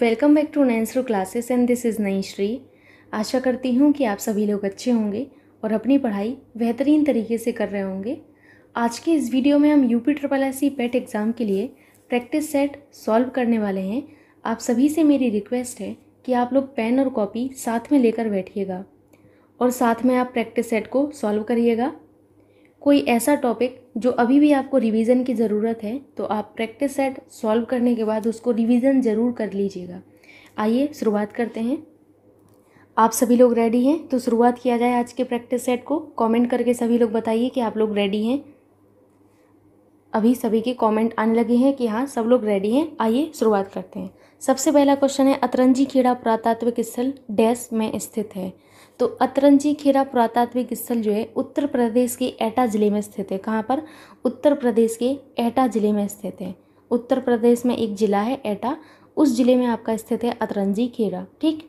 Welcome back to Nancero classes and this is नई श्री आशा करती हूँ कि आप सभी लोग अच्छे होंगे और अपनी पढ़ाई बेहतरीन तरीके से कर रहे होंगे आज के इस वीडियो में हम UP triple S C PET exam के लिए प्रैक्टिस सेट सॉल्व करने वाले हैं आप सभी से मेरी रिक्वेस्ट है कि आप लोग पेन और कॉपी साथ में लेकर बैठिएगा और साथ में आप प्रैक्टिस सेट को सॉल्व करिएगा कोई ऐसा टॉपिक जो अभी भी आपको रिवीजन की ज़रूरत है तो आप प्रैक्टिस सेट सॉल्व करने के बाद उसको रिवीजन ज़रूर कर लीजिएगा आइए शुरुआत करते हैं आप सभी लोग रेडी हैं तो शुरुआत किया जाए आज के प्रैक्टिस सेट को कमेंट करके सभी लोग बताइए कि आप लोग रेडी हैं अभी सभी के कमेंट आने लगे हैं कि हाँ सब लोग रेडी हैं आइए शुरुआत करते हैं सबसे पहला क्वेश्चन है अतरंजी खेड़ा पुरातात्विक स्थल डैश में स्थित है तो अतरंजी खेरा पुरातात्विक स्थल जो है उत्तर प्रदेश के एटा ज़िले में स्थित है कहाँ पर उत्तर प्रदेश के एटा ज़िले में स्थित है उत्तर प्रदेश में एक ज़िला है एटा उस ज़िले में आपका स्थित है अतरंजी खेरा ठीक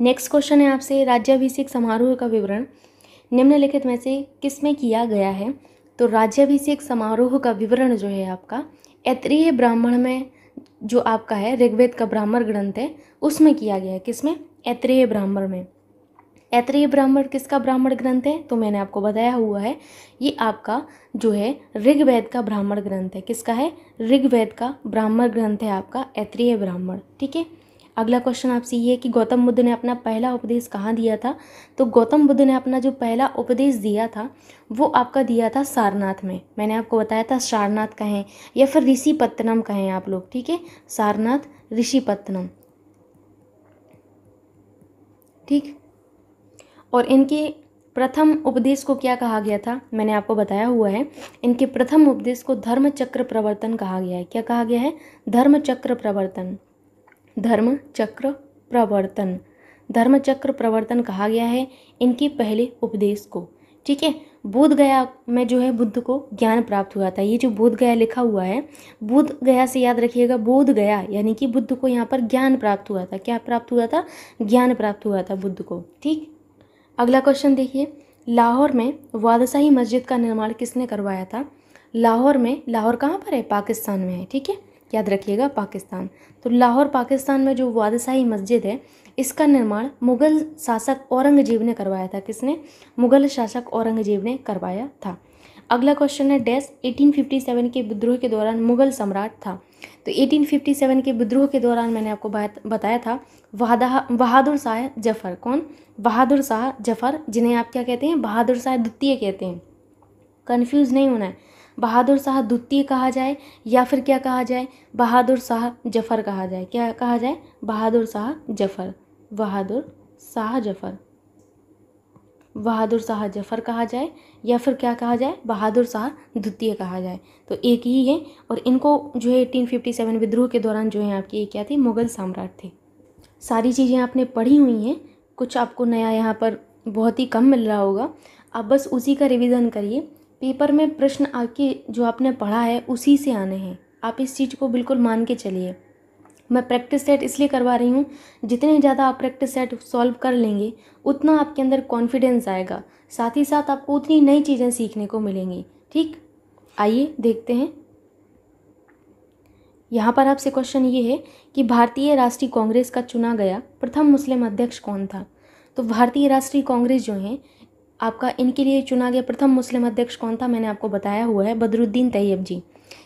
नेक्स्ट क्वेश्चन है आपसे राज्याभिषेक समारोह का विवरण निम्नलिखित में से किस में किया गया है तो राज्याभिषेक समारोह का विवरण जो है आपका ऐतरीय ब्राह्मण में जो आपका है ऋग्वेद का ब्राह्मण ग्रंथ है उसमें किया गया है किसमें ऐतरेय ब्राह्मण में ऐतरेय ब्राह्मण किसका ब्राह्मण ग्रंथ है तो मैंने आपको बताया हुआ है ये आपका जो है ऋग्वेद का ब्राह्मण ग्रंथ है किसका है ऋग्वेद का ब्राह्मण ग्रंथ है आपका ऐतरेय ब्राह्मण ठीक है अगला क्वेश्चन आपसे ये है कि गौतम बुद्ध ने अपना पहला उपदेश कहाँ दिया था तो गौतम बुद्ध ने अपना जो पहला उपदेश दिया था वो आपका दिया था सारनाथ में मैंने आपको बताया था सारनाथ कहें या फिर ऋषि पत्तनम कहें आप लोग ठीक है सारनाथ ऋषि पत्तनम ठीक और इनके प्रथम उपदेश को क्या कहा गया था मैंने आपको बताया हुआ है इनके प्रथम उपदेश को धर्म चक्र प्रवर्तन कहा गया है क्या कहा गया है धर्म चक्र प्रवर्तन धर्म चक्र प्रवर्तन धर्म चक्र प्रवर्तन कहा गया है इनके पहले उपदेश को ठीक है बोध गया में जो है बुद्ध को ज्ञान प्राप्त हुआ था ये जो बोध गया लिखा हुआ है बुद्ध गया से याद रखिएगा बोध गया यानी कि बुद्ध को यहाँ पर ज्ञान प्राप्त हुआ था क्या प्राप्त हुआ था ज्ञान प्राप्त हुआ था बुद्ध को ठीक अगला क्वेश्चन देखिए लाहौर में वादशाही मस्जिद का निर्माण किसने करवाया था लाहौर में लाहौर कहाँ पर है पाकिस्तान में है ठीक है याद रखिएगा पाकिस्तान तो लाहौर पाकिस्तान में जो वादशाही मस्जिद है इसका निर्माण मुग़ल शासक औरंगजेब ने करवाया था किसने मुग़ल शासक औरंगजेब ने करवाया था अगला क्वेश्चन है डैश 1857 के विद्रोह के दौरान मुग़ल सम्राट था तो 1857 के विद्रोह के दौरान मैंने आपको बताया था वहादा बहादुर शाह जफर कौन बहादुर शाह जफर जिन्हें आप क्या कहते हैं बहादुर शाह द्वितीय कहते हैं कन्फ्यूज़ नहीं होना है बहादुर शाह द्वितीय कहा जाए या फिर क्या कहा जाए बहादुर शाह जफर कहा जाए क्या कहा जाए बहादुर शाह जफर बहादुर शाह जफर बहादुर शाह जफ़र कहा जाए या फिर क्या कहा जाए बहादुर शाह द्वितीय कहा जाए तो एक ही है और इनको जो है एटीन फिफ्टी सेवन विद्रोह के दौरान जो है आपकी ये क्या थी मुग़ल सम्राट थे सारी चीज़ें आपने पढ़ी हुई हैं कुछ आपको नया यहाँ पर बहुत ही कम मिल रहा होगा आप बस उसी का रिविज़न करिए पेपर में प्रश्न आके जो आपने पढ़ा है उसी से आने हैं आप इस चीज़ को बिल्कुल मान के चलिए मैं प्रैक्टिस सेट इसलिए करवा रही हूँ जितने ज़्यादा आप प्रैक्टिस सेट सॉल्व कर लेंगे उतना आपके अंदर कॉन्फिडेंस आएगा साथ ही साथ आपको उतनी नई चीज़ें सीखने को मिलेंगी ठीक आइए देखते हैं यहाँ पर आपसे क्वेश्चन ये है कि भारतीय राष्ट्रीय कांग्रेस का चुना गया प्रथम मुस्लिम अध्यक्ष कौन था तो भारतीय राष्ट्रीय कांग्रेस जो है आपका इनके लिए चुना गया प्रथम मुस्लिम अध्यक्ष कौन था मैंने आपको बताया हुआ है बदरुद्दीन तैयब जी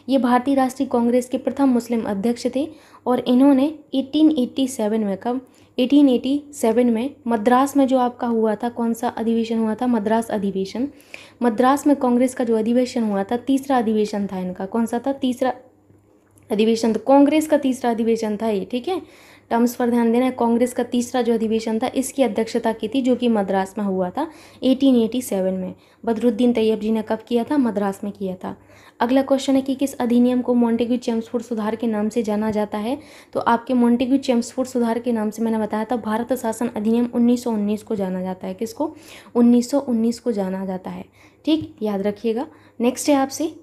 ये भारतीय राष्ट्रीय कांग्रेस के प्रथम मुस्लिम अध्यक्ष थे और इन्होंने 1887 में कब 1887 में मद्रास में जो आपका हुआ था कौन सा अधिवेशन हुआ था मद्रास अधिवेशन मद्रास में कांग्रेस का जो अधिवेशन हुआ था तीसरा अधिवेशन था इनका कौन सा था तीसरा अधिवेशन तो कांग्रेस का तीसरा अधिवेशन था ये ठीक है टर्म्स पर ध्यान देना है कांग्रेस का तीसरा जो अधिवेशन था इसकी अध्यक्षता की थी जो कि मद्रास में हुआ था 1887 में बदरुद्दीन तैयब जी ने कब किया था मद्रास में किया था अगला क्वेश्चन है कि किस अधिनियम को मॉन्टेग्यू चेम्सफोर्ड सुधार के नाम से जाना जाता है तो आपके मॉन्टेग्यू चेम्सफोर्ड सुधार के नाम से मैंने बताया था भारत शासन अधिनियम 1919 को जाना जाता है किसको 1919 को जाना जाता है ठीक याद रखिएगा नेक्स्ट है आपसे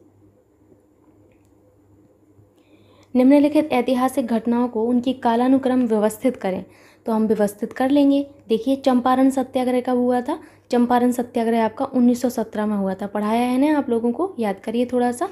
निम्नलिखित ऐतिहासिक घटनाओं को उनकी कालानुक्रम व्यवस्थित करें तो हम व्यवस्थित कर लेंगे देखिए चंपारण सत्याग्रह कब हुआ था चंपारण सत्याग्रह आपका 1917 में हुआ था पढ़ाया है ना आप लोगों को याद करिए थोड़ा सा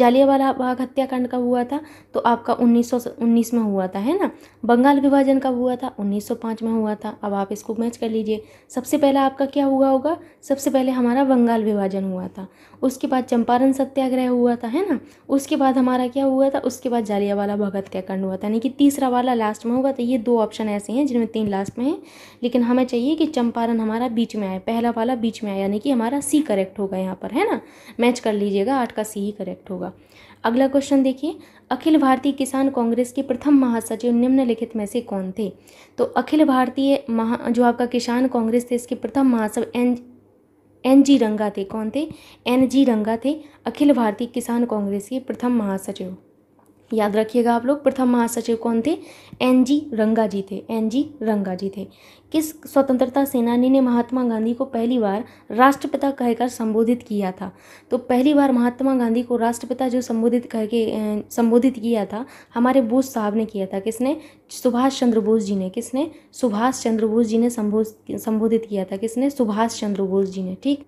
जालियावाला बाग हत्याकांड का हुआ था तो आपका 1919 में हुआ था है ना बंगाल विभाजन का हुआ था 1905 में हुआ था अब आप इसको मैच कर लीजिए सबसे पहला आपका क्या हुआ होगा सबसे पहले हमारा बंगाल विभाजन हुआ था उसके बाद चंपारण सत्याग्रह हुआ था है ना उसके बाद हमारा क्या हुआ था उसके बाद जालियावाला बाग हत्याकांड हुआ था यानी कि तीसरा वाला लास्ट में होगा तो ये दो ऑप्शन ऐसे हैं जिनमें तीन लास्ट में हैं लेकिन हमें चाहिए कि चंपारण हमारा बीच में आए पहले पहला वाला बीच में आया यानी कि हमारा सी करेक्ट होगा यहाँ पर है ना मैच कर लीजिएगा आठ का सी ही करेक्ट होगा अगला क्वेश्चन देखिए अखिल भारतीय किसान कांग्रेस के प्रथम महासचिव निम्नलिखित में से कौन थे तो अखिल भारतीय महा जो आपका किसान कांग्रेस थे इसके प्रथम महासचिव एन एन जी रंगा थे कौन थे एन जी रंगा थे अखिल भारतीय किसान कांग्रेस के प्रथम महासचिव याद रखिएगा आप लोग प्रथम महासचिव कौन थे एन जी रंगा जी थे एन जी रंगा जी थे किस स्वतंत्रता सेनानी ने महात्मा गांधी को पहली बार राष्ट्रपिता कहकर संबोधित किया था तो पहली बार महात्मा गांधी को राष्ट्रपिता जो संबोधित कह के संबोधित किया था हमारे बोस साहब ने किया था किसने सुभाष चंद्र बोस जी ने किसने सुभाष चंद्र बोस जी ने संबोधित किया था किसने सुभाष चंद्र बोस जी ने ठीक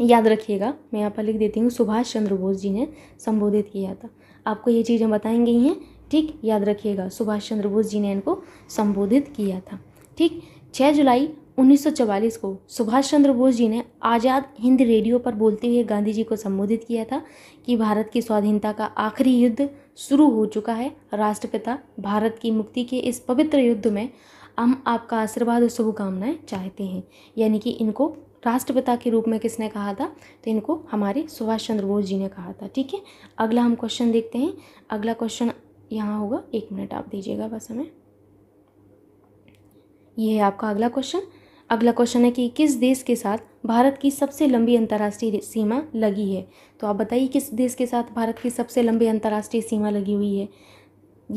याद रखिएगा मैं यहाँ पर लिख देती हूँ सुभाष चंद्र बोस जी ने संबोधित किया था आपको ये चीज़ें बताई गई हैं ठीक याद रखिएगा सुभाष चंद्र बोस जी ने इनको संबोधित किया था ठीक 6 जुलाई 1944 को सुभाष चंद्र बोस जी ने आज़ाद हिंद रेडियो पर बोलते हुए गांधी जी को संबोधित किया था कि भारत की स्वाधीनता का आखिरी युद्ध शुरू हो चुका है राष्ट्रपिता भारत की मुक्ति के इस पवित्र युद्ध में हम आपका आशीर्वाद और शुभकामनाएँ चाहते हैं यानी कि इनको राष्ट्रपिता के रूप में किसने कहा था तो इनको हमारे सुभाष चंद्र बोस जी ने कहा था ठीक है अगला हम क्वेश्चन देखते हैं अगला क्वेश्चन यहाँ होगा एक मिनट आप दीजिएगा बस हमें ये है आपका अगला क्वेश्चन अगला क्वेश्चन है कि किस देश के साथ भारत की सबसे लंबी अंतर्राष्ट्रीय सीमा लगी है तो आप बताइए किस देश के साथ भारत की सबसे लंबी अंतर्राष्ट्रीय सीमा लगी हुई है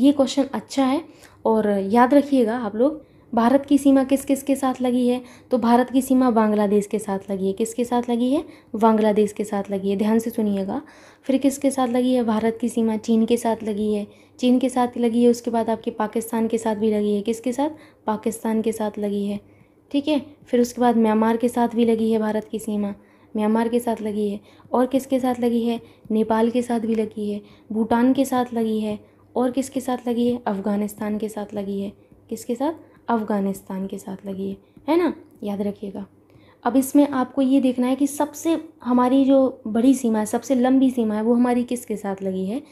ये क्वेश्चन अच्छा है और याद रखिएगा आप लोग भारत की सीमा किस किस के साथ लगी है तो भारत की सीमा बांग्लादेश के साथ लगी है किसके साथ लगी है बांग्लादेश के साथ लगी है ध्यान से सुनिएगा फिर किसके साथ लगी है भारत की सीमा चीन के साथ लगी है चीन के साथ लगी है उसके बाद आपके पाकिस्तान के साथ भी लगी है किसके साथ पाकिस्तान के साथ लगी है ठीक है फिर उसके बाद म्यांमार के साथ भी लगी है भारत की सीमा म्यांमार के साथ लगी है और किसके साथ लगी है नेपाल के साथ भी लगी है भूटान के साथ लगी है और किसके साथ लगी है अफ़गानिस्तान के साथ लगी है किसके साथ अफ़गानिस्तान के साथ लगी है है ना याद रखिएगा अब इसमें आपको ये देखना है कि सबसे हमारी जो बड़ी सीमा है सबसे लंबी सीमा है वो हमारी किसके साथ लगी है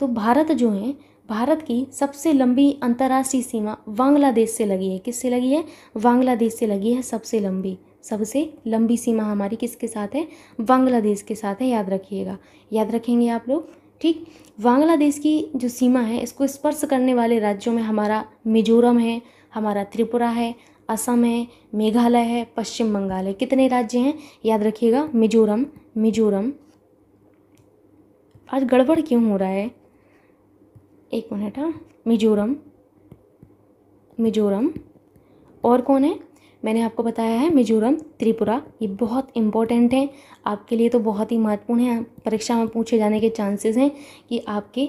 तो भारत जो है भारत की सबसे लंबी अंतर्राष्ट्रीय सीमा बांग्लादेश से लगी है किससे लगी है बांग्लादेश से लगी है सबसे लंबी सबसे लंबी सीमा हमारी किसके साथ है बांग्लादेश के साथ है याद रखिएगा याद रखेंगे आप लोग ठीक बांग्लादेश की जो सीमा है इसको स्पर्श करने वाले राज्यों में हमारा मिजोरम है हमारा त्रिपुरा है असम है मेघालय है पश्चिम बंगाल है कितने राज्य हैं याद रखिएगा मिजोरम मिजोरम आज गड़बड़ क्यों हो रहा है एक मिनट हाँ मिजोरम मिजोरम और कौन है मैंने आपको बताया है मिजोरम त्रिपुरा ये बहुत इंपॉर्टेंट हैं आपके लिए तो बहुत ही महत्वपूर्ण है परीक्षा में पूछे जाने के चांसेस हैं कि आपके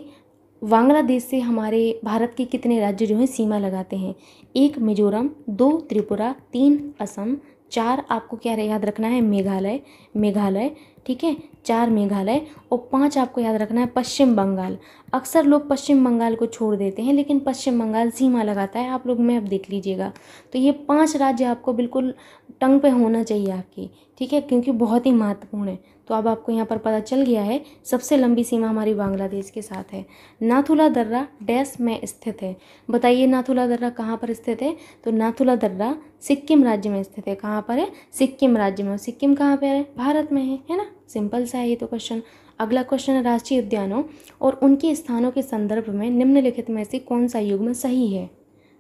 बांग्लादेश से हमारे भारत के कितने राज्य जो हैं सीमा लगाते हैं एक मिजोरम दो त्रिपुरा तीन असम चार आपको क्या याद रखना है मेघालय मेघालय ठीक है चार मेघालय और पांच आपको याद रखना है पश्चिम बंगाल अक्सर लोग पश्चिम बंगाल को छोड़ देते हैं लेकिन पश्चिम बंगाल सीमा लगाता है आप लोग मैप देख लीजिएगा तो ये पांच राज्य आपको बिल्कुल टंग पे होना चाहिए आपकी ठीक है क्योंकि बहुत ही महत्वपूर्ण है तो अब आपको यहाँ पर पता चल गया है सबसे लंबी सीमा हमारी बांग्लादेश के साथ है नाथुला दर्रा डैश में स्थित है बताइए नाथुला दर्रा कहाँ पर स्थित है तो नाथुला दर्रा सिक्किम राज्य में स्थित है कहाँ पर है सिक्किम राज्य में सिक्किम कहाँ पर है भारत में है है ना सिंपल सा है ये तो क्वेश्चन अगला क्वेश्चन है राष्ट्रीय उद्यानों और उनके स्थानों के संदर्भ में निम्नलिखित में से कौन सा युग्म सही है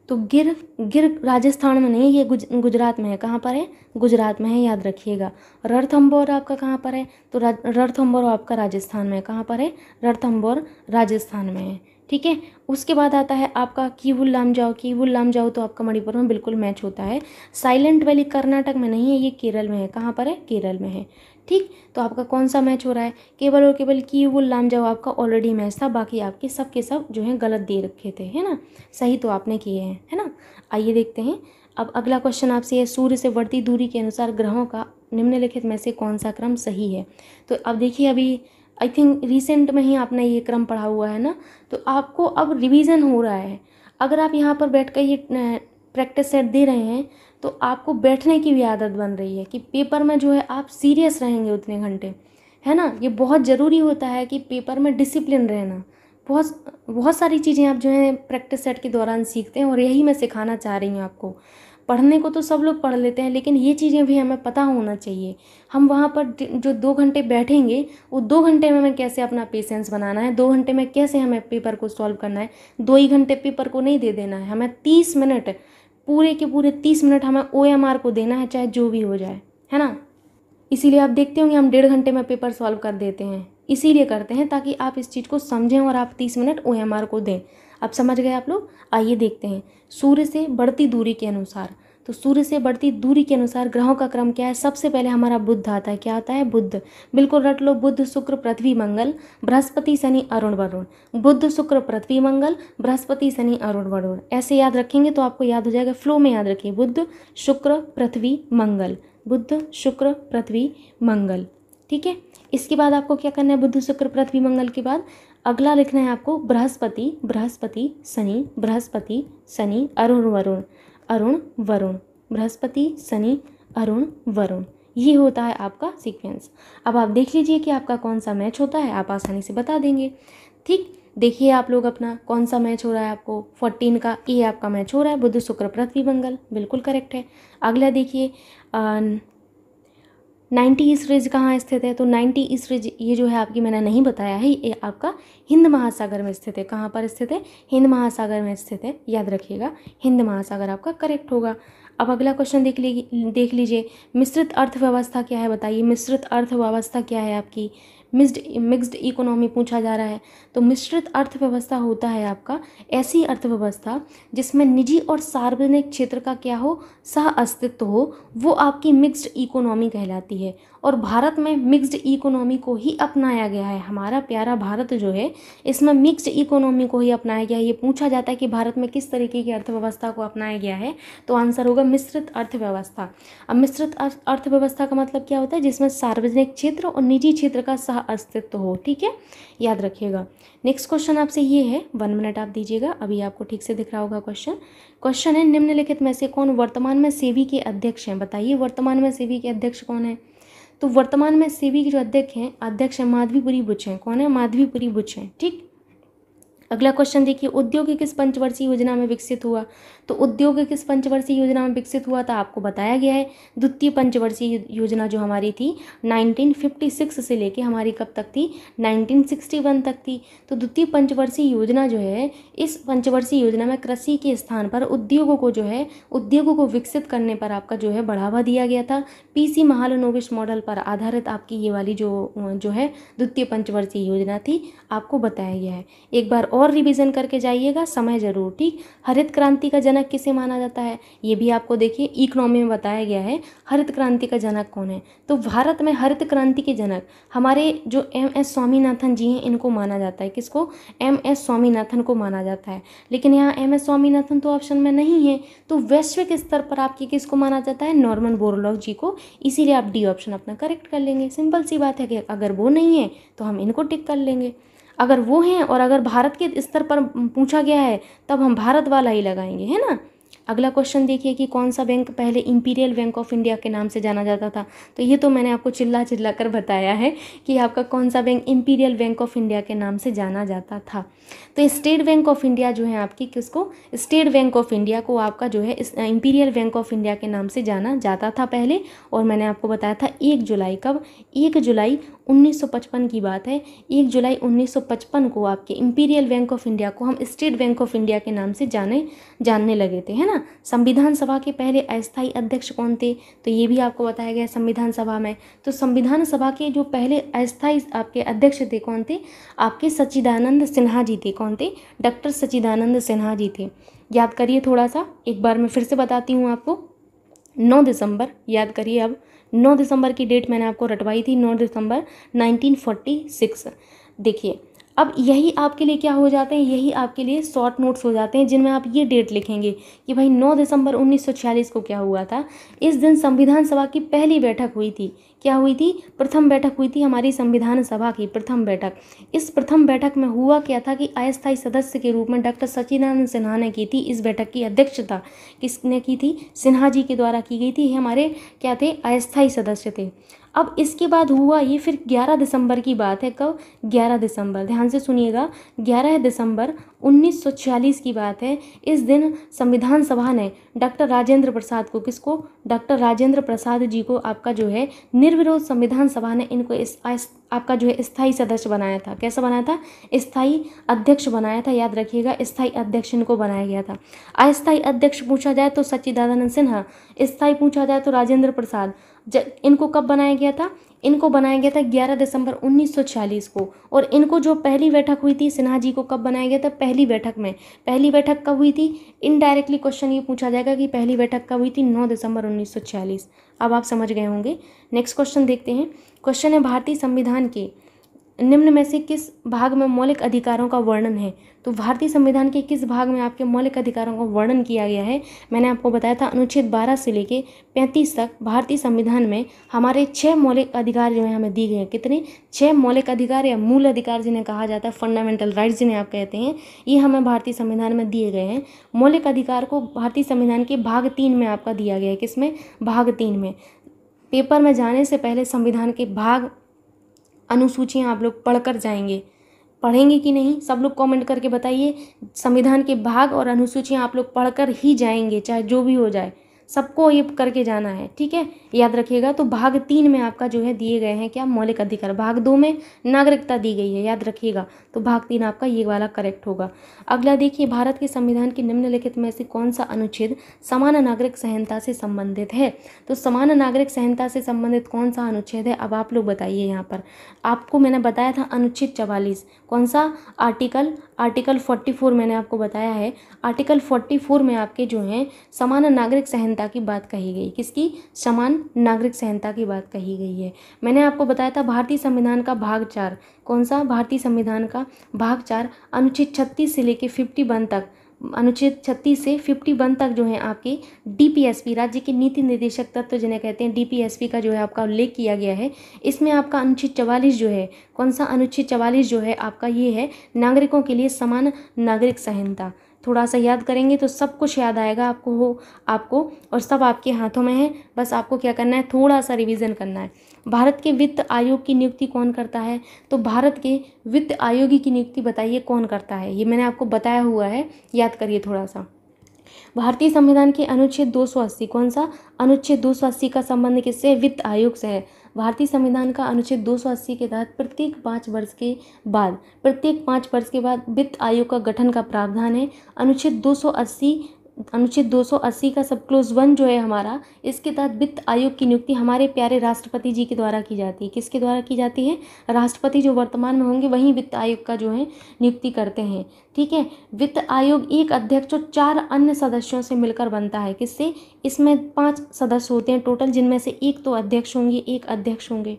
तो गिर गिर राजस्थान में नहीं है ये गुज गुजरात में है कहाँ पर है गुजरात में है याद रखिएगा रणथम्बोर आपका कहाँ पर है तो रणथम्बोर आपका राजस्थान में है कहाँ पर है रणथम्बोर राजस्थान में है ठीक है उसके बाद आता है आपका कीवुल लाम जाओ कीवुल लाम जाओ तो आपका मणिपुर में बिल्कुल मैच होता है साइलेंट वैली कर्नाटक में नहीं है ये केरल में है कहाँ पर है केरल में है ठीक तो आपका कौन सा मैच हो रहा है केवल और केवल की वो लाम जाओ आपका ऑलरेडी मैच था बाकी आपके सब के सब जो है गलत दे रखे थे है ना सही तो आपने किए हैं है ना आइए देखते हैं अब अगला क्वेश्चन आपसे है सूर्य से बढ़ती दूरी के अनुसार ग्रहों का निम्नलिखित में से कौन सा क्रम सही है तो अब देखिए अभी आई थिंक रिसेंट में ही आपने ये क्रम पढ़ा हुआ है ना तो आपको अब रिवीजन हो रहा है अगर आप यहाँ पर बैठ कर ये प्रैक्टिस सेट दे रहे हैं तो आपको बैठने की भी आदत बन रही है कि पेपर में जो है आप सीरियस रहेंगे उतने घंटे है ना ये बहुत ज़रूरी होता है कि पेपर में डिसिप्लिन रहना बहुत बहुत सारी चीज़ें आप जो है प्रैक्टिस सेट के दौरान सीखते हैं और यही मैं सिखाना चाह रही हूँ आपको पढ़ने को तो सब लोग पढ़ लेते हैं लेकिन ये चीज़ें भी हमें पता होना चाहिए हम वहाँ पर जो दो घंटे बैठेंगे वो दो घंटे में हमें कैसे अपना पेशेंस बनाना है दो घंटे में कैसे हमें पेपर को सॉल्व करना है दो ही घंटे पेपर को नहीं दे देना है हमें तीस मिनट पूरे के पूरे तीस मिनट हमें ओ एम आर को देना है चाहे जो भी हो जाए है ना इसीलिए आप देखते होंगे हम डेढ़ घंटे में पेपर सॉल्व कर देते हैं इसीलिए करते हैं ताकि आप इस चीज़ को समझें और आप तीस मिनट ओ एम आर को दें अब समझ गए आप लोग आइए देखते हैं सूर्य से बढ़ती दूरी के अनुसार तो सूर्य से बढ़ती दूरी के अनुसार ग्रहों का क्रम क्या है सबसे पहले हमारा बुद्ध आता है क्या आता है बुद्ध बिल्कुल रट लो बुद्ध शुक्र पृथ्वी मंगल बृहस्पति शनि अरुण वरुण बुद्ध शुक्र पृथ्वी मंगल बृहस्पति शनि अरुण वरुण ऐसे याद रखेंगे तो आपको याद हो जाएगा फ्लो में याद रखिए बुद्ध शुक्र पृथ्वी मंगल बुद्ध शुक्र पृथ्वी मंगल ठीक है इसके बाद आपको क्या करना है बुद्ध शुक्र पृथ्वी मंगल के बाद अगला लिखना है आपको बृहस्पति बृहस्पति शनि बृहस्पति शनि अरुण वरुण अरुण वरुण बृहस्पति शनि अरुण वरुण ये होता है आपका सीक्वेंस अब आप देख लीजिए कि आपका कौन सा मैच होता है आप आसानी से बता देंगे ठीक देखिए आप लोग अपना कौन सा मैच हो रहा है आपको फोर्टीन का ये आपका मैच हो रहा है बुध शुक्र पृथ्वी मंगल बिल्कुल करेक्ट है अगला देखिए नाइन्टी ईस्ट रिज कहाँ स्थित है तो नाइन्टी ईस्ट रिज ये जो है आपकी मैंने नहीं बताया है ये आपका हिंद महासागर में स्थित है कहाँ पर स्थित है हिंद महासागर में स्थित है याद रखिएगा हिंद महासागर आपका करेक्ट होगा अब अगला क्वेश्चन देख लीजिए देख लीजिए मिश्रित अर्थव्यवस्था क्या है बताइए मिश्रित अर्थव्यवस्था क्या है आपकी मिस्ड मिक्सड इकोनॉमी पूछा जा रहा है तो मिश्रित अर्थव्यवस्था होता है आपका ऐसी अर्थव्यवस्था जिसमें निजी और सार्वजनिक क्षेत्र का क्या हो सह अस्तित्व हो वो आपकी मिक्स्ड इकोनॉमी कहलाती है और भारत में मिक्स्ड इकोनॉमी को ही अपनाया गया है हमारा प्यारा भारत जो है इसमें मिक्स्ड इकोनॉमी को ही अपनाया गया है ये पूछा जाता है कि भारत में किस तरीके की अर्थव्यवस्था को अपनाया गया है तो आंसर होगा मिश्रित अर्थव्यवस्था अब मिश्रित अर्थव्यवस्था का मतलब क्या होता है जिसमें सार्वजनिक क्षेत्र और निजी क्षेत्र का सह अस्तित्व हो ठीक है याद रखिएगा नेक्स्ट क्वेश्चन आपसे ये है वन मिनट आप दीजिएगा अभी आपको ठीक से दिख रहा होगा क्वेश्चन क्वेश्चन है निम्नलिखित में से कौन वर्तमान में सेबी के अध्यक्ष हैं बताइए वर्तमान में सेबी के अध्यक्ष कौन है तो वर्तमान में सेबी के जो अध्यक्ष हैं अध्यक्ष हैं माधवीपुरी बुच हैं कौन है माधवीपुरी बुच हैं ठीक अगला क्वेश्चन देखिए उद्योग किस पंचवर्षीय योजना में विकसित हुआ तो उद्योग किस पंचवर्षीय योजना में विकसित हुआ था आपको बताया गया है द्वितीय पंचवर्षीय योजना जो हमारी थी 1956 से लेके हमारी कब तक थी 1961 तक थी तो द्वितीय पंचवर्षीय योजना जो है इस पंचवर्षीय योजना में कृषि के स्थान पर उद्योगों को जो है उद्योगों को विकसित करने पर आपका जो है बढ़ावा दिया गया था पीसी महालनोविश मॉडल पर आधारित आपकी ये वाली जो जो है द्वितीय पंचवर्षीय योजना थी आपको बताया गया है एक बार और रिविज़न करके जाइएगा समय ज़रूर ठीक हरित क्रांति का जन्म जनक किसे माना जाता है ये भी आपको देखिए इकोनॉमी में बताया गया है हरित क्रांति का जनक कौन है तो भारत में हरित क्रांति के जनक हमारे जो एम एस स्वामीनाथन जी हैं इनको माना जाता है किसको एम एस स्वामीनाथन को माना जाता है लेकिन यहाँ एम एस स्वामीनाथन तो ऑप्शन में नहीं है तो वैश्विक स्तर पर आपके किसको माना जाता है नॉर्मन बोरलॉग जी को इसीलिए आप डी ऑप्शन अपना करेक्ट कर लेंगे सिंपल सी बात है कि अगर वो नहीं है तो हम इनको टिक कर लेंगे अगर वो हैं और अगर भारत के स्तर पर पूछा गया है तब हम भारत वाला ही लगाएंगे है ना अगला क्वेश्चन देखिए कि कौन सा बैंक पहले इंपीरियल बैंक ऑफ इंडिया के नाम से जाना जाता था तो ये तो मैंने आपको चिल्ला चिल्ला कर बताया है कि आपका कौन सा bank Imperial Bank of India के नाम से जाना जाता था तो स्टेट बैंक ऑफ इंडिया जो है आपकी किसको स्टेट बैंक ऑफ इंडिया को आपका जो है इंपीरियल बैंक ऑफ इंडिया के नाम से जाना जाता था पहले और मैंने आपको बताया था एक जुलाई कब एक जुलाई 1955 की बात है एक जुलाई 1955 को आपके इम्पीरियल बैंक ऑफ इंडिया को हम स्टेट बैंक ऑफ इंडिया के नाम से जाने जानने लगे थे है ना संविधान सभा के पहले अस्थाई अध्यक्ष कौन थे तो ये भी आपको बताया गया संविधान सभा में तो संविधान सभा के जो पहले अस्थायी आपके अध्यक्ष थे कौन थे आपके सच्चिदानंद सिन्हा जी थे कौन थे डॉक्टर सच्चिदानंद सिन्हा जी थे याद करिए थोड़ा सा एक बार मैं फिर से बताती हूँ आपको नौ दिसंबर याद करिए अब नौ दिसंबर की डेट मैंने आपको रटवाई थी नौ दिसंबर 1946 देखिए अब यही आपके लिए क्या हो जाते हैं यही आपके लिए शॉर्ट नोट्स हो जाते हैं जिनमें आप ये डेट लिखेंगे कि भाई 9 दिसंबर 1946 को क्या हुआ था इस दिन संविधान सभा की पहली बैठक हुई थी क्या हुई थी प्रथम बैठक हुई थी हमारी संविधान सभा की प्रथम बैठक इस प्रथम बैठक में हुआ क्या था कि अस्थायी सदस्य के रूप में डॉक्टर सचिदानंद सिन्हा ने की थी इस बैठक की अध्यक्षता किसने की थी सिन्हा जी के द्वारा की गई थी हमारे क्या थे अस्थायी सदस्य थे अब इसके बाद हुआ ये फिर 11 दिसंबर की बात है कब 11 दिसंबर ध्यान से सुनिएगा 11 दिसंबर 1946 की बात है इस दिन संविधान सभा ने डॉक्टर राजेंद्र प्रसाद को किसको डॉक्टर राजेंद्र प्रसाद जी को आपका जो है निर्विरोध संविधान सभा ने इनको इस आपका जो है स्थायी सदस्य बनाया था कैसा बनाया था स्थाई अध्यक्ष बनाया था याद रखिएगा स्थाई अध्यक्ष इनको बनाया गया था अस्थाई अध्यक्ष पूछा जाए तो सचिदानंद सिन्हा स्थाई पूछा जाए तो राजेंद्र प्रसाद इनको कब बनाया गया था इनको बनाया गया था 11 दिसंबर 1940 को और इनको जो पहली बैठक हुई थी सिन्हा जी को कब बनाया गया था पहली बैठक में पहली बैठक कब हुई थी इनडायरेक्टली क्वेश्चन ये पूछा जाएगा कि पहली बैठक कब हुई थी 9 दिसंबर 1940 अब आप समझ गए होंगे नेक्स्ट क्वेश्चन देखते हैं क्वेश्चन है भारतीय संविधान के निम्न में से किस भाग में मौलिक अधिकारों का वर्णन है तो भारतीय संविधान के किस भाग में आपके मौलिक अधिकारों का वर्णन किया गया है मैंने आपको बताया था अनुच्छेद 12 से लेके 35 तक भारतीय संविधान में हमारे छः मौलिक अधिकार जो हैं हमें दिए गए हैं कितने छः मौलिक अधिकार या मूल अधिकार जिन्हें कहा जाता है फंडामेंटल राइट्स जिन्हें आप कहते हैं ये हमें भारतीय संविधान में दिए गए हैं मौलिक अधिकार को भारतीय संविधान के भाग तीन में आपका दिया गया है किसमें भाग तीन में पेपर में जाने से पहले संविधान के भाग अनुसूचियाँ आप लोग पढ़ कर जाएंगे पढ़ेंगे कि नहीं सब लोग कमेंट करके बताइए संविधान के भाग और अनुसूचियाँ आप लोग पढ़ कर ही जाएंगे चाहे जो भी हो जाए सबको ये करके जाना है ठीक है याद रखिएगा तो भाग तीन में आपका जो है दिए गए हैं क्या मौलिक अधिकार भाग दो में नागरिकता दी गई है याद रखिएगा तो भाग तीन आपका ये वाला करेक्ट होगा अगला देखिए भारत के संविधान के निम्नलिखित में से कौन सा अनुच्छेद समान नागरिक संहिता से संबंधित है तो समान नागरिक संहिता से संबंधित कौन सा अनुच्छेद है अब आप लोग बताइए यहाँ पर आपको मैंने बताया था अनुच्छेद चवालीस कौन सा आर्टिकल आर्टिकल 44 मैंने आपको बताया है आर्टिकल 44 में आपके जो हैं समान नागरिक संहिता की बात कही गई किसकी समान नागरिक संहिता की बात कही गई है मैंने आपको बताया था भारतीय संविधान का भाग चार कौन सा भारतीय संविधान का भाग चार अनुच्छेद छत्तीस से लेकर फिफ्टी वन तक अनुच्छेद 36 से 51 तक जो है आपके डीपीएसपी राज्य के नीति निर्देशक तत्व तो जिन्हें कहते हैं डीपीएसपी का जो है आपका उल्लेख किया गया है इसमें आपका अनुच्छेद चवालीस जो है कौन सा अनुच्छेद चवालीस जो है आपका ये है नागरिकों के लिए समान नागरिक संहिता थोड़ा सा याद करेंगे तो सब कुछ याद आएगा आपको हो आपको और सब आपके हाथों में है बस आपको क्या करना है थोड़ा सा रिविज़न करना है भारत के वित्त आयोग की नियुक्ति कौन करता है तो भारत के वित्त आयोग की नियुक्ति बताइए कौन करता है ये मैंने आपको बताया हुआ है याद करिए थोड़ा सा भारतीय संविधान के अनुच्छेद दो कौन सा अनुच्छेद दो का संबंध किससे वित्त आयोग से है भारतीय संविधान का अनुच्छेद दो के तहत प्रत्येक पाँच वर्ष के बाद प्रत्येक पाँच वर्ष के बाद वित्त आयोग का गठन का प्रावधान है अनुच्छेद 280 अनुच्छेद 280 का सब क्लोज वन जो है हमारा इसके तहत वित्त आयोग की नियुक्ति हमारे प्यारे राष्ट्रपति जी के द्वारा की जाती है किसके द्वारा की जाती है राष्ट्रपति जो वर्तमान में होंगे वहीं वित्त आयोग का जो है नियुक्ति करते हैं ठीक है वित्त आयोग एक अध्यक्ष और चार अन्य सदस्यों से मिलकर बनता है किससे इसमें पाँच सदस्य होते हैं टोटल जिनमें से एक तो अध्यक्ष होंगे एक अध्यक्ष होंगे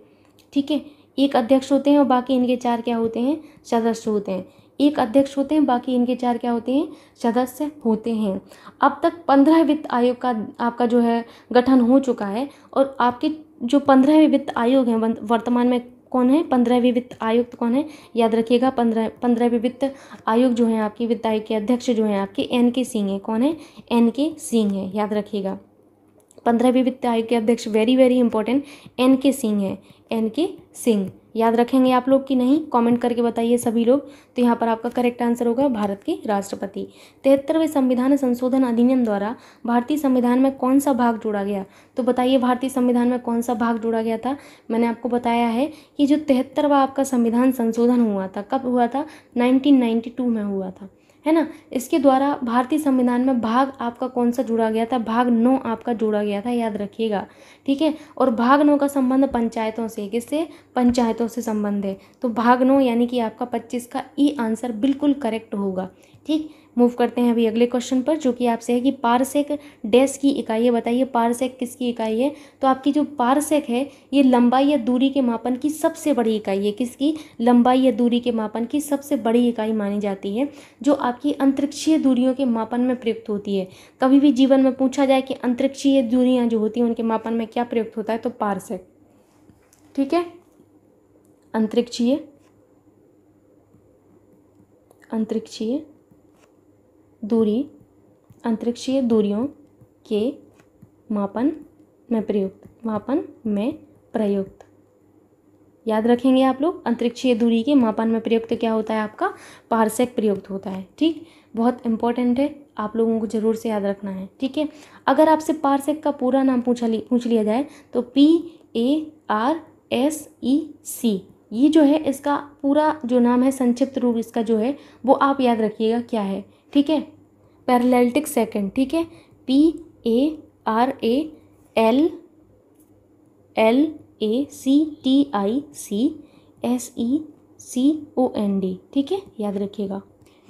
ठीक है एक अध्यक्ष होते हैं और बाकी इनके चार क्या होते हैं सदस्य होते हैं एक अध्यक्ष होते हैं बाकी इनके चार क्या होते हैं सदस्य होते हैं अब तक पंद्रह वित्त आयोग का आपका जो है गठन हो चुका है और आपके जो पंद्रहवें वित्त आयोग हैं वर्तमान में कौन है पंद्रहवीं वित्त आयुक्त कौन है याद रखिएगा पंद्रह पंद्रहवीं वित्त आयोग जो है आपकी वित्त आयोग के अध्यक्ष जो है आपके एन के सिंह है कौन है एन के सिंह है याद रखिएगा पंद्रहवीं वित्त आयोग के अध्यक्ष वेरी वेरी इंपॉर्टेंट एन के सिंह है एन के सिंह याद रखेंगे आप लोग कि नहीं कमेंट करके बताइए सभी लोग तो यहाँ पर आपका करेक्ट आंसर होगा भारत के राष्ट्रपति तिहत्तरवें संविधान संशोधन अधिनियम द्वारा भारतीय संविधान में कौन सा भाग जोड़ा गया तो बताइए भारतीय संविधान में कौन सा भाग जोड़ा गया था मैंने आपको बताया है कि जो तिहत्तरवा आपका संविधान संशोधन हुआ था कब हुआ था नाइनटीन में हुआ था है ना इसके द्वारा भारतीय संविधान में भाग आपका कौन सा जुड़ा गया था भाग नौ आपका जोड़ा गया था याद रखिएगा ठीक है और भाग नौ का संबंध पंचायतों से किससे पंचायतों से संबंध है तो भाग नौ यानी कि आपका पच्चीस का ई आंसर बिल्कुल करेक्ट होगा ठीक मूव करते हैं अभी अगले क्वेश्चन पर जो कि आपसे है कि पारसेक डैश की इकाई है बताइए पारसेक किसकी इकाई है तो आपकी जो पारसेक है ये लंबाई या दूरी के मापन की सबसे बड़ी इकाई है किसकी लंबाई या दूरी के मापन की सबसे बड़ी इकाई मानी जाती है जो आपकी अंतरिक्षीय दूरियों के मापन में प्रयुक्त होती है कभी भी जीवन में पूछा जाए कि अंतरिक्षीय दूरियाँ जो होती हैं उनके मापन में क्या प्रयुक्त होता है तो पारसेक ठीक है अंतरिक्षीय अंतरिक्षीय दूरी अंतरिक्षीय दूरियों के मापन में प्रयुक्त मापन में प्रयुक्त याद रखेंगे आप लोग अंतरिक्षीय दूरी के मापन में प्रयुक्त क्या होता है आपका पारसेक प्रयुक्त होता है ठीक बहुत इंपॉर्टेंट है आप लोगों को ज़रूर से याद रखना है ठीक है अगर आपसे पारसेक का पूरा नाम पूछा ली पूछ लिया जाए तो P A R S E C ये जो है इसका पूरा जो नाम है संक्षिप्त रूप इसका जो है वो आप याद रखिएगा क्या है ठीक है पैरलैल्टिक सेकेंड ठीक है P A R A L L A C T I C S E C O N D ठीक है याद रखिएगा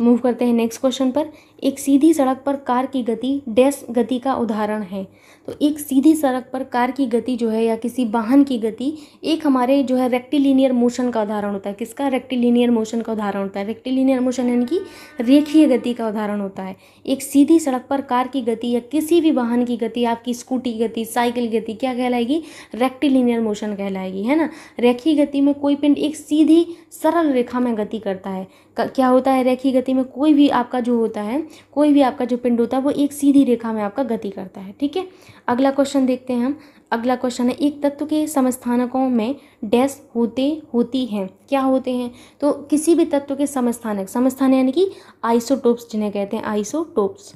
मूव करते हैं नेक्स्ट क्वेश्चन पर एक सीधी सड़क पर कार की गति डैश गति का उदाहरण है तो एक सीधी सड़क पर कार की गति जो है या किसी वाहन की गति एक हमारे जो है रेक्टिलीनियर मोशन का उदाहरण होता है किसका रेक्टिलीनियर मोशन का उदाहरण होता है रेक्टिलीनियर मोशन यानी कि रेखीय गति का उदाहरण होता है एक सीधी सड़क पर कार की गति या किसी भी वाहन की गति आपकी स्कूटी गति साइकिल गति क्या कहलाएगी रेक्टिलीनियर मोशन कहलाएगी है ना रेखीय गति में कोई पिंड एक सीधी सरल रेखा में गति करता है क्या होता है रेखी गति में कोई भी आपका जो होता है कोई भी आपका जो पिंड होता है वो एक सीधी रेखा में आपका गति करता है ठीक है अगला क्वेश्चन देखते हैं हम अगला क्वेश्चन है एक तत्व के समस्थानकों में डैश होते होती हैं क्या होते हैं तो किसी भी तत्व के समस्थानक समस्थान यानी कि आइसोटोप्स जिन्हें कहते हैं आइसोटोप्स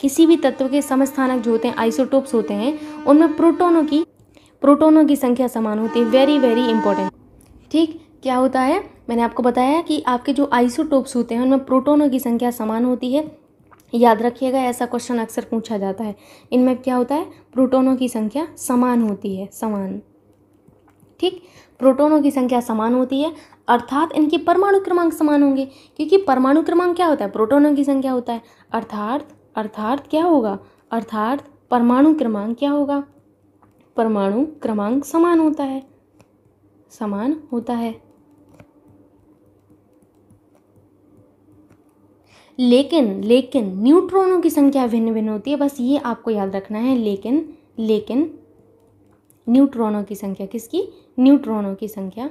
किसी भी तत्व के समस्थानक जो होते हैं आइसोटोप्स होते हैं उनमें प्रोटोनों की प्रोटोनों की संख्या समान होती है वेरी वेरी इंपॉर्टेंट ठीक क्या होता है मैंने आपको बताया कि आपके जो आइसोटोप्स होते हैं उनमें प्रोटोनों की संख्या समान होती है याद रखिएगा ऐसा क्वेश्चन अक्सर पूछा जाता है इनमें क्या होता है प्रोटोनों की संख्या समान होती है समान ठीक प्रोटोनों की संख्या समान होती है अर्थात इनके परमाणु क्रमांक समान होंगे क्योंकि परमाणु क्रमांक क्या होता है प्रोटोनों की संख्या होता है अर्थात अर्थात क्या होगा अर्थात परमाणु क्रमांक क्या होगा परमाणु क्रमांक समान होता है समान होता है लेकिन लेकिन न्यूट्रॉनों की संख्या भिन्न भिन्न होती है बस ये आपको याद रखना है लेकिन लेकिन न्यूट्रॉनों की संख्या किसकी न्यूट्रॉनों की संख्या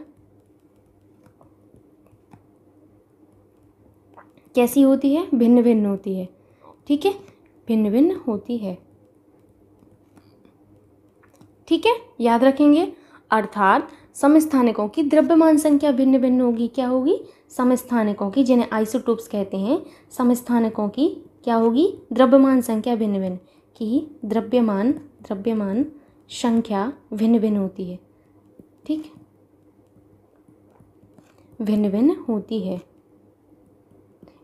कैसी होती है भिन्न भिन्न होती है ठीक है भिन्न भिन्न होती है ठीक है याद रखेंगे अर्थात समस्थानिकों की द्रव्यमान संख्या भिन्न भिन्न होगी क्या होगी समस्थानिकों की जिन्हें आइसोटोप्स कहते हैं समस्थानिकों की क्या होगी द्रव्यमान संख्या भिन्न भिन्न की द्रव्यमान द्रव्यमान संख्या भिन्न भिन्न होती है ठीक भिन्न भिन्न होती है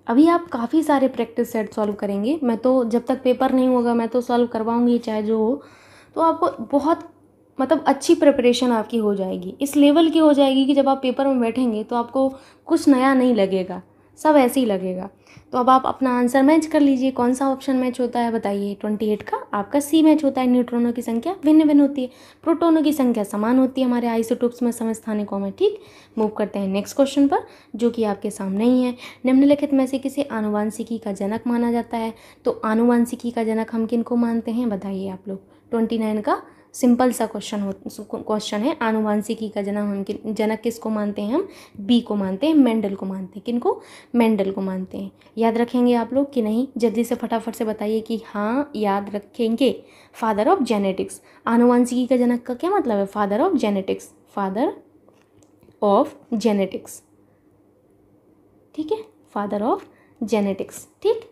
अभी आप काफ़ी सारे प्रैक्टिस सेट सॉल्व करेंगे मैं तो जब तक पेपर नहीं होगा मैं तो सॉल्व करवाऊंगी चाहे जो हो तो आपको बहुत मतलब अच्छी प्रिपरेशन आपकी हो जाएगी इस लेवल की हो जाएगी कि जब आप पेपर में बैठेंगे तो आपको कुछ नया नहीं लगेगा सब ऐसे ही लगेगा तो अब आप अपना आंसर मैच कर लीजिए कौन सा ऑप्शन मैच होता है बताइए ट्वेंटी एट का आपका सी मैच होता है न्यूट्रॉनों की संख्या भिन्न भिन्न होती है प्रोटोनों की संख्या समान होती है हमारे आइसोटोप्स में समस्थानिकों में ठीक मूव करते हैं नेक्स्ट क्वेश्चन पर जो कि आपके सामने ही है निम्नलिखित में से किसे आनुवांशिकी का जनक माना जाता है तो आनुवांशिकी का जनक हम किन को मानते हैं बताइए आप लोग ट्वेंटी नाइन का सिंपल सा क्वेश्चन हो क्वेश्चन है आनुवंशिकी का जनक हम जनक किसको मानते हैं हम बी को मानते हैं मेंडल को मानते हैं किनको मेंडल को मानते हैं याद रखेंगे आप लोग कि नहीं जल्दी से फटाफट से बताइए कि हाँ याद रखेंगे फादर ऑफ जेनेटिक्स आनुवंशिकी का जनक का क्या मतलब है father of genetics father of genetics ठीक है फादर ऑफ जेनेटिक्स ठीक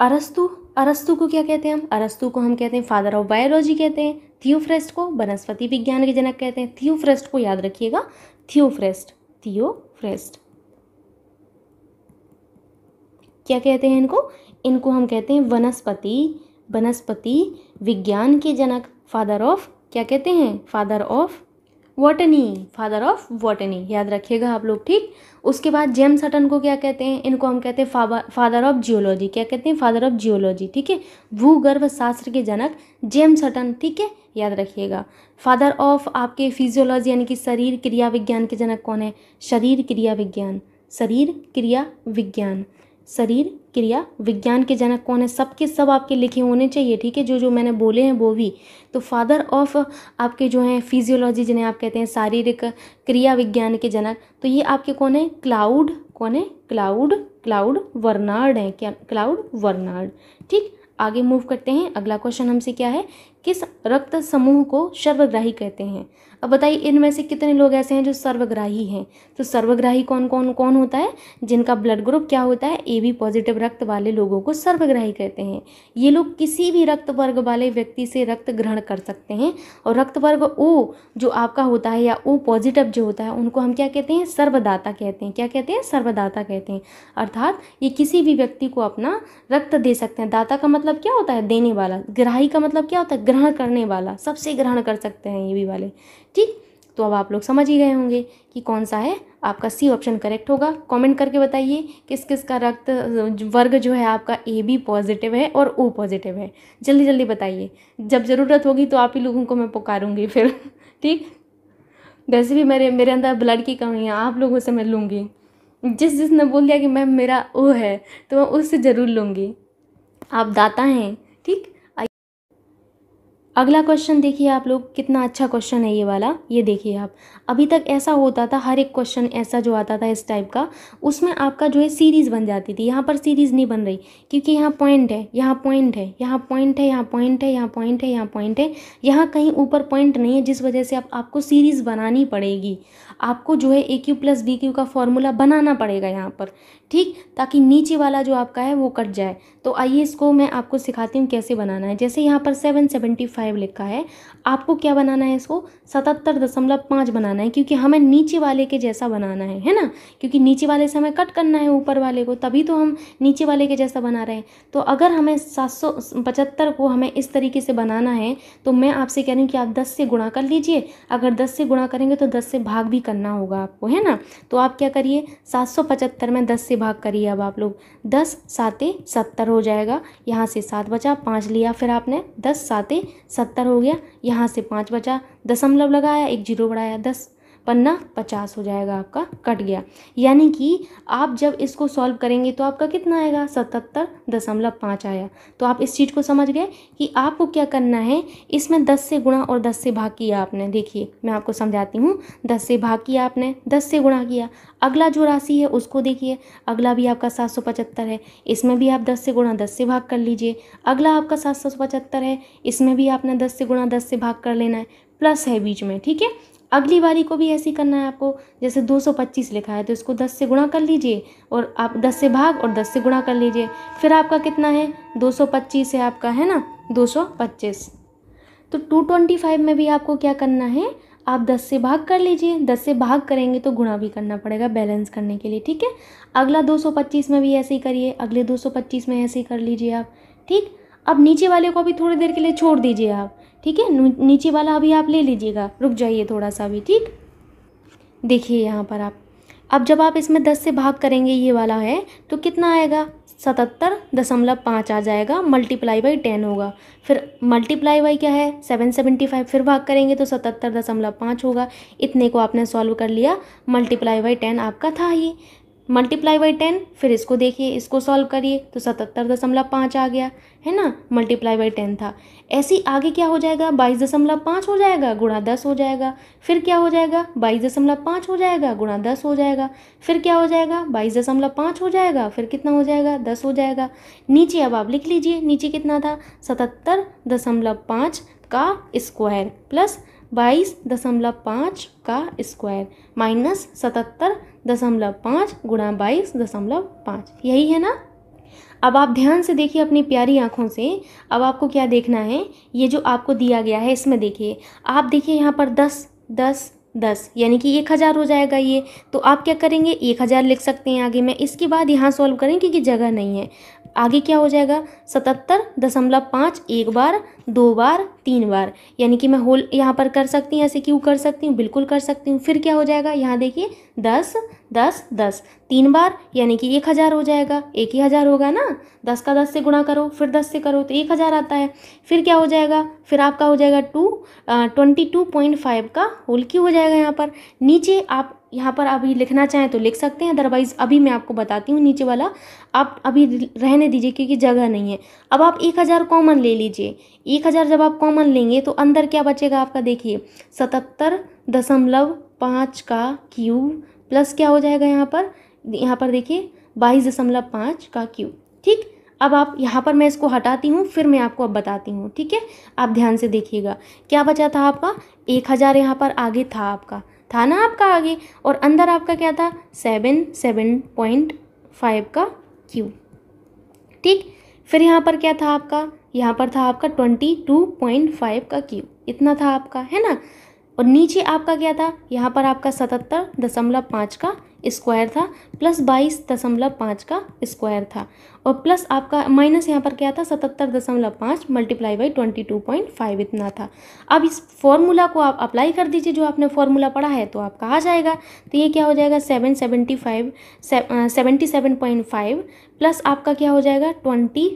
अरस्तु अरस्तु को क्या कहते हैं हम अरस्तु को हम कहते हैं फादर ऑफ बायोलॉजी कहते हैं थियोफ्रेस्ट को वनस्पति विज्ञान के जनक कहते हैं थियोफ्रेस्ट को याद रखिएगा थियोफ्रेस्ट थियोफ्रेस्ट क्या कहते हैं इनको इनको हम कहते हैं वनस्पति वनस्पति विज्ञान के जनक फादर ऑफ क्या कहते हैं father of botany father of botany याद रखिएगा आप लोग ठीक उसके बाद जेम्स हटन को क्या कहते हैं इनको हम कहते हैं फादर ऑफ जियोलॉजी क्या कहते हैं फादर ऑफ जियोलॉजी ठीक है भूगर्भ शास्त्र के जनक जेम्स हटन ठीक है याद रखिएगा फादर ऑफ आपके फिजियोलॉजी यानी कि शरीर क्रिया विज्ञान के जनक कौन है शरीर क्रिया विज्ञान शरीर क्रिया विज्ञान शरीर क्रिया विज्ञान के जनक कौन है सबके सब आपके लिखे होने चाहिए ठीक है जो जो मैंने बोले हैं वो भी तो फादर ऑफ आपके जो हैं फिजियोलॉजी जिन्हें आप कहते हैं शारीरिक क्रिया विज्ञान के जनक तो ये आपके कौन है क्लाउड कौन है क्लाउड क्लाउड वर्नार्ड है क्या क्लाउड वर्नार्ड ठीक आगे मूव करते हैं अगला क्वेश्चन हमसे क्या है किस रक्त समूह को सर्वग्राही कहते हैं अब बताइए इनमें से कितने लोग ऐसे हैं जो सर्वग्राही हैं तो सर्वग्राही कौन कौन कौन होता है जिनका ब्लड ग्रुप क्या होता है ए बी पॉजिटिव रक्त वाले लोगों को सर्वग्राही कहते हैं ये लोग किसी भी रक्त वर्ग वाले व्यक्ति से रक्त ग्रहण कर सकते हैं और रक्त वर्ग ओ जो आपका होता है या ओ पॉजिटिव जो होता है उनको हम क्या कहते हैं सर्वदाता कहते हैं क्या कहते हैं सर्वदाता कहते हैं अर्थात ये किसी भी व्यक्ति को अपना रक्त दे सकते हैं दाता का मतलब क्या होता है देने वाला ग्राही का मतलब क्या होता है ग्रहण करने वाला सबसे ग्रहण कर सकते हैं ये भी वाले ठीक तो अब आप लोग समझ ही गए होंगे कि कौन सा है आपका सी ऑप्शन करेक्ट होगा कमेंट करके बताइए किस किस का रक्त वर्ग जो है आपका ए बी पॉजिटिव है और ओ पॉजिटिव है जल्दी जल्दी बताइए जब ज़रूरत होगी तो आप ही लोगों को मैं पुकारूंगी फिर ठीक वैसे भी मेरे मेरे अंदर ब्लड की कमी है आप लोगों से मैं लूँगी जिस जिसने बोल दिया कि मैम मेरा ओ है तो मैं उससे ज़रूर लूँगी आप दाता हैं ठीक अगला क्वेश्चन देखिए आप लोग कितना अच्छा क्वेश्चन है ये वाला ये देखिए आप अभी तक ऐसा होता था हर एक क्वेश्चन ऐसा जो आता था इस टाइप का उसमें आपका जो है सीरीज़ बन जाती थी यहाँ पर सीरीज़ नहीं बन रही क्योंकि यहाँ पॉइंट है यहाँ पॉइंट है यहाँ पॉइंट है यहाँ पॉइंट है यहाँ पॉइंट है यहाँ पॉइंट है यहाँ कहीं ऊपर पॉइंट नहीं है जिस वजह से आप आपको सीरीज़ बनानी पड़ेगी आपको जो है A cube plus B cube का फॉर्मूला बनाना पड़ेगा यहाँ पर ठीक ताकि नीचे वाला जो आपका है वो कट जाए तो आइए इसको मैं आपको सिखाती हूँ कैसे बनाना है जैसे यहाँ पर सेवन सेवेंटी फाइव लिखा है आपको क्या बनाना है इसको सतहत्तर दशमलव पाँच बनाना है क्योंकि हमें नीचे वाले के जैसा बनाना है है ना क्योंकि नीचे वाले से हमें कट करना है ऊपर वाले को तभी तो हम नीचे वाले के जैसा बना रहे हैं तो अगर हमें सात सौ पचहत्तर को हमें इस तरीके से बनाना है तो मैं आपसे कह रही हूँ कि आप दस से गुणा कर लीजिए अगर दस से गुणा करेंगे तो दस से भाग भी करना होगा आपको है ना तो आप क्या करिए सात सौ पचहत्तर में दस से भाग करिए अब आप लोग दस साते सत्तर हो जाएगा यहाँ से सात बचा पाँच लिया फिर आपने दस साते सत्तर हो गया यहाँ से पाँच बचा दशमलव लगाया एक जीरो बढ़ाया दस पन्ना पचास हो जाएगा आपका कट गया यानी कि आप जब इसको सॉल्व करेंगे तो आपका कितना आएगा सतहत्तर दशमलव पाँच आया तो आप इस चीज़ को समझ गए कि आपको क्या करना है इसमें दस से गुणा और दस से भाग किया आपने देखिए मैं आपको समझाती हूँ दस से भाग किया आपने दस से गुणा किया अगला जो राशि है उसको देखिए अगला भी आपका सात सौ पचहत्तर है इसमें भी आप दस से गुणा दस से भाग कर लीजिए अगला आपका सात सौ पचहत्तर है इसमें भी आपने दस से गुणा दस से भाग कर लेना है प्लस है बीच में ठीक है अगली बारी को भी ऐसे ही करना है आपको जैसे 225 लिखा है तो इसको 10 से गुणा कर लीजिए और आप 10 से भाग और 10 से गुणा कर लीजिए फिर आपका कितना है 225 है आपका है ना 225 तो 225 में भी आपको क्या करना है आप 10 से भाग कर लीजिए 10 से भाग करेंगे तो गुणा भी करना पड़ेगा बैलेंस करने के लिए ठीक है अगला 225 में भी ऐसे ही करिए अगले 225 में ऐसे ही कर लीजिए आप ठीक अब नीचे वाले को भी थोड़ी देर के लिए छोड़ दीजिए आप ठीक है नीचे वाला अभी आप ले लीजिएगा रुक जाइए थोड़ा सा अभी ठीक देखिए यहाँ पर आप अब जब आप इसमें दस से भाग करेंगे ये वाला है तो कितना आएगा सतहत्तर दशमलव पाँच आ जाएगा मल्टीप्लाई बाई टेन होगा फिर मल्टीप्लाई बाई क्या है सेवन सेवेंटी फाइव फिर भाग करेंगे तो सतहत्तर दशमलव पाँच होगा इतने को आपने सॉल्व कर लिया मल्टीप्लाई बाई टेन आपका था ही मल्टीप्लाई बाई टेन फिर इसको देखिए इसको सॉल्व करिए तो सतहत्तर दशमलव पाँच आ गया है ना मल्टीप्लाई बाई टेन था ऐसे आगे क्या हो जाएगा बाईस दशमलव पाँच हो जाएगा गुणा दस हो जाएगा फिर क्या हो जाएगा बाईस दशमलव पाँच हो जाएगा गुणा दस हो जाएगा फिर क्या हो जाएगा बाईस दशमलव पाँच हो जाएगा फिर कितना हो जाएगा दस हो जाएगा नीचे अब आप लिख लीजिए नीचे कितना था सतहत्तर दशमलव पाँच का स्क्वायर प्लस बाईस दशमलव पाँच का स्क्वायर माइनस सतहत्तर दशमलव पाँच गुणा बाईस दशमलव पाँच यही है ना अब आप ध्यान से देखिए अपनी प्यारी आँखों से अब आपको क्या देखना है ये जो आपको दिया गया है इसमें देखिए आप देखिए यहाँ पर दस दस दस यानी कि एक हज़ार हो जाएगा ये तो आप क्या करेंगे एक हज़ार लिख सकते हैं आगे में इसके बाद यहाँ सॉल्व करें क्योंकि जगह नहीं है आगे क्या हो जाएगा सतहत्तर दशमलव पाँच एक बार दो बार तीन बार यानी कि मैं होल यहाँ पर कर सकती हूँ ऐसे क्यों कर सकती हूँ बिल्कुल कर सकती हूँ फिर क्या हो जाएगा यहाँ देखिए दस दस दस तीन बार यानी कि एक हज़ार हो जाएगा एक ही हज़ार होगा ना दस का दस से गुणा करो फिर दस से करो तो एक हज़ार आता है फिर क्या हो जाएगा फिर आपका हो जाएगा two twenty two point five का होल क्यों हो जाएगा यहाँ पर नीचे आप यहाँ पर अभी लिखना चाहें तो लिख सकते हैं अदरवाइज़ अभी मैं आपको बताती हूँ नीचे वाला आप अभी रहने दीजिए क्योंकि जगह नहीं है अब आप एक हज़ार कॉमन ले लीजिए एक हज़ार जब आप कॉमन लेंगे तो अंदर क्या बचेगा आपका देखिए सतहत्तर दशमलव पाँच का क्यूब प्लस क्या हो जाएगा यहाँ पर यहाँ पर देखिए बाईस दशमलव पाँच का क्यूब ठीक अब आप यहाँ पर मैं इसको हटाती हूँ फिर मैं आपको अब बताती हूँ ठीक है आप ध्यान से देखिएगा क्या बचा था आपका एक हज़ार यहाँ पर आगे था आपका था ना आपका आगे और अंदर आपका क्या था सेवन सेवन पॉइंट फाइव का क्यू ठीक फिर यहाँ पर क्या था आपका यहाँ पर था आपका ट्वेंटी टू पॉइंट फाइव का क्यू इतना था आपका है ना और नीचे आपका क्या था यहाँ पर आपका सतहत्तर दशमलव पाँच का स्क्वायर था प्लस बाईस दशमलव पाँच का स्क्वायर था और प्लस आपका माइनस यहाँ पर क्या था सतहत्तर दशमलव पाँच multiply by twenty two point five इतना था अब इस फॉर्मूला को आप अप्लाई कर दीजिए जो आपने फॉर्मूला पढ़ा है तो आपका आ जाएगा तो ये क्या हो जाएगा seven seventy five seventy seven point five plus आपका क्या हो जाएगा ट्वेंटी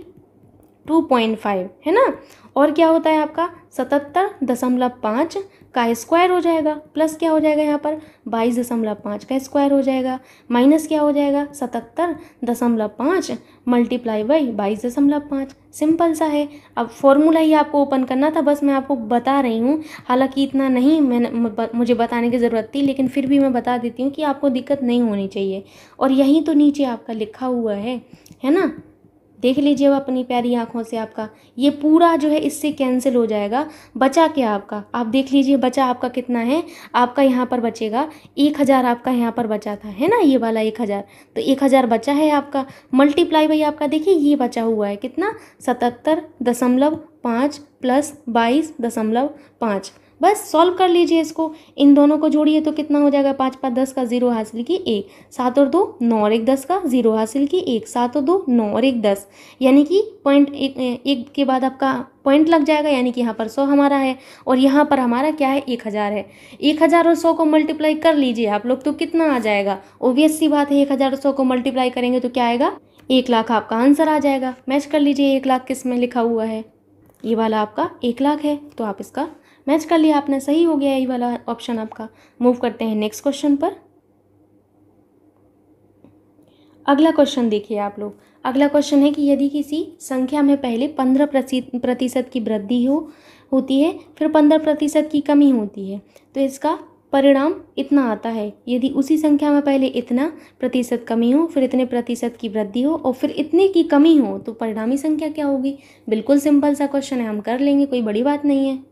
टू पॉइंट फाइव है ना और क्या होता है आपका सतहत्तर दशमलव पाँच का स्क्वायर हो जाएगा प्लस क्या हो जाएगा यहाँ पर बाईस दशमलव पाँच का स्क्वायर हो जाएगा माइनस क्या हो जाएगा सतहत्तर दशमलव पाँच मल्टीप्लाई बाई बाईस दशमलव पाँच सिंपल सा है अब फॉर्मूला ही आपको ओपन करना था बस मैं आपको बता रही हूँ हालांकि इतना नहीं मैंने मुझे बताने की ज़रूरत थी लेकिन फिर भी मैं बता देती हूँ कि आपको दिक्कत नहीं होनी चाहिए और यहीं तो नीचे आपका लिखा हुआ है है ना देख लीजिए अब अपनी प्यारी आँखों से आपका ये पूरा जो है इससे कैंसिल हो जाएगा बचा क्या आपका आप देख लीजिए बचा आपका कितना है आपका यहाँ पर बचेगा एक हज़ार आपका यहाँ पर बचा था है ना ये वाला एक हज़ार तो एक हज़ार बचा है आपका मल्टीप्लाई भाई आपका देखिए ये बचा हुआ है कितना सतहत्तर दशमलव पाँच प्लस बाईस दशमलव पाँच बस सॉल्व कर लीजिए इसको इन दोनों को जोड़िए तो कितना हो जाएगा पाँच पाँच दस का जीरो हासिल की एक सात और दो नौ और एक दस का जीरो हासिल की एक सात और दो नौ और एक दस यानी कि पॉइंट एक, एक के बाद आपका पॉइंट लग जाएगा यानी कि यहाँ पर सौ हमारा है और यहाँ पर हमारा क्या है एक हज़ार है एक हज़ार और सौ को मल्टीप्लाई कर लीजिए आप लोग तो कितना आ जाएगा ओबियस सी बात है एक हज़ार और सौ को मल्टीप्लाई करेंगे तो क्या आएगा एक लाख आपका आंसर आ जाएगा मैच कर लीजिए एक लाख किस में लिखा हुआ है ये वाला आपका एक लाख है तो आप इसका मैच कर लिया आपने सही हो गया ये वाला ऑप्शन आपका मूव करते हैं नेक्स्ट क्वेश्चन पर अगला क्वेश्चन देखिए आप लोग अगला क्वेश्चन है कि यदि किसी संख्या में पहले पंद्रह प्रतिशत की वृद्धि हो होती है फिर पंद्रह प्रतिशत की कमी होती है तो इसका परिणाम इतना आता है यदि उसी संख्या में पहले इतना प्रतिशत कमी हो फिर इतने प्रतिशत की वृद्धि हो और फिर इतने की कमी हो तो परिणामी संख्या क्या होगी बिल्कुल सिंपल सा क्वेश्चन है हम कर लेंगे कोई बड़ी बात नहीं है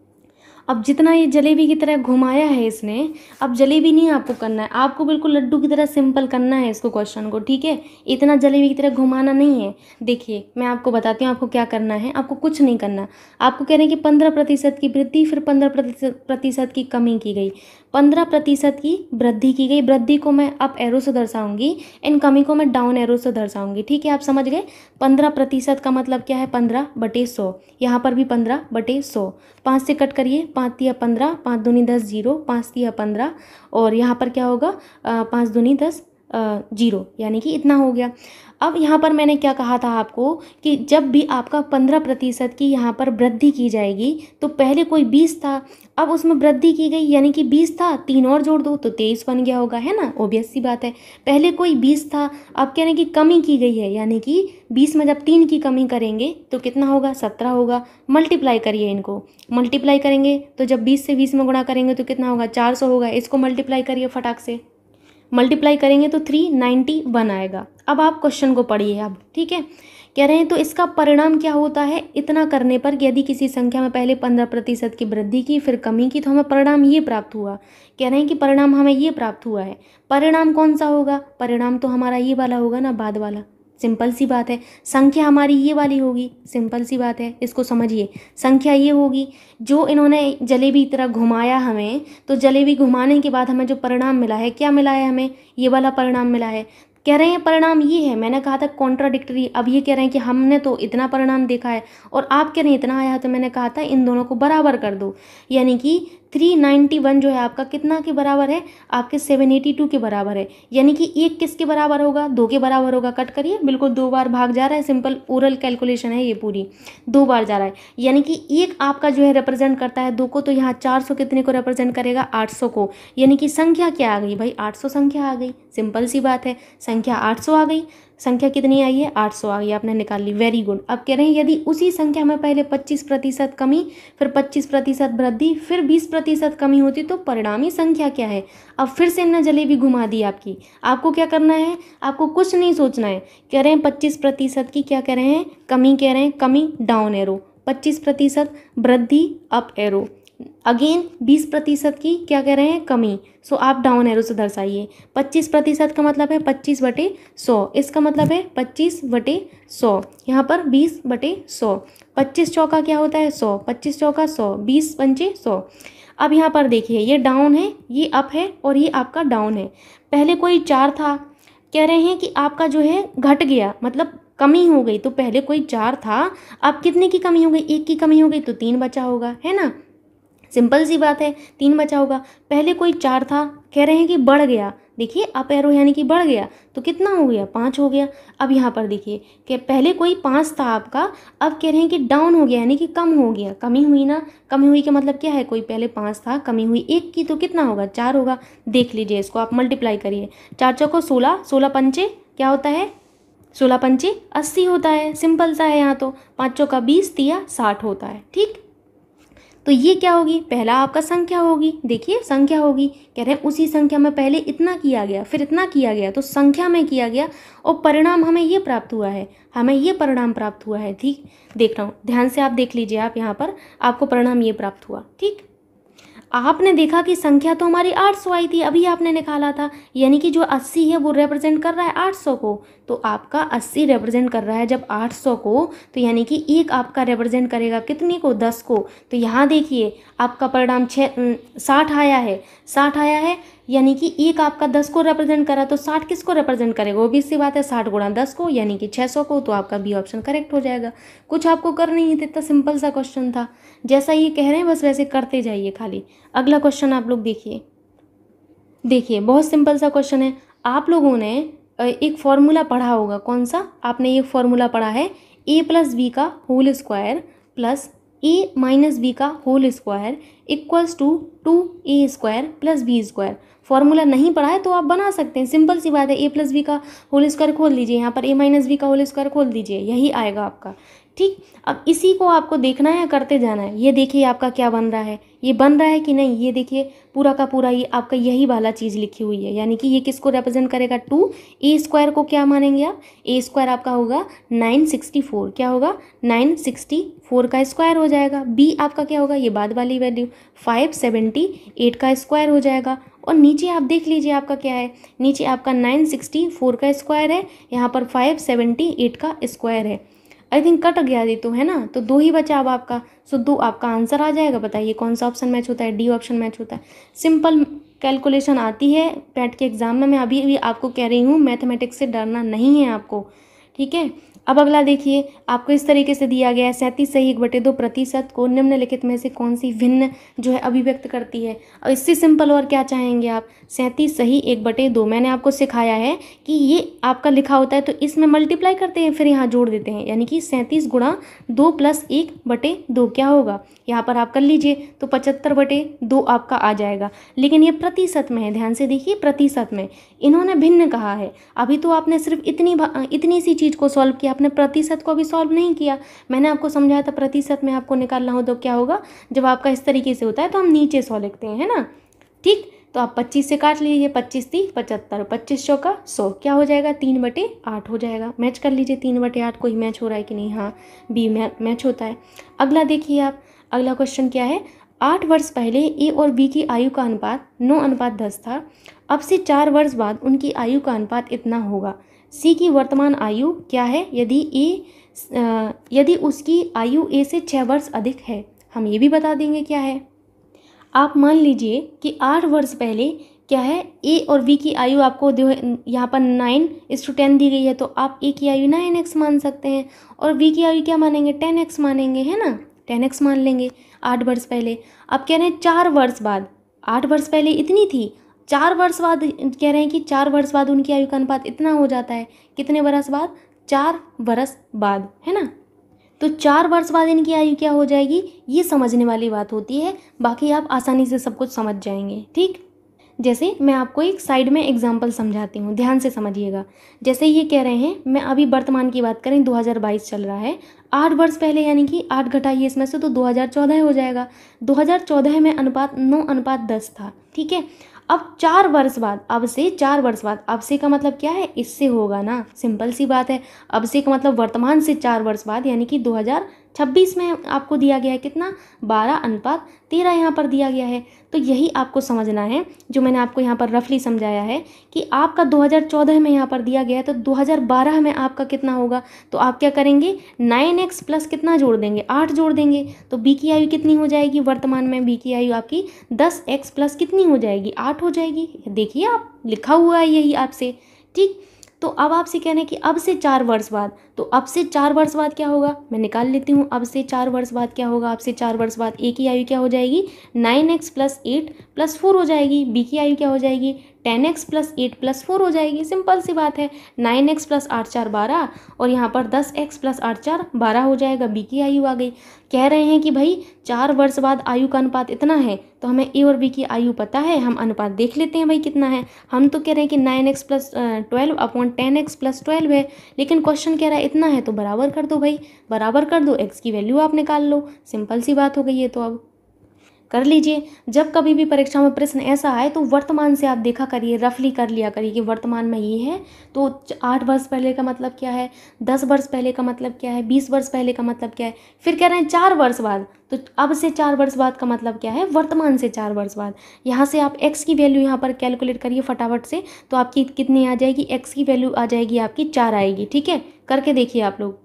अब जितना ये जलेबी की तरह घुमाया है इसने अब जलेबी नहीं आपको करना है आपको बिल्कुल लड्डू की तरह सिंपल करना है इसको क्वेश्चन को ठीक है इतना जलेबी की तरह घुमाना नहीं है देखिए मैं आपको बताती हूँ आपको क्या करना है आपको कुछ नहीं करना आपको कह रहे हैं कि पंद्रह प्रतिशत की वृद्धि फिर पंद्रह प्रतिशत की कमी की गई पंद्रह प्रतिशत की वृद्धि की गई वृद्धि को मैं अप एरो से दर्शाऊंगी इन कमी को मैं डाउन एरो से दर्शाऊंगी ठीक है आप समझ गए पंद्रह प्रतिशत का मतलब क्या है पंद्रह बटे सौ यहाँ पर भी पंद्रह बटे सौ पाँच से कट करिए पाँच तिया पंद्रह पाँच दूनी दस जीरो पाँच तिया पंद्रह और यहाँ पर क्या होगा पाँच दूनी दस जीरो यानी कि इतना हो गया अब यहाँ पर मैंने क्या कहा था आपको कि जब भी आपका पंद्रह प्रतिशत की यहाँ पर वृद्धि की जाएगी तो पहले कोई बीस था अब उसमें वृद्धि की गई यानी कि बीस था तीन और जोड़ दो तो तेईस बन गया होगा है ना ओबियस सी बात है पहले कोई बीस था अब क्या कि कमी की गई है यानी कि बीस में जब तीन की कमी करेंगे तो कितना होगा सत्रह होगा मल्टीप्लाई करिए इनको मल्टीप्लाई करेंगे तो जब बीस से बीस में गुणा करेंगे तो कितना होगा चार सौ होगा इसको मल्टीप्लाई करिए फटाक से मल्टीप्लाई करेंगे तो थ्री नाइन्टी वन आएगा अब आप क्वेश्चन को पढ़िए अब ठीक है कह रहे हैं तो इसका परिणाम क्या होता है इतना करने पर यदि किसी संख्या में पहले पंद्रह प्रतिशत की वृद्धि की फिर कमी की तो हमें परिणाम ये प्राप्त हुआ कह रहे हैं कि परिणाम हमें ये प्राप्त हुआ है परिणाम कौन सा होगा परिणाम तो हमारा ये वाला होगा ना बाद वाला सिंपल सी बात है संख्या हमारी ये वाली होगी सिंपल सी बात है इसको समझिए संख्या ये होगी जो इन्होंने जलेबी तरह घुमाया हमें तो जलेबी घुमाने के बाद हमें जो परिणाम मिला है क्या मिला है हमें ये वाला परिणाम मिला है कह रहे हैं परिणाम ये है मैंने कहा था कॉन्ट्राडिक्टरी अब ये कह रहे हैं कि हमने तो इतना परिणाम देखा है और आप कह रहे हैं इतना आया तो मैंने कहा था इन दोनों को बराबर कर दो यानी कि थ्री नाइन्टी वन जो है आपका कितना के बराबर है आपके सेवन एटी टू के बराबर है यानी कि एक किसके बराबर होगा दो के बराबर होगा कट करिए बिल्कुल दो बार भाग जा रहा है सिंपल ओरल कैलकुलेशन है ये पूरी दो बार जा रहा है यानी कि एक आपका जो है रिप्रेजेंट करता है दो को तो यहाँ चार सौ कितने को रिप्रेजेंट करेगा आठ सौ को यानी कि संख्या क्या आ गई भाई आठ सौ संख्या आ गई सिंपल सी बात है संख्या आठ सौ आ गई संख्या कितनी आई है 800 आ गई आपने निकाल ली वेरी गुड अब कह रहे हैं यदि उसी संख्या में पहले 25 प्रतिशत कमी फिर 25 प्रतिशत वृद्धि फिर 20 प्रतिशत कमी होती तो परिणामी संख्या क्या है अब फिर से इन्हें जलेबी घुमा दी आपकी आपको क्या करना है आपको कुछ नहीं सोचना है कह रहे हैं पच्चीस प्रतिशत की क्या कह रहे हैं कमी कह रहे हैं कमी डाउन एरो पच्चीस प्रतिशत वृद्धि अप एरो अगेन बीस प्रतिशत की क्या कह रहे हैं कमी सो आप डाउन एरो से दर्शाइए पच्चीस प्रतिशत का मतलब है पच्चीस बटे सौ इसका मतलब है पच्चीस बटे सौ यहाँ पर बीस बटे सौ पच्चीस चौका क्या होता है सौ पच्चीस चौका सौ बीस पंचे सौ अब यहाँ पर देखिए ये डाउन है ये अप है और ये आपका डाउन है पहले कोई चार था कह रहे हैं कि आपका जो है घट गया मतलब कमी हो गई तो पहले कोई चार था अब कितने की कमी हो गई एक की कमी हो गई तो तीन बचा होगा है ना सिंपल सी बात है तीन बचा होगा पहले कोई चार था कह रहे हैं कि बढ़ गया देखिए अप एरो यानी कि बढ़ गया तो कितना हो गया पाँच हो गया अब यहाँ पर देखिए कि पहले कोई पाँच था आपका अब कह रहे हैं कि डाउन हो गया यानी कि कम हो गया कमी हुई ना कमी हुई का मतलब क्या है कोई पहले पाँच था कमी हुई एक की तो कितना होगा चार होगा देख लीजिए इसको आप मल्टीप्लाई करिए चार चौको सोलह सोलह पंचे क्या होता है सोलह पंचे अस्सी होता है सिंपल सा है यहाँ तो पाँच चौका बीस तिया साठ होता है ठीक तो ये क्या होगी पहला आपका संख्या होगी देखिए संख्या होगी कह रहे हैं उसी संख्या में पहले इतना किया गया फिर इतना किया गया तो संख्या में किया गया और परिणाम हमें ये प्राप्त हुआ है हमें ये परिणाम प्राप्त हुआ है ठीक देख रहा हूँ ध्यान से आप देख लीजिए आप यहाँ पर आपको परिणाम ये प्राप्त हुआ ठीक आपने देखा कि संख्या तो हमारी 800 आई थी अभी आपने निकाला था यानी कि जो 80 है वो रिप्रेजेंट कर रहा है 800 को तो आपका 80 रिप्रेजेंट कर रहा है जब 800 को तो यानी कि एक आपका रिप्रेजेंट करेगा कितने को 10 को तो यहाँ देखिए आपका परिणाम छः साठ आया है साठ आया है यानी कि एक आपका दस को रिप्रेजेंट करा तो साठ किसको रिप्रेजेंट करेगा वो भी इससे बात है साठ गुणा दस को यानी कि छः सौ को तो आपका बी ऑप्शन करेक्ट हो जाएगा कुछ आपको कर नहीं थे इतना सिंपल सा क्वेश्चन था जैसा ये कह रहे हैं बस वैसे करते जाइए खाली अगला क्वेश्चन आप लोग देखिए देखिए बहुत सिंपल सा क्वेश्चन है आप लोगों ने एक फॉर्मूला पढ़ा होगा कौन सा आपने ये फॉर्मूला पढ़ा है ए प्लस बी का whole square plus A minus B का whole square equals to two A square plus B square formula नहीं पढ़ा है तो आप बना सकते हैं सिंपल सी बात है ए प्लस बी का होल स्क्वायर खोल दीजिए यहाँ पर ए माइनस बी का होल स्क्वायर खोल दीजिए यही आएगा आपका ठीक अब इसी को आपको देखना है करते जाना है ये देखिए आपका क्या बन रहा है ये बन रहा है कि नहीं ये देखिए पूरा का पूरा ये आपका यही वाला चीज़ लिखी हुई है यानी कि ये किसको रिप्रेजेंट करेगा टू ए स्क्वायर को क्या मानेंगे आप ए स्क्वायर आपका होगा नाइन सिक्सटी फोर क्या होगा नाइन सिक्सटी फोर का स्क्वायर हो जाएगा बी आपका क्या होगा ये बाद वाली वैल्यू फाइव सेवेंटी एट का स्क्वायर हो जाएगा और नीचे आप देख लीजिए आपका क्या है नीचे आपका नाइन सिक्सटी फोर का स्क्वायर है यहाँ पर फाइव सेवेंटी एट का स्क्वायर है आई थिंक कट गया जी तो है ना तो दो ही बचा अब आपका सो दो आपका आंसर आ जाएगा बताइए कौन सा ऑप्शन मैच होता है डी ऑप्शन मैच होता है सिंपल कैलकुलेशन आती है पैट के एग्ज़ाम में मैं अभी अभी आपको कह रही हूँ मैथमेटिक्स से डरना नहीं है आपको ठीक है अब अगला देखिए आपको इस तरीके से दिया गया है सैंतीस सही एक बटे दो प्रतिशत को निम्नलिखित में से कौन सी भिन्न जो है अभिव्यक्त करती है और इससे सिंपल और क्या चाहेंगे आप सैंतीस सही एक बटे दो मैंने आपको सिखाया है कि ये आपका लिखा होता है तो इसमें मल्टीप्लाई करते हैं फिर यहाँ जोड़ देते हैं यानी कि सैंतीस गुणा दो प्लस एक बटे दो क्या होगा यहाँ पर आप कर लीजिए तो पचहत्तर बटे दो आपका आ जाएगा लेकिन ये प्रतिशत में है ध्यान से देखिए प्रतिशत में इन्होंने भिन्न कहा है अभी तो आपने सिर्फ इतनी इतनी सी चीज़ को सॉल्व किया आपने प्रतिशत को अभी सॉल्व नहीं किया मैंने आपको समझाया था प्रतिशत में आपको निकालना हो तो क्या होगा जब आपका इस तरीके से होता है तो हम नीचे सौ लिखते हैं है ना ठीक तो आप पच्चीस से काट लीजिए पच्चीस थी पचहत्तर पच्चीस सौ का सौ क्या हो जाएगा तीन बटे आठ हो जाएगा मैच कर लीजिए तीन बटे आठ कोई मैच हो रहा है कि नहीं हाँ बी मैच होता है अगला देखिए आप अगला क्वेश्चन क्या है आठ वर्ष पहले ए और बी की आयु का अनुपात नौ अनुपात दस था अब से चार वर्ष बाद उनकी आयु का अनुपात इतना होगा सी की वर्तमान आयु क्या है यदि ए यदि उसकी आयु ए से छः वर्ष अधिक है हम ये भी बता देंगे क्या है आप मान लीजिए कि आठ वर्ष पहले क्या है ए और बी की आयु आपको यहाँ पर नाइन इस टू टेन दी गई है तो आप ए की आयु नाइन एक्स मान सकते हैं और बी की आयु क्या मानेंगे टेन एक्स मानेंगे है ना टेन एक्स मान लेंगे आठ वर्ष पहले अब कह रहे हैं चार वर्ष बाद आठ वर्ष पहले इतनी थी चार वर्ष बाद कह रहे हैं कि चार वर्ष बाद उनकी आयु का अनुपात इतना हो जाता है कितने वर्ष बाद चार बरस बाद है ना तो चार वर्ष बाद इनकी आयु क्या हो जाएगी ये समझने वाली बात होती है बाकी आप आसानी से सब कुछ समझ जाएंगे ठीक जैसे मैं आपको एक साइड में एग्जाम्पल समझाती हूँ ध्यान से समझिएगा जैसे ये कह रहे हैं मैं अभी वर्तमान की बात करें 2022 चल रहा है आठ वर्ष पहले यानी कि आठ घटाइए इसमें से तो 2014 हो जाएगा 2014 में अनुपात नौ अनुपात दस था ठीक है अब चार वर्ष बाद अब से चार वर्ष बाद अब से का मतलब क्या है इससे होगा ना सिंपल सी बात है अब से का मतलब वर्तमान से चार वर्ष बाद यानी कि दो हज़ार छब्बीस में आपको दिया गया है कितना बारह अनुपात तेरह यहाँ पर दिया गया है तो यही आपको समझना है जो मैंने आपको यहाँ पर रफली समझाया है कि आपका 2014 में यहाँ पर दिया गया है तो 2012 में आपका कितना होगा तो आप क्या करेंगे नाइन एक्स प्लस कितना जोड़ देंगे आठ जोड़ देंगे तो बी की आयु कितनी हो जाएगी वर्तमान में बी की आयु आपकी दस एक्स प्लस कितनी हो जाएगी आठ हो जाएगी देखिए आप लिखा हुआ है यही आपसे ठीक तो अब आपसे कहना है कि अब से चार वर्ष बाद तो अब से चार वर्ष बाद क्या होगा मैं निकाल लेती हूँ अब से चार वर्ष बाद क्या होगा अब से चार वर्ष बाद ए की आयु क्या हो जाएगी nine x plus eight plus four हो जाएगी बी की आयु क्या हो जाएगी ten x plus eight plus four हो जाएगी सिंपल सी बात है नाइन एक्स प्लस आठ चार बारह और यहाँ पर दस एक्स प्लस आठ चार बारह हो जाएगा बी की आयु आ गई कह रहे हैं कि भाई चार वर्ष बाद आयु का अनुपात इतना है तो हमें ए और बी की आयु पता है हम अनुपात देख लेते हैं भाई कितना है हम तो कह रहे हैं कि nine x plus twelve upon ten x plus twelve है लेकिन क्वेश्चन कह रहा है इतना है तो बराबर कर दो भाई बराबर कर दो एक्स की वैल्यू आप निकाल लो सिंपल सी बात हो गई है तो अब कर लीजिए जब कभी भी परीक्षा में प्रश्न ऐसा आए तो वर्तमान से आप देखा करिए रफली कर लिया करिए कि वर्तमान में ये है तो आठ वर्ष पहले का मतलब क्या है दस वर्ष पहले का मतलब क्या है बीस वर्ष पहले का मतलब क्या है फिर कह रहे हैं चार वर्ष बाद तो अब से चार वर्ष बाद का मतलब क्या है वर्तमान से चार वर्ष बाद यहाँ से आप एक्स की वैल्यू यहाँ पर कैलकुलेट करिए फटाफट से तो आपकी कितनी आ जाएगी एक्स की वैल्यू आ जाएगी आपकी चार आएगी ठीक है करके देखिए आप लोग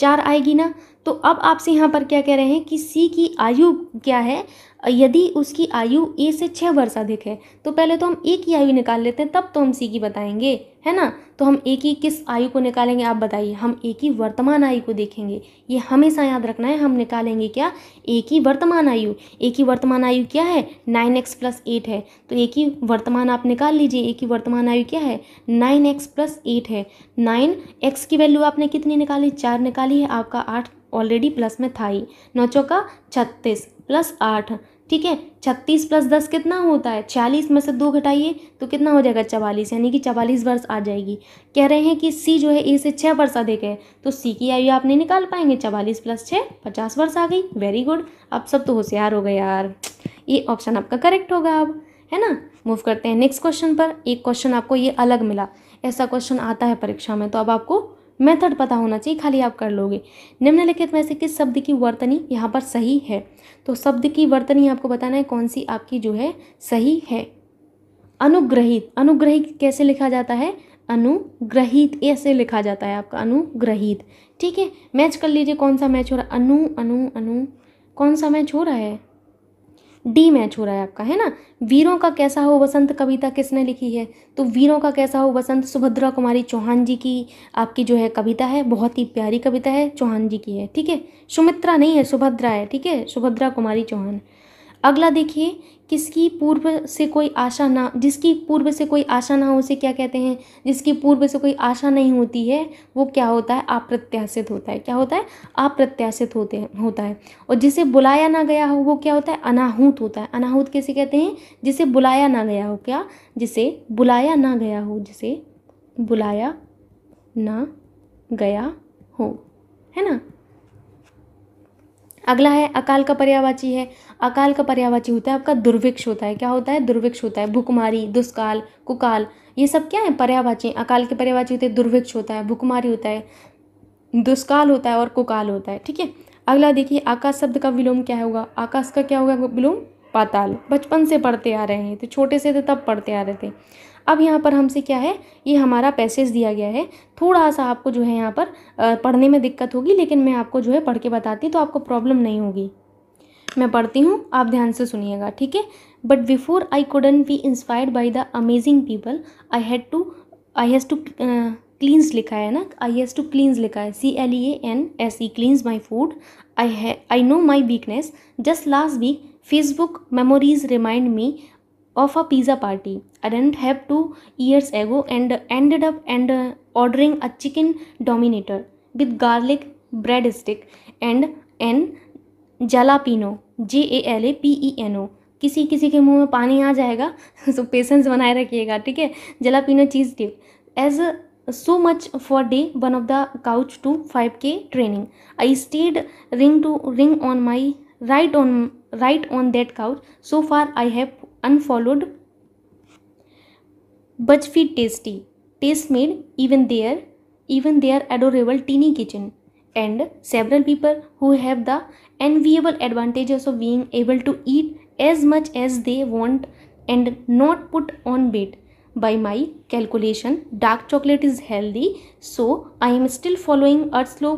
चार आएगी ना तो अब आपसे यहाँ पर क्या कह रहे हैं कि सी की आयु क्या है यदि उसकी आयु ए से छः वर्ष अधिक है तो पहले तो हम ए की आयु निकाल लेते हैं तब तो हम सी की बताएंगे है ना तो हम ए की किस आयु को निकालेंगे आप बताइए हम ए की वर्तमान आयु को देखेंगे ये हमेशा याद रखना है हम निकालेंगे क्या ए की वर्तमान आयु ए की वर्तमान आयु क्या है नाइन एक्स प्लस एट है तो ए की वर्तमान आप निकाल लीजिए ए की वर्तमान आयु क्या है नाइन एक्स प्लस एट है नाइन एक्स की वैल्यू आपने कितनी निकाली चार निकाली है आपका आठ ऑलरेडी प्लस में था ही नौ चौका छत्तीस प्लस आठ ठीक है छत्तीस प्लस दस कितना होता है छियालीस में से दो घटाइए तो कितना हो जाएगा चवालीस यानी कि चवालीस वर्ष आ जाएगी कह रहे हैं कि सी जो है ए से छः वर्ष अधिक है तो सी की आयु आप नहीं निकाल पाएंगे चवालीस प्लस छः पचास वर्ष आ गई वेरी गुड अब सब तो होशियार हो गए यार ये ऑप्शन आपका करेक्ट होगा अब है ना मूव करते हैं नेक्स्ट क्वेश्चन पर एक क्वेश्चन आपको ये अलग मिला ऐसा क्वेश्चन आता है परीक्षा में तो अब आपको मेथड पता होना चाहिए खाली आप कर लोगे निम्नलिखित में से किस शब्द की वर्तनी यहाँ पर सही है तो शब्द की वर्तनी आपको बताना है कौन सी आपकी जो है सही है अनुग्रहित अनुग्रहित कैसे लिखा जाता है अनुग्रहित ऐसे लिखा जाता है आपका अनुग्रहित ठीक है मैच कर लीजिए कौन सा मैच हो रहा है अनु अनु अनु कौन सा मैच हो रहा है डी मैच हो रहा है आपका है ना वीरों का कैसा हो बसंत कविता किसने लिखी है तो वीरों का कैसा हो बसंत सुभद्रा कुमारी चौहान जी की आपकी जो है कविता है बहुत ही प्यारी कविता है चौहान जी की है ठीक है सुमित्रा नहीं है सुभद्रा है ठीक है सुभद्रा कुमारी चौहान अगला देखिए किसकी पूर्व से कोई आशा ना जिसकी पूर्व से कोई आशा ना हो उसे क्या कहते हैं जिसकी पूर्व से कोई आशा नहीं होती है वो क्या होता है अप्रत्याशित होता है क्या होता है अप्रत्याशित होते हैं होता है और जिसे बुलाया ना गया हो वो क्या होता है अनाहूत होता है अनाहूत कैसे कहते हैं जिसे बुलाया ना गया हो क्या जिसे बुलाया ना गया हो जिसे बुलाया ना गया हो है ना अगला है अकाल का पर्यावाची है अकाल का पर्यावाची होता है आपका दुर्भिक्ष होता है क्या होता है दुर्भिक्ष होता है भुखमारी दुष्काल कुकाल ये सब क्या है पर्यावाची अकाल के पर्यावाची होते हैं दुर्भिक्ष होता है भुखमारी होता है दुष्काल होता है और कुकाल होता है ठीक है अगला देखिए आकाश शब्द का विलोम क्या होगा आकाश का क्या होगा विलोम पाताल बचपन से पढ़ते आ रहे हैं तो छोटे से थे तब पढ़ते आ रहे थे अब यहाँ पर हमसे क्या है ये हमारा पैसेज दिया गया है थोड़ा सा आपको जो है यहाँ पर पढ़ने में दिक्कत होगी लेकिन मैं आपको जो है पढ़ के बताती तो आपको प्रॉब्लम नहीं होगी मैं पढ़ती हूँ आप ध्यान से सुनिएगा ठीक है but before I couldn't be inspired by the amazing people I had to I has to cleanse लिखा है ना आई हैज़ टू क्लींस लिखा है C L E N S E cleanse my food I है I know my weakness just last week Facebook memories remind me of a pizza party i didn't have 2 years ago and ended up and uh, ordering a chicken dominator with garlic breadstick and an jalapeno J A L A P E N O किसी किसी के मुंह में पानी आ जाएगा सो patience बनाए रखिएगा ठीक है jalapeno cheese dip edge so much for day one of the couch to 5k training i stayed ring to ring on my right on right on that couch so far i have unfollowed BuzzFeed Tasty. Taste made even their even their adorable teeny kitchen and several people who have the enviable advantages of being able to eat as much as they want and not put on weight. By my calculation, dark chocolate is healthy, so I am still following Earth's law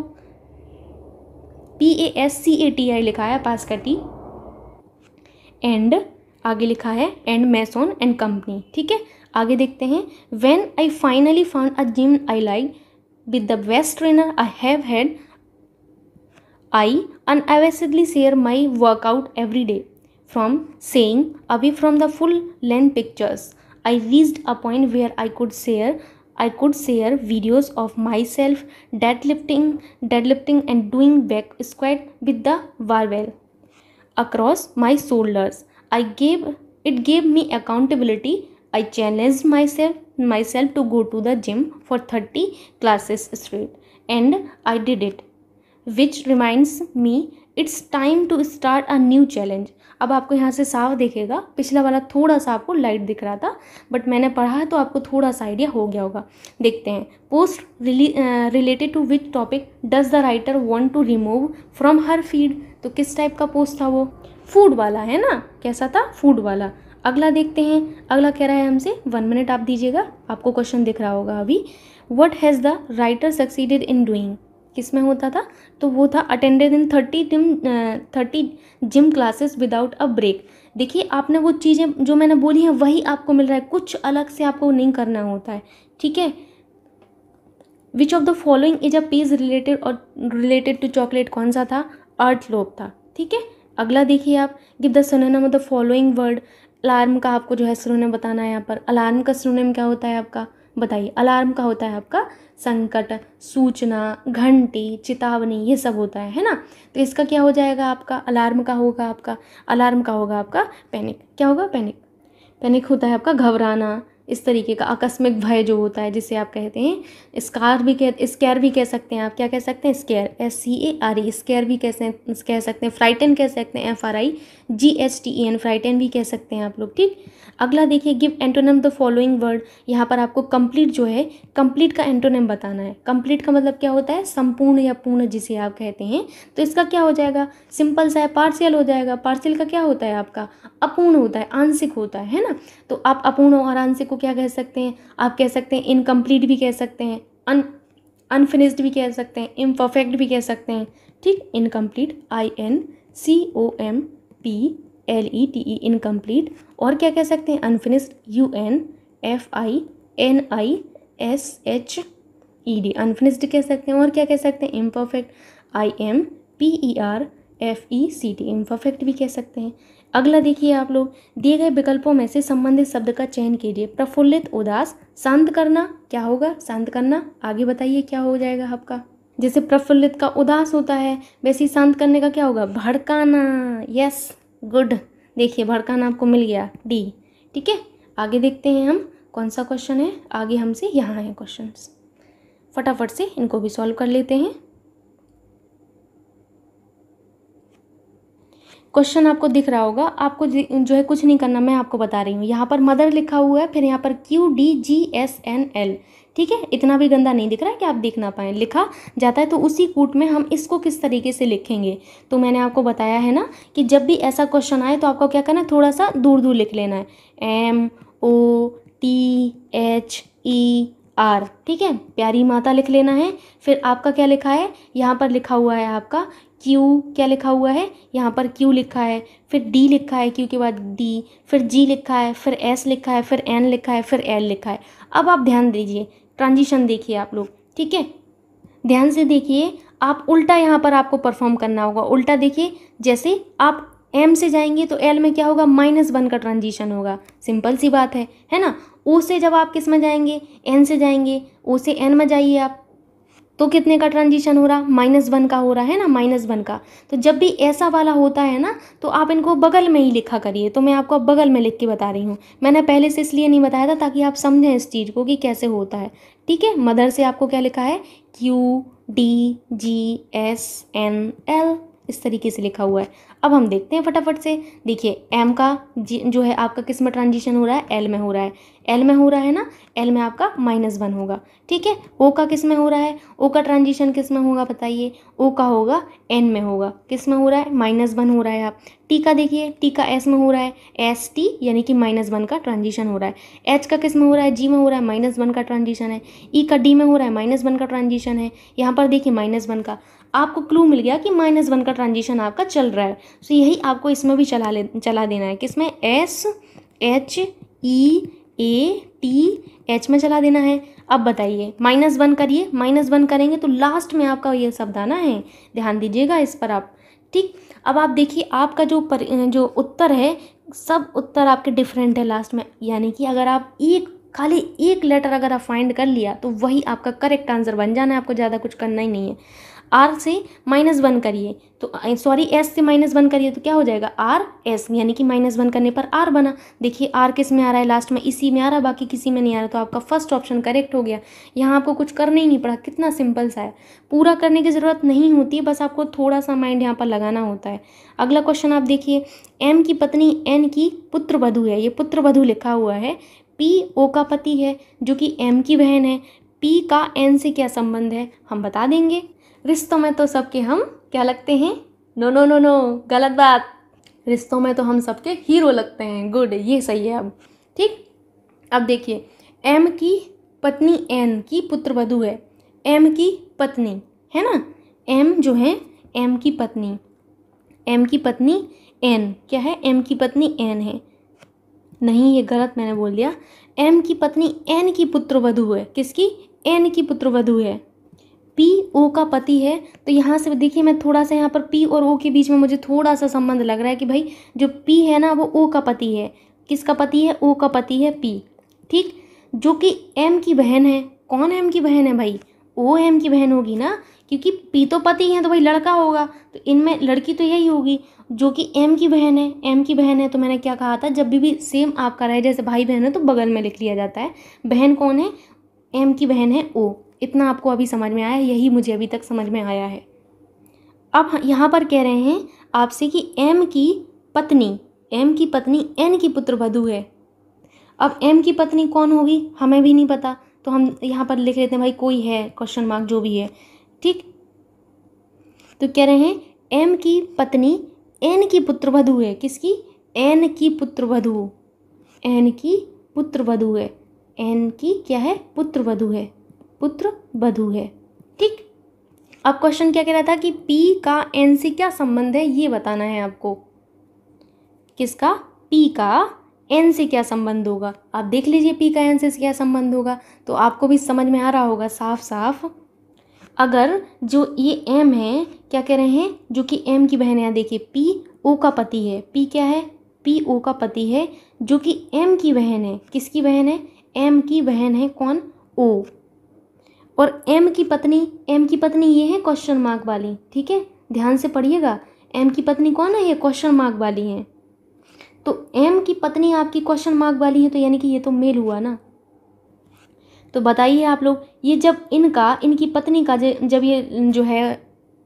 P A S C A T I लिखा है पास्कटी and आगे लिखा है and mason and company ठीक है आगे देखते हैं when I finally found a gym I like with the best trainer I have had I unabashedly share my workout every day from saying अभी from the full length pictures I reach a point where I could share I could I could share videos of myself lifting deadlifting and doing back squat with the well across my shoulders I gave it gave me accountability. I challenged myself myself to go to the gym for thirty classes straight and I did it. Which reminds me it's time to start a new challenge अब आपको यहाँ से साफ देखेगा पिछला वाला थोड़ा सा आपको लाइट दिख रहा था बट मैंने पढ़ा है तो आपको थोड़ा सा आइडिया हो गया होगा देखते हैं post related to which topic does the writer want to remove from her feed तो किस टाइप का पोस्ट था वो फूड वाला है ना कैसा था फूड वाला अगला देखते हैं अगला कह रहा है हमसे वन मिनट आप दीजिएगा आपको क्वेश्चन दिख रहा होगा अभी what has the writer succeeded in doing किस में होता था तो वो था attended in thirty gym thirty gym classes without a break देखिए आपने वो चीज़ें जो मैंने बोली हैं वही आपको मिल रहा है कुछ अलग से आपको नहीं करना होता है ठीक है which of the following is a pizza related और रिलेटेड टू चॉकलेट कौन सा था अर्थ लोप था ठीक है अगला देखिए आप give the synonym of the following word alarm का आपको जो है सुनोनम बताना है यहाँ पर अलार्म का सुनोनम क्या होता है आपका बताइए अलार्म का होता है आपका संकट सूचना घंटी चेतावनी ये सब होता है है ना तो इसका क्या हो जाएगा आपका अलार्म का होगा आपका अलार्म का होगा आपका पैनिक क्या होगा पैनिक पैनिक होता है आपका घबराना इस तरीके का आकस्मिक भय जो होता है जिसे आप कहते हैं स्कार भी कह स्केयर भी कह सकते हैं आप क्या कह सकते हैं scare S C A R E scare भी कह सकते कह सकते हैं फ्राइटन कह सकते हैं F R I G S T N frighten भी कह सकते हैं आप लोग ठीक अगला देखिए give antonym the following word यहाँ पर आपको कंप्लीट जो है कंप्लीट का एंटोनम बताना है कंप्लीट का मतलब क्या होता है संपूर्ण या पूर्ण जिसे आप कहते हैं तो इसका क्या हो जाएगा सिंपल सा है पार्सियल हो जाएगा पार्सियल का क्या होता है आपका अपूर्ण होता है आंशिक होता है है ना तो आप अपूर्ण और आंशिक को क्या कह सकते हैं आप कह सकते हैं इनकम्प्लीट भी कह सकते हैं अन अनफिनिश्ड भी कह सकते हैं इम्परफेक्ट भी कह सकते हैं ठीक incomplete I N C O M P L E T E incomplete और क्या कह सकते हैं unfinished U N F I N I S H E D unfinished कह सकते हैं और क्या कह सकते हैं imperfect I M P E R F E C T imperfect भी कह सकते हैं अगला देखिए आप लोग दिए गए विकल्पों में से संबंधित शब्द का चयन कीजिए प्रफुल्लित उदास शांत करना क्या होगा शांत करना आगे बताइए क्या हो जाएगा आपका जैसे प्रफुल्लित का उदास होता है वैसे शांत करने का क्या होगा भड़काना यस गुड देखिए भड़कान आपको मिल गया डी ठीक है आगे देखते हैं हम कौन सा क्वेश्चन है आगे हमसे यहाँ है क्वेश्चन फटाफट से इनको भी सॉल्व कर लेते हैं क्वेश्चन आपको दिख रहा होगा आपको जो है कुछ नहीं करना मैं आपको बता रही हूँ यहाँ पर मदर लिखा हुआ है फिर यहाँ पर Q D G S N L ठीक है इतना भी गंदा नहीं दिख रहा है कि आप देख ना पाएँ लिखा जाता है तो उसी कूट में हम इसको किस तरीके से लिखेंगे तो मैंने आपको बताया है ना कि जब भी ऐसा क्वेश्चन आए तो आपको क्या करना है थोड़ा सा दूर दूर लिख लेना है M O T H E R ठीक है प्यारी माता लिख लेना है फिर आपका क्या लिखा है यहाँ पर लिखा हुआ है आपका क्यू क्या लिखा हुआ है यहाँ पर क्यू लिखा है फिर डी लिखा है क्यू के बाद डी फिर जी लिखा है फिर एस लिखा है फिर एन लिखा है फिर एल लिखा है अब आप ध्यान दीजिए ट्रांजिशन देखिए आप लोग ठीक है ध्यान से देखिए आप उल्टा यहाँ पर आपको परफॉर्म करना होगा उल्टा देखिए जैसे आप एम से जाएंगे तो एल में क्या होगा माइनस वन का ट्रांजिशन होगा सिंपल सी बात है है ना ओ से जब आप किस में जाएंगे एन से जाएंगे ओ से एन में जाइए आप तो कितने का ट्रांजिशन हो रहा माइनस वन का हो रहा है ना माइनस वन का तो जब भी ऐसा वाला होता है ना तो आप इनको बगल में ही लिखा करिए तो मैं आपको अब बगल में लिख के बता रही हूँ मैंने पहले से इसलिए नहीं बताया था ताकि आप समझें इस चीज़ को कि कैसे होता है ठीक है मदर से आपको क्या लिखा है Q D G S N L इस तरीके से लिखा हुआ है अब हम देखते हैं फटाफट से देखिए एम का जी जो है आपका किस में ट्रांजिशन हो रहा है एल में हो रहा है एल में हो रहा है ना एल में आपका माइनस वन होगा ठीक है ओ का किस में हो रहा है ओ का ट्रांजिशन किस में होगा बताइए ओ का होगा एन में होगा किस में हो रहा है माइनस वन हो रहा है आप टी का देखिए टी का एस में हो रहा है एस टी यानी कि माइनस वन का ट्रांजिशन हो रहा है एच का किस में हो रहा है जी में हो रहा है माइनस वन का ट्रांजिशन है ई e का डी में हो रहा है माइनस वन का ट्रांजिशन है यहाँ पर देखिए माइनस वन का आपको क्लू मिल गया कि माइनस वन का ट्रांजिशन आपका चल रहा है तो so, यही आपको इसमें भी चला ले चला देना है कि इसमें S H E A T H में चला देना है अब बताइए माइनस वन करिए माइनस वन करेंगे तो लास्ट में आपका ये शब्द आना है ध्यान दीजिएगा इस पर आप ठीक अब आप देखिए आपका जो पर जो उत्तर है सब उत्तर आपके डिफरेंट है लास्ट में यानी कि अगर आप एक खाली एक लेटर अगर आप फाइंड कर लिया तो वही आपका करेक्ट आंसर बन जाना है आपको ज़्यादा कुछ करना ही नहीं है आर से माइनस वन करिए तो सॉरी एस से माइनस वन करिए तो क्या हो जाएगा आर एस यानी कि माइनस वन करने पर आर बना देखिए आर किस में आ रहा है लास्ट में इसी में आ रहा है बाकी किसी में नहीं आ रहा तो आपका फर्स्ट ऑप्शन करेक्ट हो गया यहाँ आपको कुछ करना ही नहीं पड़ा कितना सिंपल सा है पूरा करने की ज़रूरत नहीं होती बस आपको थोड़ा सा माइंड यहाँ पर लगाना होता है अगला क्वेश्चन आप देखिए एम की पत्नी एन की पुत्र वधु है ये पुत्र वधु लिखा हुआ है पी ओ का पति है जो कि एम की बहन है पी का एन से क्या संबंध है हम बता देंगे रिश्तों में तो सबके हम क्या लगते हैं नो नो नो नो गलत बात रिश्तों में तो हम सबके हीरो लगते हैं गुड ये सही है अब ठीक अब देखिए एम की पत्नी एन की पुत्र वधु है एम की पत्नी है ना एम जो है एम की पत्नी एम की पत्नी एन क्या है एम की पत्नी एन है नहीं ये गलत मैंने बोल दिया एम की पत्नी एन की पुत्र वधु है किसकी एन की पुत्र वधु है पी ओ का पति है तो यहाँ से देखिए मैं थोड़ा सा यहाँ पर पी और ओ के बीच में मुझे थोड़ा सा संबंध लग रहा है कि भाई जो पी है ना वो ओ का पति है किसका पति है ओ का पति है पी ठीक जो कि एम की बहन है कौन एम की बहन है भाई ओ एम की बहन होगी ना क्योंकि पी तो पति हैं तो भाई लड़का होगा तो इनमें लड़की तो यही होगी जो कि एम की बहन है एम की बहन है तो मैंने क्या कहा था जब भी भी सेम आपका रहे जैसे भाई बहन है तो बगल में लिख लिया जाता है बहन कौन है एम की बहन है ओ इतना आपको अभी समझ में आया है यही मुझे अभी तक समझ में आया है अब यहाँ पर कह रहे हैं आपसे कि एम की पत्नी एम की पत्नी एन की पुत्रवधु है अब एम की पत्नी कौन होगी हमें भी नहीं पता तो हम यहाँ पर लिख लेते हैं भाई कोई है क्वेश्चन मार्क जो भी है ठीक तो कह रहे हैं एम की पत्नी एन की पुत्रवधु है किसकी एन की पुत्रवधु एन की पुत्रवधु है एन की क्या है पुत्रवधु है पुत्र बधु है ठीक अब क्वेश्चन क्या कह रहा था कि पी का एन से क्या संबंध है ये बताना है आपको किसका पी का एन से क्या संबंध होगा आप देख लीजिए पी का एन से क्या संबंध होगा तो आपको भी समझ में आ रहा होगा साफ साफ अगर जो ये एम है क्या कह रहे हैं जो कि एम की बहन है देखिए पी ओ का पति है पी क्या है पी ओ का पति है जो कि एम की बहन है किसकी बहन है एम की बहन है कौन ओ और एम की पत्नी एम की पत्नी ये है क्वेश्चन मार्क वाली ठीक है ध्यान से पढ़िएगा एम की पत्नी कौन है ये क्वेश्चन मार्क वाली है तो एम की पत्नी आपकी क्वेश्चन मार्क वाली है तो यानी कि ये तो मेल हुआ ना तो बताइए आप लोग ये जब इनका इनकी पत्नी का जब ये जो है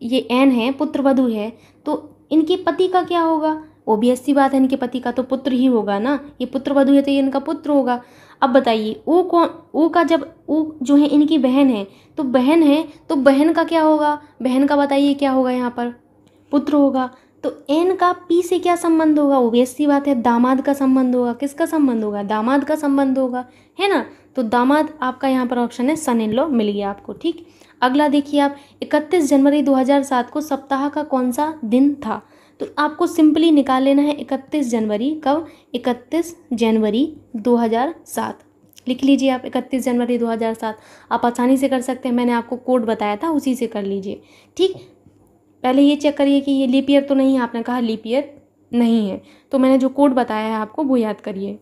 ये एन है पुत्रवधु है तो इनके पति का क्या होगा वो भी ऐसी बात है इनके पति का तो पुत्र ही होगा ना ये पुत्रवधु है तो ये इनका पुत्र होगा अब बताइए ओ कौन ओ का जब ओ जो है इनकी बहन है तो बहन है तो बहन का क्या होगा बहन का बताइए क्या होगा यहाँ पर पुत्र होगा तो एन का पी से क्या संबंध होगा ओबियस सी बात है दामाद का संबंध होगा किसका संबंध होगा दामाद का संबंध होगा है ना तो दामाद आपका यहाँ पर ऑप्शन है सन इन लॉ मिल गया आपको ठीक अगला देखिए आप 31 जनवरी 2007 को सप्ताह का कौन सा दिन था तो आपको सिंपली निकाल लेना है इकतीस जनवरी कब इकतीस जनवरी 2007 लिख लीजिए आप इकतीस जनवरी 2007 आप आसानी से कर सकते हैं मैंने आपको कोड बताया था उसी से कर लीजिए ठीक पहले ये चेक करिए कि ये लीप ईयर तो नहीं है आपने कहा लीप ईयर नहीं है तो मैंने जो कोड बताया है आपको वो याद करिए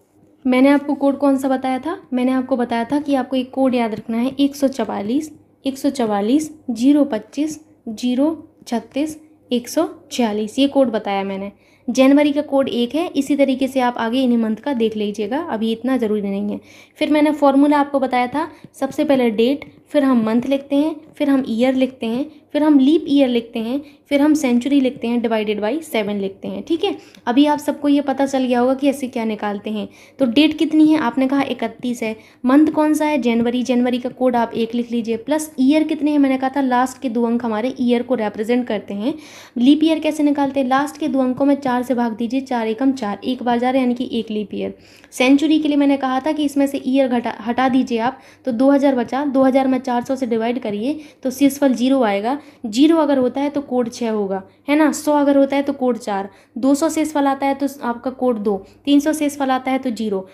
मैंने आपको कोड कौन सा बताया था मैंने आपको बताया था कि आपको एक कोड याद रखना है एक सौ चवालीस एक सौ चवालीस जीरो पच्चीस जीरो छत्तीस एक सौ छियालीस ये कोड बताया मैंने जनवरी का कोड एक है इसी तरीके से आप आगे इन्हीं मंथ का देख लीजिएगा अभी इतना ज़रूरी नहीं है फिर मैंने फॉर्मूला आपको बताया था सबसे पहले डेट फिर हम मंथ लिखते हैं फिर हम ईयर लिखते हैं फिर हम लीप ईयर लिखते हैं फिर हम सेंचुरी लिखते हैं डिवाइडेड बाई सेवन लिखते हैं ठीक है अभी आप सबको ये पता चल गया होगा कि ऐसे क्या निकालते हैं तो डेट कितनी है आपने कहा इकतीस है मंथ कौन सा है जनवरी जनवरी का कोड आप एक लिख लीजिए प्लस ईयर कितने हैं मैंने कहा था लास्ट के दो अंक हमारे ईयर को रिप्रेजेंट करते हैं लीप ईयर कैसे निकालते हैं लास्ट के दो अंकों में चार से भाग दीजिए चार एकम चार एक बार जा रहे यानी कि एक लीप ईयर सेंचुरी के लिए मैंने कहा था कि इसमें से ईयर घटा हटा दीजिए आप तो दो बचा दो में अपना चार सौ से डिवाइड करिए तो शेषफल जीरो आएगा जीरो अगर होता है तो कोड छः होगा है ना सौ अगर होता है तो कोड चार दो सौ शेषफल आता है तो आपका कोड दो तीन सौ शेषफल आता है तो जीरो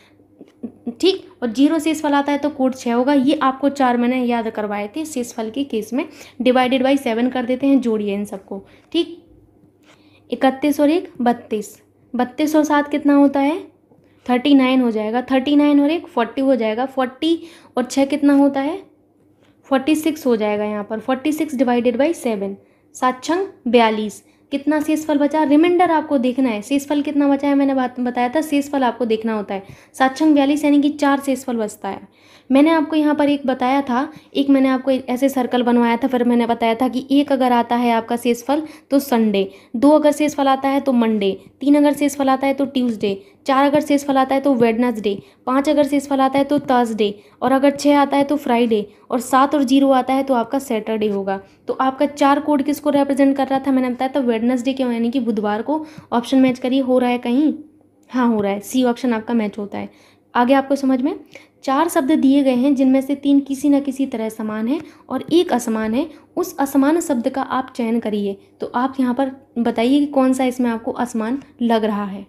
ठीक और जीरो शेषफल आता है तो कोड छः होगा ये आपको चार मैंने याद करवाए थे शेषफल के केस में डिवाइडेड बाई सेवन कर देते हैं जोड़िए इन सबको ठीक इकतीस और एक बत्तीस बत्तीस और सात कितना होता है थर्टी नाइन हो जाएगा थर्टी नाइन और एक फोर्टी हो जाएगा फोर्टी और छः कितना होता है फोर्टी सिक्स हो जाएगा यहाँ पर forty six divided by seven सात बयालीस कितना शेषफल बचा रिमाइंडर आपको देखना है शेषफल कितना बचा है मैंने बात बताया था शेषफल आपको देखना होता है सात छंग बयालीस यानी कि चार शेषफल बचता है मैंने आपको यहाँ पर एक बताया था एक मैंने आपको ऐसे सर्कल बनवाया था फिर मैंने बताया था कि एक अगर आता है आपका शेषफल तो संडे दो अगर शेषफल आता है तो मंडे तीन अगर शेषफल आता है तो ट्यूसडे चार अगर शेषफल आता है तो वेडनसडे पाँच अगर शेषफल आता है तो थर्सडे और अगर छः आता है तो फ्राइडे और सात और जीरो आता है तो आपका सैटरडे होगा तो आपका चार कोड किसको रिप्रेजेंट कर रहा था मैंने बताया था वेडनसडे क्यों यानी कि बुधवार को ऑप्शन मैच करिए हो रहा है कहीं हाँ हो रहा है सी ऑप्शन आपका मैच होता है आगे आपको समझ में चार शब्द दिए गए हैं जिनमें से तीन किसी न किसी तरह समान है और एक असमान है उस असमान शब्द का आप चयन करिए तो आप यहाँ पर बताइए कि कौन सा इसमें आपको असमान लग रहा है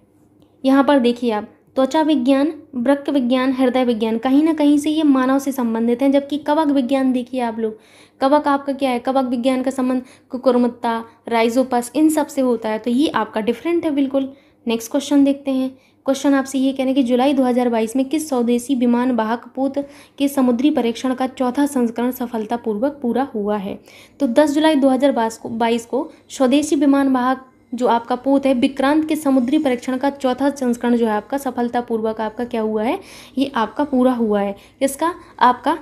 यहाँ पर देखिए आप त्वचा विज्ञान वृक्क विज्ञान हृदय विज्ञान कहीं ना कहीं से ये मानव से संबंधित हैं जबकि कवक विज्ञान देखिए आप लोग कवक आपका क्या है कवक विज्ञान का संबंध कुकुरमत्ता राइजोपस इन सब से होता है तो ये आपका डिफरेंट है बिल्कुल नेक्स्ट क्वेश्चन देखते हैं क्वेश्चन आपसे ये कहने कि जुलाई 2022 में किस स्वदेशी विमान वाहक पोत के समुद्री परीक्षण का चौथा संस्करण सफलतापूर्वक पूरा हुआ है तो 10 जुलाई 2022 को स्वदेशी विमान वाहक जो आपका पोत है विक्रांत के समुद्री परीक्षण का चौथा संस्करण जो है आपका सफलतापूर्वक आपका क्या हुआ है ये आपका पूरा हुआ है इसका आपका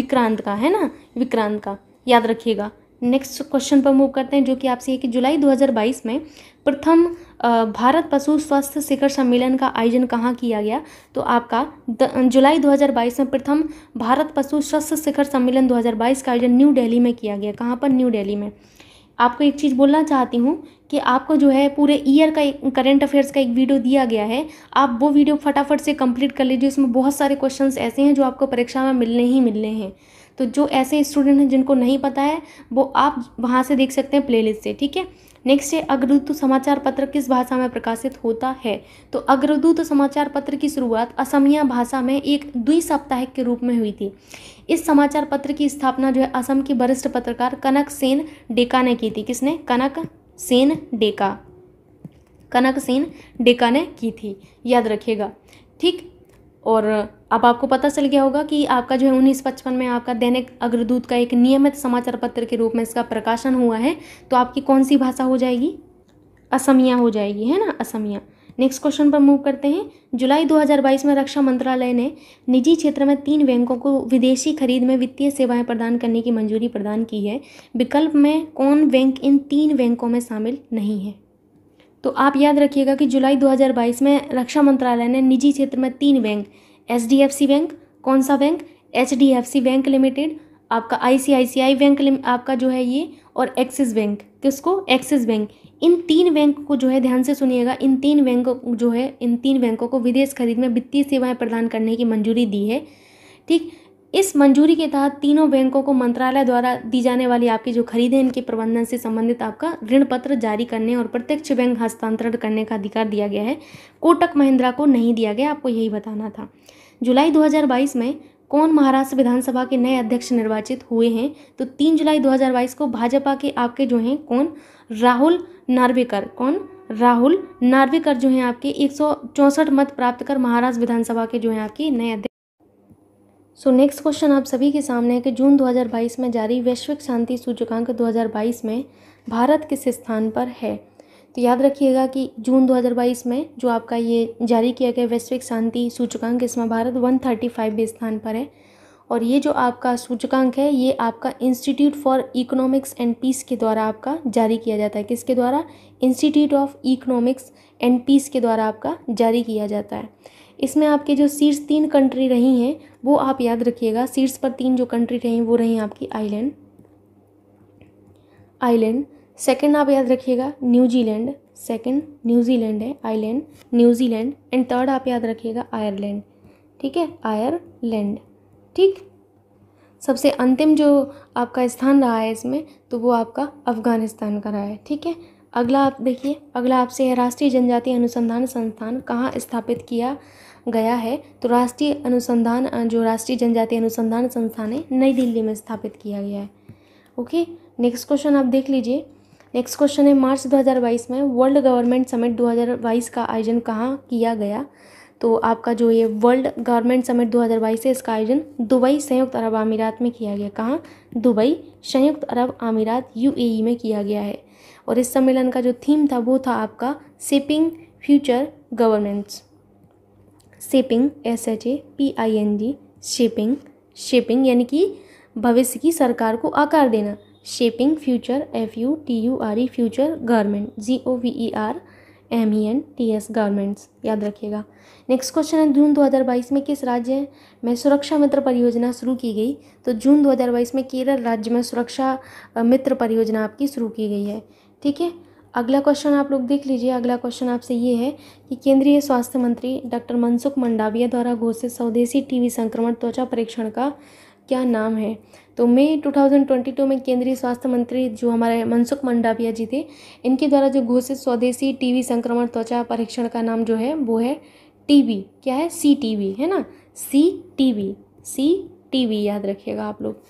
विक्रांत का है ना विक्रांत का याद रखिएगा नेक्स्ट क्वेश्चन पर मूव करते हैं जो कि आपसे है कि जुलाई 2022 में प्रथम भारत पशु स्वास्थ्य शिखर सम्मेलन का आयोजन कहाँ किया गया तो आपका द, जुलाई 2022 में प्रथम भारत पशु स्वास्थ्य शिखर सम्मेलन 2022 का आयोजन न्यू दिल्ली में किया गया कहाँ पर न्यू दिल्ली में आपको एक चीज़ बोलना चाहती हूँ कि आपको जो है पूरे ईयर का एक करेंट अफेयर्स का एक वीडियो दिया गया है आप वो वीडियो फटाफट से कंप्लीट कर लीजिए इसमें बहुत सारे क्वेश्चन ऐसे हैं जो आपको परीक्षा में मिलने ही मिलने हैं तो जो ऐसे स्टूडेंट हैं जिनको नहीं पता है वो आप वहाँ से देख सकते हैं प्लेलिस्ट से ठीक है नेक्स्ट है अग्रदूत समाचार पत्र किस भाषा में प्रकाशित होता है तो अग्रदूत समाचार पत्र की शुरुआत असमिया भाषा में एक द्वि साप्ताहिक के रूप में हुई थी इस समाचार पत्र की स्थापना जो है असम के वरिष्ठ पत्रकार कनक सेन डेका ने की थी किसने कनक सेन डेका कनक सेन डेका ने की थी याद रखिएगा ठीक और अब आपको पता चल गया होगा कि आपका जो है उन्नीस पचपन में आपका दैनिक अग्रदूत का एक नियमित समाचार पत्र के रूप में इसका प्रकाशन हुआ है तो आपकी कौन सी भाषा हो जाएगी असमिया हो जाएगी है ना असमिया नेक्स्ट क्वेश्चन पर मूव करते हैं जुलाई 2022 में रक्षा मंत्रालय ने निजी क्षेत्र में तीन बैंकों को विदेशी खरीद में वित्तीय सेवाएं प्रदान करने की मंजूरी प्रदान की है विकल्प में कौन बैंक इन तीन बैंकों में शामिल नहीं है तो आप याद रखिएगा कि जुलाई 2022 में रक्षा मंत्रालय ने निजी क्षेत्र में तीन bank H D F C bank कौन सा bank H D F C bank limited आपका I I C C I bank आपका जो है ये और एक्सिस बैंक किसको एक्सिस बैंक इन तीन बैंक को जो है ध्यान से सुनिएगा इन तीन बैंक जो है इन तीन बैंकों को विदेश खरीद में वित्तीय सेवाएं प्रदान करने की मंजूरी दी है ठीक इस मंजूरी के तहत तीनों बैंकों को मंत्रालय द्वारा दी जाने वाली आपकी जो खरीद है इनके प्रबंधन से संबंधित आपका ऋण पत्र जारी करने और प्रत्यक्ष बैंक हस्तांतरण करने का अधिकार दिया गया है कोटक महिंद्रा को नहीं दिया गया आपको यही बताना था जुलाई 2022 में कौन महाराष्ट्र विधानसभा के नए अध्यक्ष निर्वाचित हुए हैं तो तीन जुलाई दो को भाजपा के आपके जो हैं कौन राहुल नार्वेकर कौन राहुल नार्वेकर जो हैं आपके एक मत प्राप्त कर महाराष्ट्र विधानसभा के जो हैं आपके नए अध्यक्ष सो नेक्स्ट क्वेश्चन आप सभी के सामने है कि जून 2022 में जारी वैश्विक शांति सूचकांक 2022 में भारत किस स्थान पर है तो याद रखिएगा कि जून 2022 में जो आपका ये जारी किया गया वैश्विक शांति सूचकांक इसमें भारत 135वें स्थान पर है और ये जो आपका सूचकांक है ये आपका institute for economics and peace के द्वारा आपका जारी किया जाता है किसके द्वारा institute of economics and peace के द्वारा आपका जारी किया जाता है इसमें आपके जो शीर्ष तीन कंट्री रही हैं वो आप याद रखिएगा सीट्स पर तीन जो कंट्री रहें वो रहें आपकी आइलैंड आइलैंड सेकंड आप याद रखिएगा न्यूजीलैंड सेकंड न्यूजीलैंड है आइलैंड न्यूजीलैंड एंड थर्ड आप याद रखिएगा आयरलैंड ठीक है आयरलैंड ठीक सबसे अंतिम जो आपका स्थान रहा है इसमें तो वो आपका अफ़गानिस्तान का रहा है ठीक है अगला आप देखिए अगला आपसे है राष्ट्रीय जनजाति अनुसंधान संस्थान कहाँ स्थापित किया गया है तो राष्ट्रीय अनुसंधान जो राष्ट्रीय जनजाति अनुसंधान संस्थान है नई दिल्ली में स्थापित किया गया है ओके नेक्स्ट क्वेश्चन आप देख लीजिए नेक्स्ट क्वेश्चन है मार्च 2022 में वर्ल्ड गवर्नमेंट समिट 2022 का आयोजन कहाँ किया गया तो आपका जो ये वर्ल्ड गवर्नमेंट समिट 2022 है इसका आयोजन दुबई संयुक्त अरब अमीरात में किया गया कहाँ दुबई संयुक्त अरब अमीरात यूएई e में किया गया है और इस सम्मेलन का जो थीम था वो था आपका sipping future governance shipping S H A P I N G shipping shipping यानी कि भविष्य की सरकार को आकार देना shaping future F U T U R E future government जी O V E R M E N T S governments याद रखिएगा नेक्स्ट क्वेश्चन है जून 2022 में किस राज्य में सुरक्षा मित्र परियोजना शुरू की गई तो जून 2022 में केरल राज्य में सुरक्षा मित्र परियोजना आपकी शुरू की गई है ठीक है अगला क्वेश्चन आप लोग देख लीजिए अगला क्वेश्चन आपसे ये है कि केंद्रीय स्वास्थ्य मंत्री डॉक्टर मनसुख मंडाविया द्वारा घोषित स्वदेशी टीवी संक्रमण त्वचा परीक्षण का क्या नाम है तो मई 2022 में केंद्रीय स्वास्थ्य मंत्री जो हमारे मनसुख मंडाविया जी थे इनके द्वारा जो घोषित स्वदेशी टी संक्रमण त्वचा परीक्षण का नाम जो है वो है टी क्या है सी टीवी है ना सी टी सी टीवी याद रखिएगा आप लोग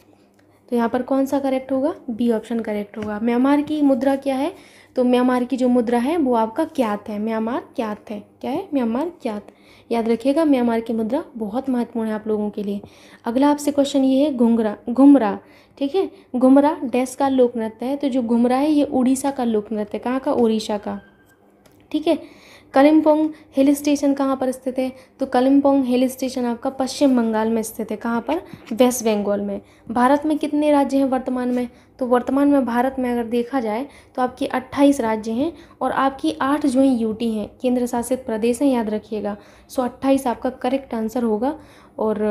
तो यहाँ पर कौन सा करेक्ट होगा बी ऑप्शन करेक्ट होगा म्यांमार की मुद्रा क्या है तो म्यांमार की जो मुद्रा है वो आपका क्यात है म्यांमार क्यात है क्या है म्यांमार क्यात याद रखिएगा म्यांमार की मुद्रा बहुत महत्वपूर्ण है आप लोगों के लिए अगला आपसे क्वेश्चन ये है घुंगरा घुमरा ठीक है घुमरा डैश का लोक नृत्य है तो जो घुमरा है ये उड़ीसा का लोक नृत्य है कहाँ का उड़ीसा का ठीक है कलिम्पोंग हिल स्टेशन कहाँ पर स्थित है तो कलिम्पोंग हिल स्टेशन आपका पश्चिम बंगाल में स्थित है कहाँ पर वेस्ट बंगाल में भारत में कितने राज्य हैं वर्तमान में तो वर्तमान में भारत में अगर देखा जाए तो आपकी 28 राज्य हैं और आपकी आठ जो हैं यूटी हैं केंद्र शासित प्रदेश हैं याद रखिएगा सो अट्ठाईस आपका करेक्ट आंसर होगा और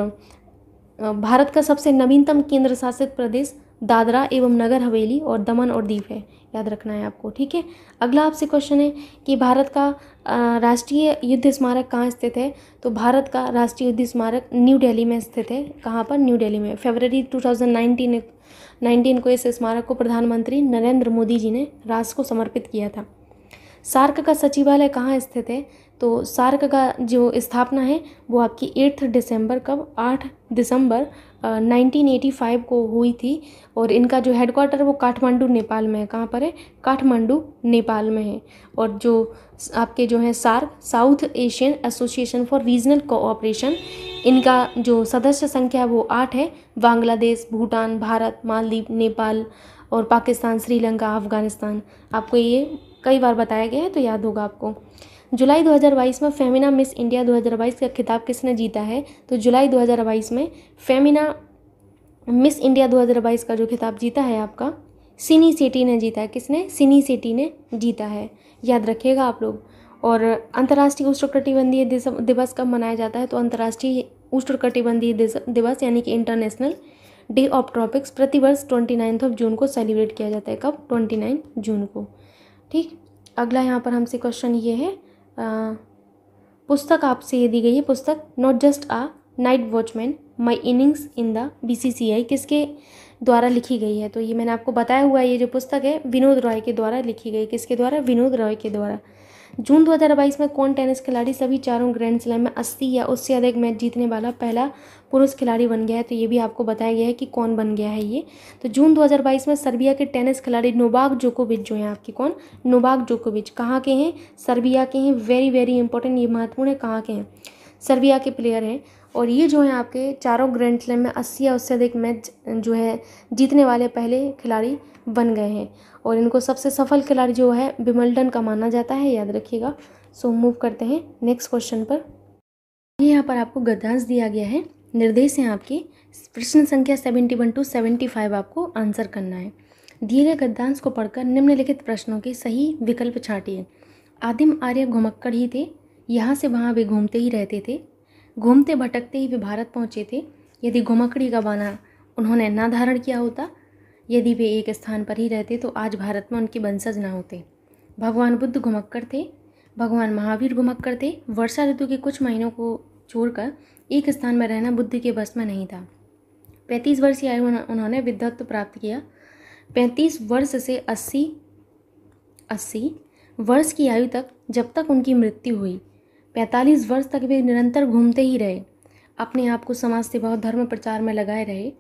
भारत का सबसे नवीनतम केंद्र शासित प्रदेश दादरा एवं नगर हवेली और दमन और दीव है याद रखना है आपको ठीक है अगला आपसे क्वेश्चन है कि भारत का राष्ट्रीय युद्ध स्मारक कहाँ स्थित है तो भारत का राष्ट्रीय युद्ध स्मारक न्यू दिल्ली में स्थित है कहाँ पर न्यू दिल्ली में फरवरी 2019 19 को इस स्मारक को प्रधानमंत्री नरेंद्र मोदी जी ने राष्ट्र को समर्पित किया था सार्क का सचिवालय कहाँ स्थित है तो सार्क का जो स्थापना है वो आपकी एट्थ दिसंबर कब आठ दिसंबर 1985 को हुई थी और इनका जो हेडक्वार्टर वो काठमांडू नेपाल में है कहाँ पर है काठमांडू नेपाल में है और जो आपके जो है SAARC south Asian association for regional cooperation इनका जो सदस्य संख्या है वो आठ है बांग्लादेश भूटान भारत मालदीव नेपाल और पाकिस्तान श्रीलंका अफ़गानिस्तान आपको ये कई बार बताया गया है तो याद होगा आपको जुलाई 2022 में फेमिना मिस इंडिया 2022 का खिताब किसने जीता है तो जुलाई 2022 में फेमिना मिस इंडिया 2022 का जो खिताब जीता है आपका सिनी सिटी ने जीता है किसने सिनी सिटी ने जीता है याद रखिएगा आप लोग और अंतर्राष्ट्रीय उष्णकटिबंधीय दिवस कब मनाया जाता है तो अंतर्राष्ट्रीय उष्णकटिबंधीय दिवस यानी कि इंटरनेशनल डे ऑफ ट्रॉपिक्स प्रतिवर्ष ट्वेंटी नाइन्थ ऑफ जून को सेलिब्रेट किया जाता है कब ट्वेंटी नाइन जून को ठीक अगला यहाँ पर हमसे क्वेश्चन ये है पुस्तक आपसे ये दी गई है पुस्तक not just a night watchman my innings in the B C C I किसके द्वारा लिखी गई है तो ये मैंने आपको बताया हुआ है ये जो पुस्तक है विनोद रॉय के द्वारा लिखी गई किसके द्वारा विनोद रॉय के द्वारा जून 2022 में कौन टेनिस खिलाड़ी सभी चारों ग्रैंड स्लैम में 80 या उससे अधिक मैच जीतने वाला पहला पुरुष खिलाड़ी बन गया है तो ये भी आपको बताया गया है कि कौन बन गया है ये तो जून 2022 में सर्बिया के टेनिस खिलाड़ी नोबाक जोकोविच जो हैं आपके कौन नोबाक जोकोविच कहाँ के हैं सर्बिया के हैं वेरी वेरी इंपॉर्टेंट ये महत्वपूर्ण है कहाँ के हैं सर्बिया के प्लेयर हैं और ये जो हैं आपके चारों ग्रैंड स्लैम में अस्सी या उससे अधिक मैच जो है जीतने वाले पहले खिलाड़ी बन गए हैं और इनको सबसे सफल खिलाड़ी जो है बिमल्डन का माना जाता है याद रखिएगा सो मूव करते हैं नेक्स्ट क्वेश्चन पर यहाँ पर आपको गद्दांश दिया गया है निर्देश हैं आपके प्रश्न संख्या seventy one to seventy five आपको आंसर करना है दिए गए गद्यांश को पढ़कर निम्नलिखित प्रश्नों के सही विकल्प छाटिए आदिम आर्य घुमक्कड़ ही थे यहाँ से वहाँ वे घूमते ही रहते थे घूमते भटकते ही वे भारत पहुँचे थे यदि घुमक्कड़ी का बाना उन्होंने ना धारण किया होता यदि वे एक स्थान पर ही रहते तो आज भारत में उनके वंशज ना होते भगवान बुद्ध घुमक्कड़ थे भगवान महावीर घुमक्कड़ थे वर्षा ऋतु के कुछ महीनों को छोड़कर एक स्थान में रहना बुद्धि के बस में नहीं था पैंतीस वर्ष की आयु उन्होंने विद्वत्व प्राप्त किया पैंतीस वर्ष से अस्सी अस्सी वर्ष की आयु तक जब तक उनकी मृत्यु हुई पैंतालीस वर्ष तक वे निरंतर घूमते ही रहे अपने आप को समाज से बहुत धर्म प्रचार में लगाए रहे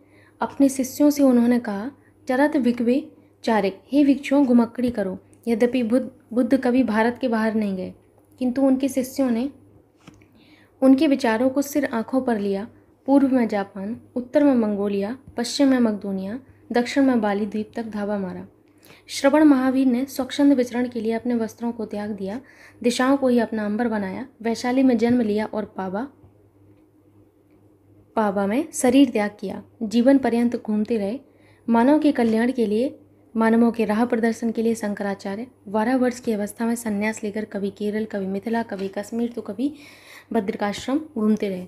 अपने शिष्यों से उन्होंने कहा चरत विकवे चारिक हे भिक्षुओं घुमक्कड़ी करो यद्यपि बुद्ध बुद्ध कभी भारत के बाहर नहीं गए किंतु उनके शिष्यों ने उनके विचारों को सिर आंखों पर लिया पूर्व में जापान उत्तर में मंगोलिया पश्चिम में मकदूनिया दक्षिण में बाली द्वीप तक धावा मारा श्रवण महावीर ने स्वच्छंद विचरण के लिए अपने वस्त्रों को त्याग दिया दिशाओं को ही अपना अंबर बनाया वैशाली में जन्म लिया और पाबा पाबा में शरीर त्याग किया जीवन पर्यंत घूमते रहे मानव के कल्याण के लिए मानवों के राह प्रदर्शन के लिए शंकराचार्य बारह वर्ष की अवस्था में संन्यास लेकर कभी केरल कभी मिथिला कभी कश्मीर तो कभी भद्रिकाश्रम घूमते रहे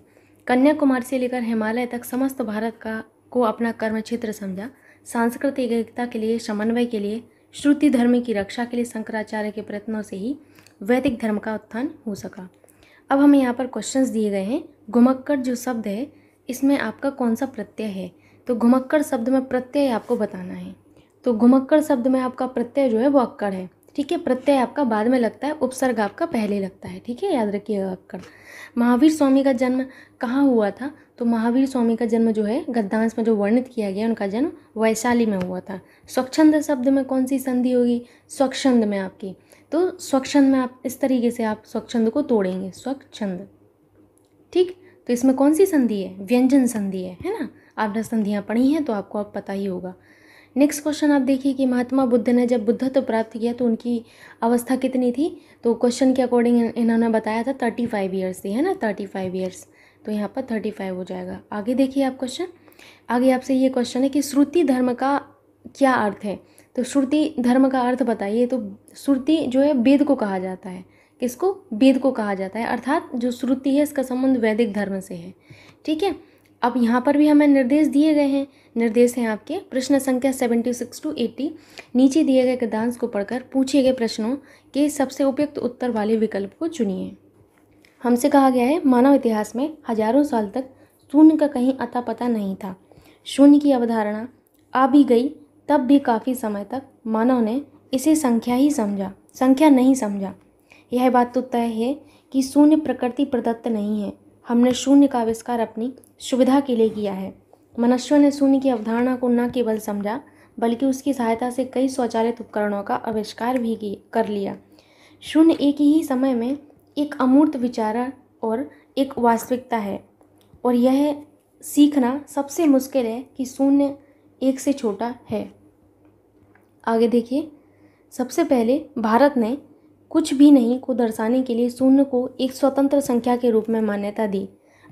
कन्याकुमारी से लेकर हिमालय तक समस्त भारत का को अपना कर्म क्षेत्र समझा सांस्कृतिक एकता के लिए समन्वय के लिए श्रुति धर्म की रक्षा के लिए शंकराचार्य के प्रयत्नों से ही वैदिक धर्म का उत्थान हो सका अब हमें यहाँ पर क्वेश्चंस दिए गए हैं घुमक्कड़ जो शब्द है इसमें आपका कौन सा प्रत्यय है तो घुमक्कड़ शब्द में प्रत्यय आपको बताना है तो घुमक्कड़ शब्द में आपका प्रत्यय जो है वो अक्कड़ है ठीक है प्रत्यय आपका बाद में लगता है उपसर्ग आपका पहले लगता है ठीक है याद रखिएगा आपका महावीर स्वामी का जन्म कहाँ हुआ था तो महावीर स्वामी का जन्म जो है गद्दांश में जो वर्णित किया गया उनका जन्म वैशाली में हुआ था स्वच्छंद शब्द में कौन सी संधि होगी स्वच्छंद में आपकी तो स्वच्छंद में आप इस तरीके से आप स्वच्छंद को तोड़ेंगे स्वच्छंद ठीक तो इसमें कौन सी संधि है व्यंजन संधि है है ना आपने संधियाँ पढ़ी हैं तो आपको अब पता ही होगा नेक्स्ट क्वेश्चन आप देखिए कि महात्मा बुद्ध ने जब बुद्धत्व तो प्राप्त किया तो उनकी अवस्था कितनी थी तो क्वेश्चन के अकॉर्डिंग इन्होंने बताया था थर्टी फाइव ईयर्स थी है ना थर्टी फाइव ईयर्स तो यहाँ पर थर्टी फाइव हो जाएगा आगे देखिए आप क्वेश्चन आगे आपसे ये क्वेश्चन है कि श्रुति धर्म का क्या अर्थ है तो श्रुति धर्म का अर्थ बताइए तो श्रुति जो है वेद को कहा जाता है किसको वेद को कहा जाता है अर्थात जो श्रुति है इसका संबंध वैदिक धर्म से है ठीक है अब यहाँ पर भी हमें निर्देश दिए गए हैं निर्देश हैं आपके प्रश्न संख्या सेवेंटी सिक्स टू एट्टी नीचे दिए गए गद्यांश को पढ़कर पूछे गए प्रश्नों के सबसे उपयुक्त उत्तर वाले विकल्प को चुनिए हमसे कहा गया है मानव इतिहास में हजारों साल तक शून्य का कहीं अता पता नहीं था शून्य की अवधारणा आ भी गई तब भी काफ़ी समय तक मानव ने इसे संख्या ही समझा संख्या नहीं समझा यह बात तो तय है कि शून्य प्रकृति प्रदत्त नहीं है हमने शून्य का आविष्कार अपनी सुविधा के लिए किया है मनुष्यों ने शून्य की अवधारणा को न केवल समझा बल्कि उसकी सहायता से कई स्वचालित उपकरणों का आविष्कार भी कर लिया शून्य एक ही समय में एक अमूर्त विचारा और एक वास्तविकता है और यह सीखना सबसे मुश्किल है कि शून्य एक से छोटा है आगे देखिए सबसे पहले भारत ने कुछ भी नहीं को दर्शाने के लिए शून्य को एक स्वतंत्र संख्या के रूप में मान्यता दी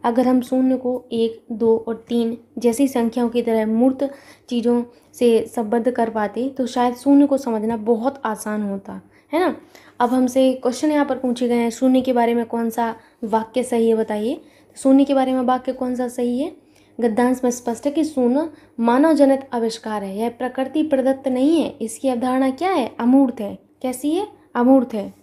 अगर हम शून्य को एक दो और तीन जैसी संख्याओं की तरह मूर्त चीज़ों से संबद्ध कर पाते तो शायद शून्य को समझना बहुत आसान होता है ना अब हमसे क्वेश्चन यहाँ पर पूछे गए हैं शून्य के बारे में कौन सा वाक्य सही है बताइए शून्य के बारे में वाक्य कौन सा सही है गद्दांश में स्पष्ट है कि शून्य मानव जनित आविष्कार है यह प्रकृति प्रदत्त नहीं है इसकी अवधारणा क्या है अमूर्त है कैसी है अमूर्त है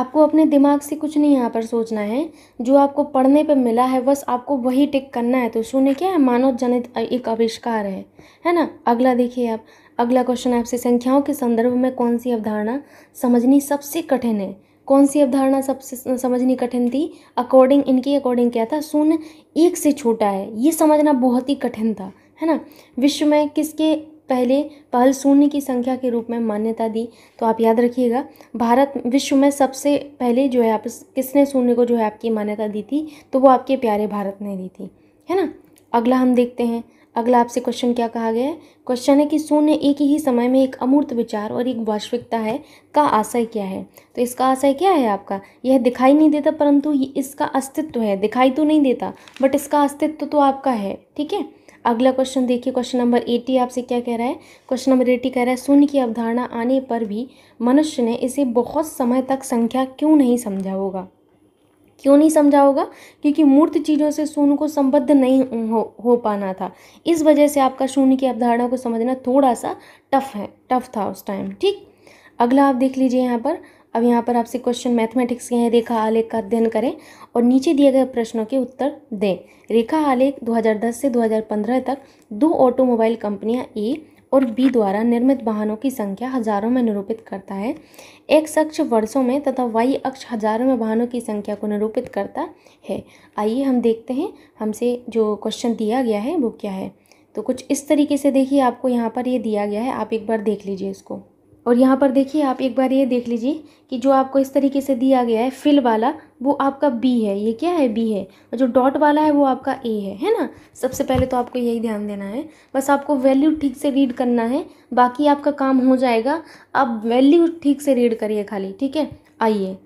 आपको अपने दिमाग से कुछ नहीं यहाँ पर सोचना है जो आपको पढ़ने पे मिला है बस आपको वही टिक करना है तो शून्य क्या है मानव जनित एक आविष्कार है है ना अगला देखिए आप अगला क्वेश्चन आपसे संख्याओं के संदर्भ में कौन सी अवधारणा समझनी सबसे कठिन है कौन सी अवधारणा सबसे समझनी कठिन थी अकॉर्डिंग इनकी अकॉर्डिंग क्या था शून्य एक से छोटा है ये समझना बहुत ही कठिन था है ना विश्व में किसके पहले पहल शून्य की संख्या के रूप में मान्यता दी तो आप याद रखिएगा भारत विश्व में सबसे पहले जो है आप किसने शून्य को जो है आपकी मान्यता दी थी तो वो आपके प्यारे भारत ने दी थी है ना अगला हम देखते हैं अगला आपसे क्वेश्चन क्या कहा गया है क्वेश्चन है कि शून्य एक ही समय में एक अमूर्त विचार और एक वास्तविकता है का आशय क्या है तो इसका आशय क्या है आपका यह दिखाई नहीं देता परंतु इसका अस्तित्व है दिखाई तो नहीं देता बट इसका अस्तित्व तो आपका है ठीक है अगला क्वेश्चन देखिए क्वेश्चन नंबर एटी आपसे क्या कह रहा है क्वेश्चन नंबर एटी कह रहा है शून्य की अवधारणा आने पर भी मनुष्य ने इसे बहुत समय तक संख्या क्यों नहीं समझा होगा क्यों नहीं समझा होगा क्योंकि मूर्त चीज़ों से शून्य को संबद्ध नहीं हो हो पाना था इस वजह से आपका शून्य की अवधारणा को समझना थोड़ा सा टफ है टफ था उस टाइम ठीक अगला आप देख लीजिए यहाँ पर अब यहाँ पर आपसे क्वेश्चन मैथमेटिक्स के हैं रेखा आलेख का अध्ययन करें और नीचे दिए गए प्रश्नों के उत्तर दें रेखा आलेख 2010 से 2015 तक दो ऑटोमोबाइल कंपनियां ए और बी द्वारा निर्मित वाहनों की संख्या हजारों में निरूपित करता है एक्स अक्ष वर्षों में तथा वाई अक्ष हजारों में वाहनों की संख्या को निरूपित करता है आइए हम देखते हैं हमसे जो क्वेश्चन दिया गया है वो क्या है तो कुछ इस तरीके से देखिए आपको यहाँ पर ये दिया गया है आप एक बार देख लीजिए इसको और यहाँ पर देखिए आप एक बार ये देख लीजिए कि जो आपको इस तरीके से दिया गया है फिल वाला वो आपका बी है ये क्या है बी है और जो डॉट वाला है वो आपका ए है है ना सबसे पहले तो आपको यही ध्यान देना है बस आपको वैल्यू ठीक से रीड करना है बाकी आपका काम हो जाएगा आप वैल्यू ठीक से रीड करिए खाली ठीक है आइए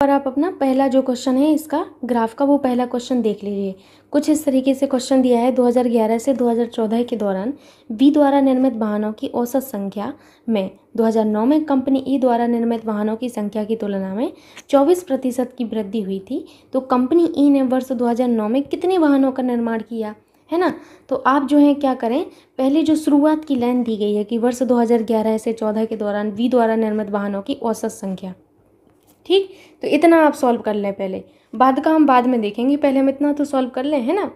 पर आप अपना पहला जो क्वेश्चन है इसका ग्राफ का वो पहला क्वेश्चन देख लीजिए कुछ इस तरीके से क्वेश्चन दिया है 2011 से 2014 के दौरान बी द्वारा निर्मित वाहनों की औसत संख्या में 2009 में कंपनी ई e द्वारा निर्मित वाहनों की संख्या की तुलना में 24 प्रतिशत की वृद्धि हुई थी तो कंपनी ई e ने वर्ष दो में कितने वाहनों का निर्माण किया है ना तो आप जो है क्या करें पहले जो शुरुआत की लाइन दी गई है कि वर्ष 2011 से 14 के दौरान वी द्वारा निर्मित वाहनों की औसत संख्या ठीक तो इतना आप सॉल्व कर लें पहले बाद का हम बाद में देखेंगे पहले हम इतना तो सॉल्व कर लें है ना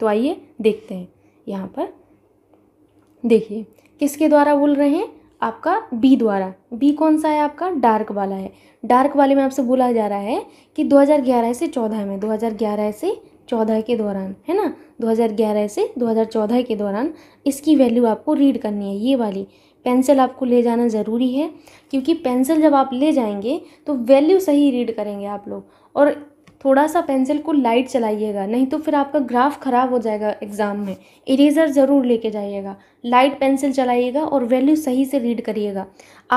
तो आइए देखते हैं यहाँ पर देखिए किसके द्वारा बोल रहे हैं आपका बी द्वारा बी कौन सा है आपका डार्क वाला है डार्क वाले में आपसे बोला जा रहा है कि 2011 से 14 में 2011 से 14 के दौरान है ना 2011 से 2014 के दौरान इसकी वैल्यू आपको रीड करनी है ये वाली पेंसिल आपको ले जाना ज़रूरी है क्योंकि पेंसिल जब आप ले जाएंगे तो वैल्यू सही रीड करेंगे आप लोग और थोड़ा सा पेंसिल को लाइट चलाइएगा नहीं तो फिर आपका ग्राफ ख़राब हो जाएगा एग्ज़ाम में इरेज़र ज़रूर लेके जाइएगा लाइट पेंसिल चलाइएगा और वैल्यू सही से रीड करिएगा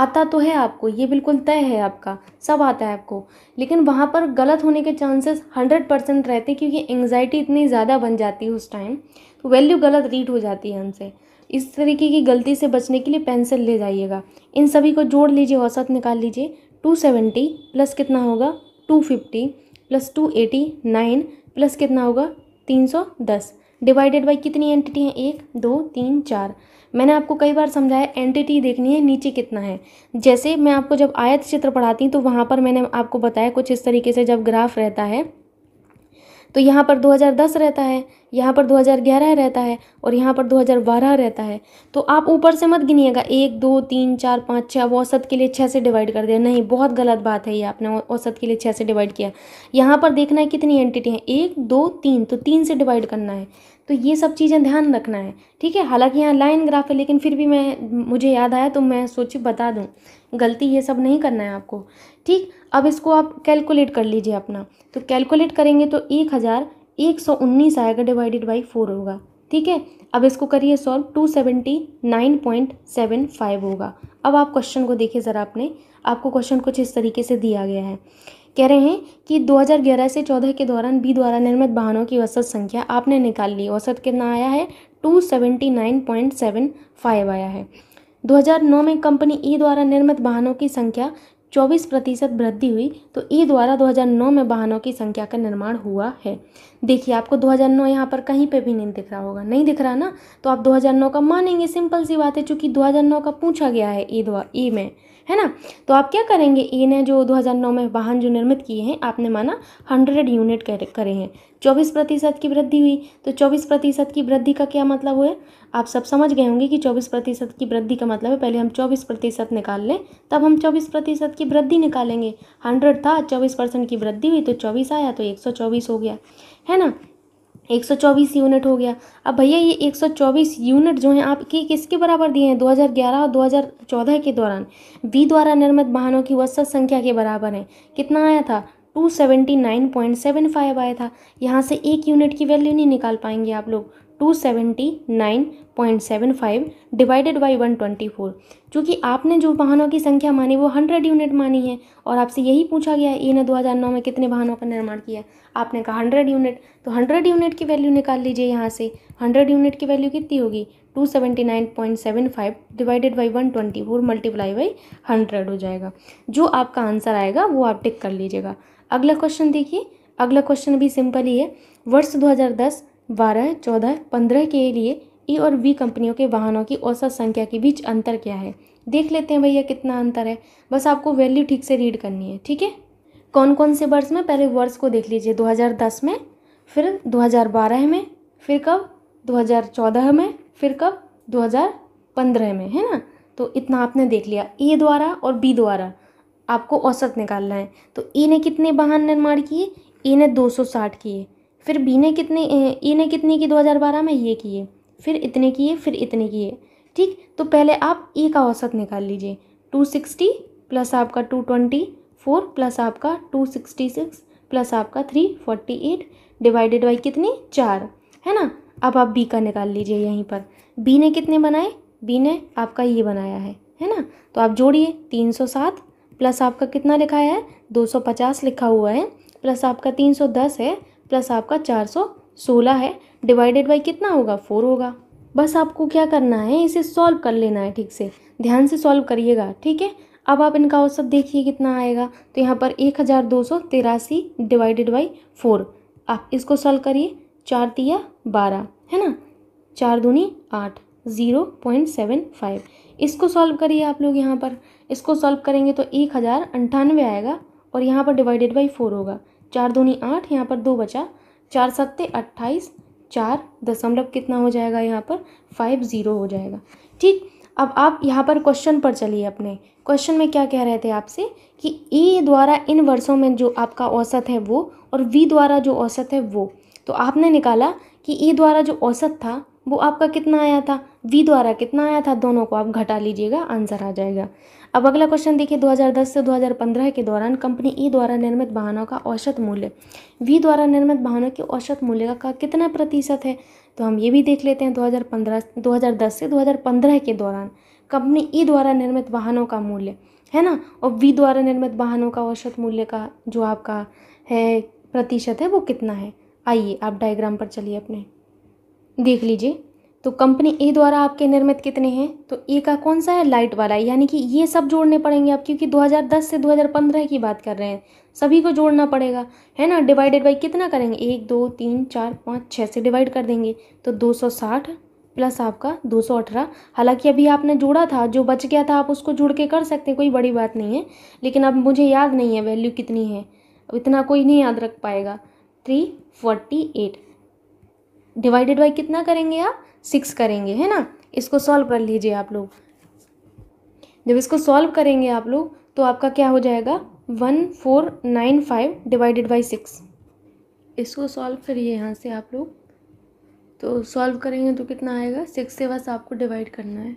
आता तो है आपको ये बिल्कुल तय है आपका सब आता है आपको लेकिन वहाँ पर गलत होने के चांसेस हंड्रेड परसेंट रहते क्योंकि एंग्जाइटी इतनी ज़्यादा बन जाती है उस टाइम तो वैल्यू गलत रीड हो जाती है उनसे इस तरीके की गलती से बचने के लिए पेंसिल ले जाइएगा इन सभी को जोड़ लीजिए औसत निकाल लीजिए टू सेवेंटी प्लस कितना होगा two fifty plus two eighty nine plus कितना होगा तीन सौ दस डिवाइडेड बाई कितनी एंटिटी हैं एक दो तीन चार मैंने आपको कई बार समझाया एंटिटी देखनी है नीचे कितना है जैसे मैं आपको जब आयत चित्र पढ़ाती हूँ तो वहाँ पर मैंने आपको बताया कुछ इस तरीके से जब ग्राफ रहता है तो यहाँ पर 2010 रहता है यहाँ पर 2011 रहता है और यहाँ पर 2012 रहता है तो आप ऊपर से मत गिनिएगा एक दो तीन चार पाँच छः अब औसत के लिए छः से डिवाइड कर दिया नहीं बहुत गलत बात है ये आपने औसत के लिए छः से डिवाइड किया यहाँ पर देखना है कितनी एंटिटी हैं एक दो तीन तो तीन से डिवाइड करना है तो ये सब चीज़ें ध्यान रखना है ठीक है हालांकि यहाँ लाइन ग्राफ है लेकिन फिर भी मैं मुझे याद आया तो मैं सोची बता दूँ गलती ये सब नहीं करना है आपको ठीक अब इसको आप कैलकुलेट कर लीजिए अपना तो कैलकुलेट करेंगे तो एक हज़ार एक सौ उन्नीस आएगा डिवाइडेड बाई फोर होगा ठीक है अब इसको करिए solve two seventy nine point seven five होगा अब आप क्वेश्चन को देखिए ज़रा आपने आपको क्वेश्चन कुछ इस तरीके से दिया गया है कह रहे हैं कि 2011 से 14 के दौरान बी द्वारा निर्मित वाहनों की औसत संख्या आपने निकाल ली औसत कितना आया है 279.75 आया है 2009 में कंपनी ई e द्वारा निर्मित वाहनों की संख्या 24 प्रतिशत वृद्धि हुई तो ई द्वारा 2009 में वाहनों की संख्या का निर्माण हुआ है देखिए आपको 2009 यहाँ पर कहीं पे भी नहीं दिख रहा होगा नहीं दिख रहा ना तो आप 2009 का मानेंगे सिंपल सी बात है चूँकि 2009 का पूछा गया है ई द्वारा ई में है ना तो आप क्या करेंगे ने जो 2009 में वाहन जो निर्मित किए हैं आपने माना 100 यूनिट करे हैं 24 प्रतिशत की वृद्धि हुई तो 24 प्रतिशत की वृद्धि का क्या मतलब हुआ आप सब समझ गए होंगे कि 24 प्रतिशत की वृद्धि का मतलब है पहले हम 24 प्रतिशत निकाल लें तब हम 24 प्रतिशत की वृद्धि निकालेंगे 100 था 24 परसेंट की वृद्धि हुई तो 24 आया तो 124 हो गया है ना एक सौ चौबीस यूनिट हो गया अब भैया ये एक सौ चौबीस यूनिट जो हैं आपकी किसके बराबर दिए हैं 2011 और 2014 के दौरान वी द्वारा निर्मित वाहनों की वसत संख्या के बराबर है कितना आया था 279.75 आया था यहाँ से एक यूनिट की वैल्यू नहीं निकाल पाएंगे आप लोग 279.75 डिवाइडेड बाय 124 क्योंकि आपने जो वाहनों की संख्या मानी वो 100 यूनिट मानी है और आपसे यही पूछा गया ए ने नौ में कितने वाहनों का निर्माण किया आपने कहा 100 यूनिट तो 100 यूनिट की वैल्यू निकाल लीजिए यहाँ से 100 यूनिट की वैल्यू कितनी होगी 279.75 divided twenty 124 multiply by hundred हो जाएगा जो आपका आंसर आएगा वो आप टिक कर लीजिएगा अगला क्वेश्चन देखिए अगला क्वेश्चन भी सिंपल ही है वर्ष दस बारह चौदह पंद्रह के लिए ई e और वी कंपनियों के वाहनों की औसत संख्या के बीच अंतर क्या है देख लेते हैं भैया कितना अंतर है बस आपको वैल्यू ठीक से रीड करनी है ठीक है कौन कौन से वर्ष में पहले वर्ष को देख लीजिए 2010 में फिर 2012 में फिर कब 2014 में फिर कब 2015 में है ना तो इतना आपने देख लिया ए e द्वारा और बी द्वारा आपको औसत निकालना है तो ए e ने कितने वाहन निर्माण किए ए ने साठ किए फिर बी ने कितने ए ने कितने की 2012 में ये किए फिर इतने किए फिर इतने किए ठीक तो पहले आप ए का औसत निकाल लीजिए टू सिक्सटी प्लस आपका टू ट्वेंटी फोर प्लस आपका टू सिक्सटी सिक्स प्लस आपका three forty eight divided by कितनी चार है ना अब आप बी का निकाल लीजिए यहीं पर बी ने कितने बनाए बी ने आपका ये बनाया है है ना तो आप जोड़िए तीन सौ सात प्लस आपका कितना लिखा है दो सौ पचास लिखा हुआ है प्लस आपका तीन सौ दस है प्लस आपका चार सौ सोलह है डिवाइडेड बाई कितना होगा फोर होगा बस आपको क्या करना है इसे सॉल्व कर लेना है ठीक से ध्यान से सॉल्व करिएगा ठीक है अब आप इनका औसत देखिए कितना आएगा तो यहाँ पर एक हज़ार दो सौ तिरासी डिवाइडेड बाई फोर आप इसको सॉल्व करिए चार तिया बारह है ना चार दूनी आठ ज़ीरो पॉइंट सेवन फाइव इसको सॉल्व करिए आप लोग यहाँ पर इसको सॉल्व करेंगे तो एक हज़ार अंठानवे आएगा और यहाँ पर डिवाइडेड बाई फोर होगा चार दूनी आठ यहाँ पर दो बचा चार सत्ते अट्ठाईस चार दशमलव कितना हो जाएगा यहाँ पर फाइव ज़ीरो हो जाएगा ठीक अब आप यहाँ पर क्वेश्चन पर चलिए अपने क्वेश्चन में क्या कह रहे थे आपसे कि ए द्वारा इन वर्षों में जो आपका औसत है वो और वी द्वारा जो औसत है वो तो आपने निकाला कि ए द्वारा जो औसत था वो आपका कितना आया था वी द्वारा कितना आया था दोनों को आप घटा लीजिएगा आंसर आ जाएगा अब अगला क्वेश्चन देखिए 2010 से 2015 के दौरान कंपनी ई e द्वारा निर्मित वाहनों का औसत मूल्य वी द्वारा निर्मित वाहनों के औसत मूल्य का का कितना प्रतिशत है तो हम ये भी देख लेते हैं 2015 2010 से 2015 के दौरान कंपनी ई e द्वारा निर्मित वाहनों का मूल्य है ना और वी द्वारा निर्मित वाहनों का औसत मूल्य का जो आपका है प्रतिशत है वो कितना है आइए आप डायग्राम पर चलिए अपने देख लीजिए तो कंपनी ए द्वारा आपके निर्मित कितने हैं तो ए का कौन सा है लाइट वाला यानी कि ये सब जोड़ने पड़ेंगे आप क्योंकि 2010 से 2015 की बात कर रहे हैं सभी को जोड़ना पड़ेगा है ना डिवाइडेड बाई कितना करेंगे एक दो तीन चार पाँच छः से डिवाइड कर देंगे तो 260 प्लस आपका 218 हालांकि अभी आपने जोड़ा था जो बच गया था आप उसको जोड़ के कर सकते हैं कोई बड़ी बात नहीं है लेकिन अब मुझे याद नहीं है वैल्यू कितनी है इतना कोई नहीं याद रख पाएगा three forty eight divided by कितना करेंगे आप सिक्स करेंगे है ना इसको सॉल्व कर लीजिए आप लोग जब इसको सॉल्व करेंगे आप लोग तो आपका क्या हो जाएगा one four nine five divided by six इसको सॉल्व करिए यहाँ से आप लोग तो सॉल्व करेंगे तो कितना आएगा सिक्स से बस आपको डिवाइड करना है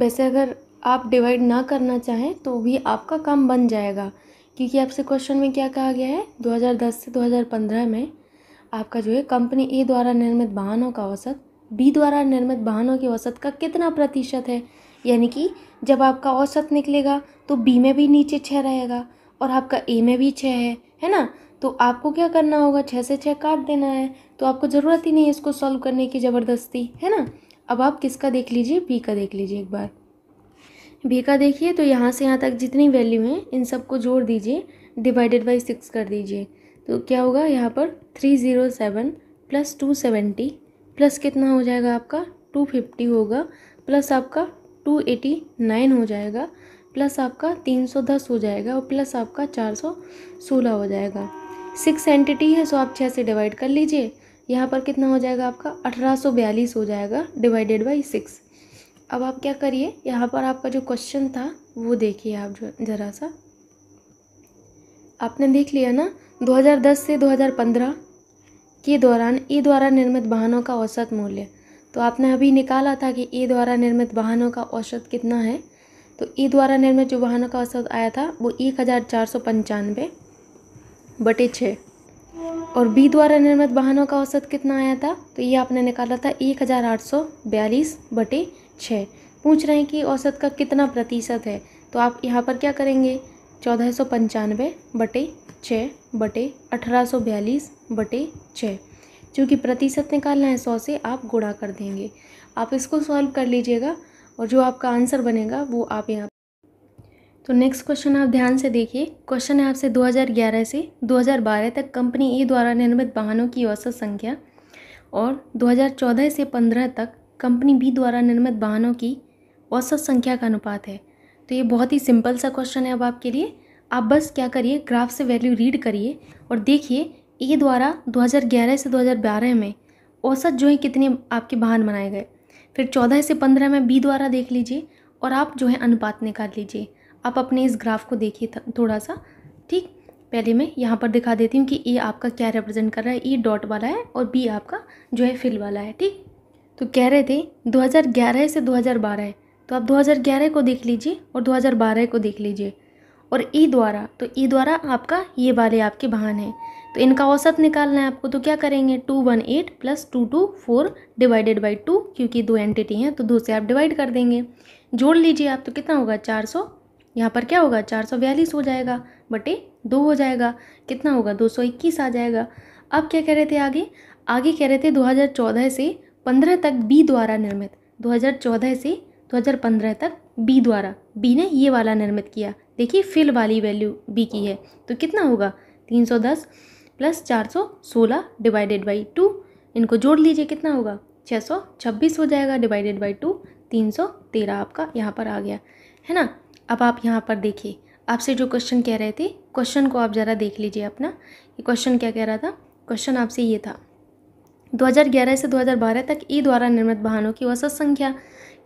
वैसे अगर आप डिवाइड ना करना चाहें तो भी आपका काम बन जाएगा क्योंकि आपसे क्वेश्चन में क्या कहा गया है 2010 से 2015 में आपका जो है कंपनी ए e द्वारा निर्मित वाहनों का औसत बी द्वारा निर्मित वाहनों के औसत का कितना प्रतिशत है यानी कि जब आपका औसत निकलेगा तो बी में भी नीचे छः रहेगा और आपका ए में भी छः है है ना तो आपको क्या करना होगा छः से छः काट देना है तो आपको ज़रूरत ही नहीं है इसको सॉल्व करने की ज़बरदस्ती है ना अब आप किसका देख लीजिए बी का देख लीजिए एक बार बी का देखिए तो यहाँ से यहाँ तक जितनी वैल्यू हैं इन सबको जोड़ दीजिए डिवाइडेड बाई सिक्स कर दीजिए तो क्या होगा यहाँ पर three zero seven plus two seventy plus कितना हो जाएगा आपका टू फिफ्टी होगा प्लस आपका टू एटी नाइन हो जाएगा प्लस आपका तीन सौ दस हो जाएगा और प्लस आपका चार सौ सोलह हो जाएगा सिक्स एंटिटी है सो आप छः से डिवाइड कर लीजिए यहाँ पर कितना हो जाएगा आपका अठारह सौ बयालीस हो जाएगा डिवाइडेड बाई सिक्स अब आप क्या करिए यहाँ पर आपका जो क्वेश्चन था वो देखिए आप ज़रा सा आपने देख लिया ना 2010 से 2015 के दौरान ई द्वारा निर्मित वाहनों का औसत मूल्य तो आपने अभी निकाला था कि ई द्वारा निर्मित वाहनों का औसत कितना है तो ई द्वारा निर्मित जो वाहनों का औसत आया था वो एक हज़ार चार सौ पंचानवे बटे छः और बी द्वारा निर्मित वाहनों का औसत कितना आया था तो ये आपने निकाला था एक हज़ार आठ सौ बयालीस बटे छः पूछ रहे हैं कि औसत का कितना प्रतिशत है तो आप यहाँ पर क्या करेंगे चौदह सौ पंचानवे बटे छः बटे अठारह सौ बयालीस बटे छः चूँकि प्रतिशत निकालना है सौ से आप गुणा कर देंगे आप इसको सॉल्व कर लीजिएगा और जो आपका आंसर बनेगा वो आप यहाँ तो नेक्स्ट क्वेश्चन आप ध्यान से देखिए क्वेश्चन है आपसे 2011 से 2012 तक कंपनी ए e द्वारा निर्मित वाहनों की औसत संख्या और 2014 से 15 तक कंपनी बी द्वारा निर्मित वाहनों की औसत संख्या का अनुपात है तो ये बहुत ही सिंपल सा क्वेश्चन है अब आपके लिए आप बस क्या करिए ग्राफ से वैल्यू रीड करिए और देखिए ए द्वारा 2011 से 2012 में औसत जो है कितने आपके वाहन बनाए गए फिर 14 से 15 में बी द्वारा देख लीजिए और आप जो है अनुपात निकाल लीजिए आप अपने इस ग्राफ को देखिए थोड़ा सा ठीक पहले मैं यहाँ पर दिखा देती हूँ कि ए आपका क्या रिप्रेजेंट कर रहा है ई डॉट वाला है और बी आपका जो है फिल वाला है ठीक तो कह रहे थे 2011 से 2012 तो आप 2011 को देख लीजिए और 2012 को देख लीजिए और ई द्वारा तो ई द्वारा आपका ये वाले आपके बहान है तो इनका औसत निकालना है आपको तो क्या करेंगे two one eight plus two two four divided by two क्योंकि दो एंटिटी हैं तो दो से आप डिवाइड कर देंगे जोड़ लीजिए आप तो कितना होगा चार सौ यहाँ पर क्या होगा चार सौ बयालीस हो जाएगा बटे दो हो जाएगा कितना होगा दो सौ इक्कीस आ जाएगा अब क्या कह रहे थे आगे आगे कह रहे थे चौदह से पंद्रह तक बी द्वारा निर्मित चौदह से 2015 तक बी द्वारा बी ने ये वाला निर्मित किया देखिए फिल वाली वैल्यू बी की है तो कितना होगा 310 प्लस 416 डिवाइडेड बाई टू इनको जोड़ लीजिए कितना होगा 626 हो जाएगा डिवाइडेड बाई टू तीन आपका यहाँ पर आ गया है ना अब आप यहाँ पर देखिए आपसे जो क्वेश्चन कह रहे थे क्वेश्चन को आप ज़रा देख लीजिए अपना ये क्वेश्चन क्या कह रहा था क्वेश्चन आपसे ये था 2011 से 2012 तक ई e द्वारा निर्मित वाहनों की औसत संख्या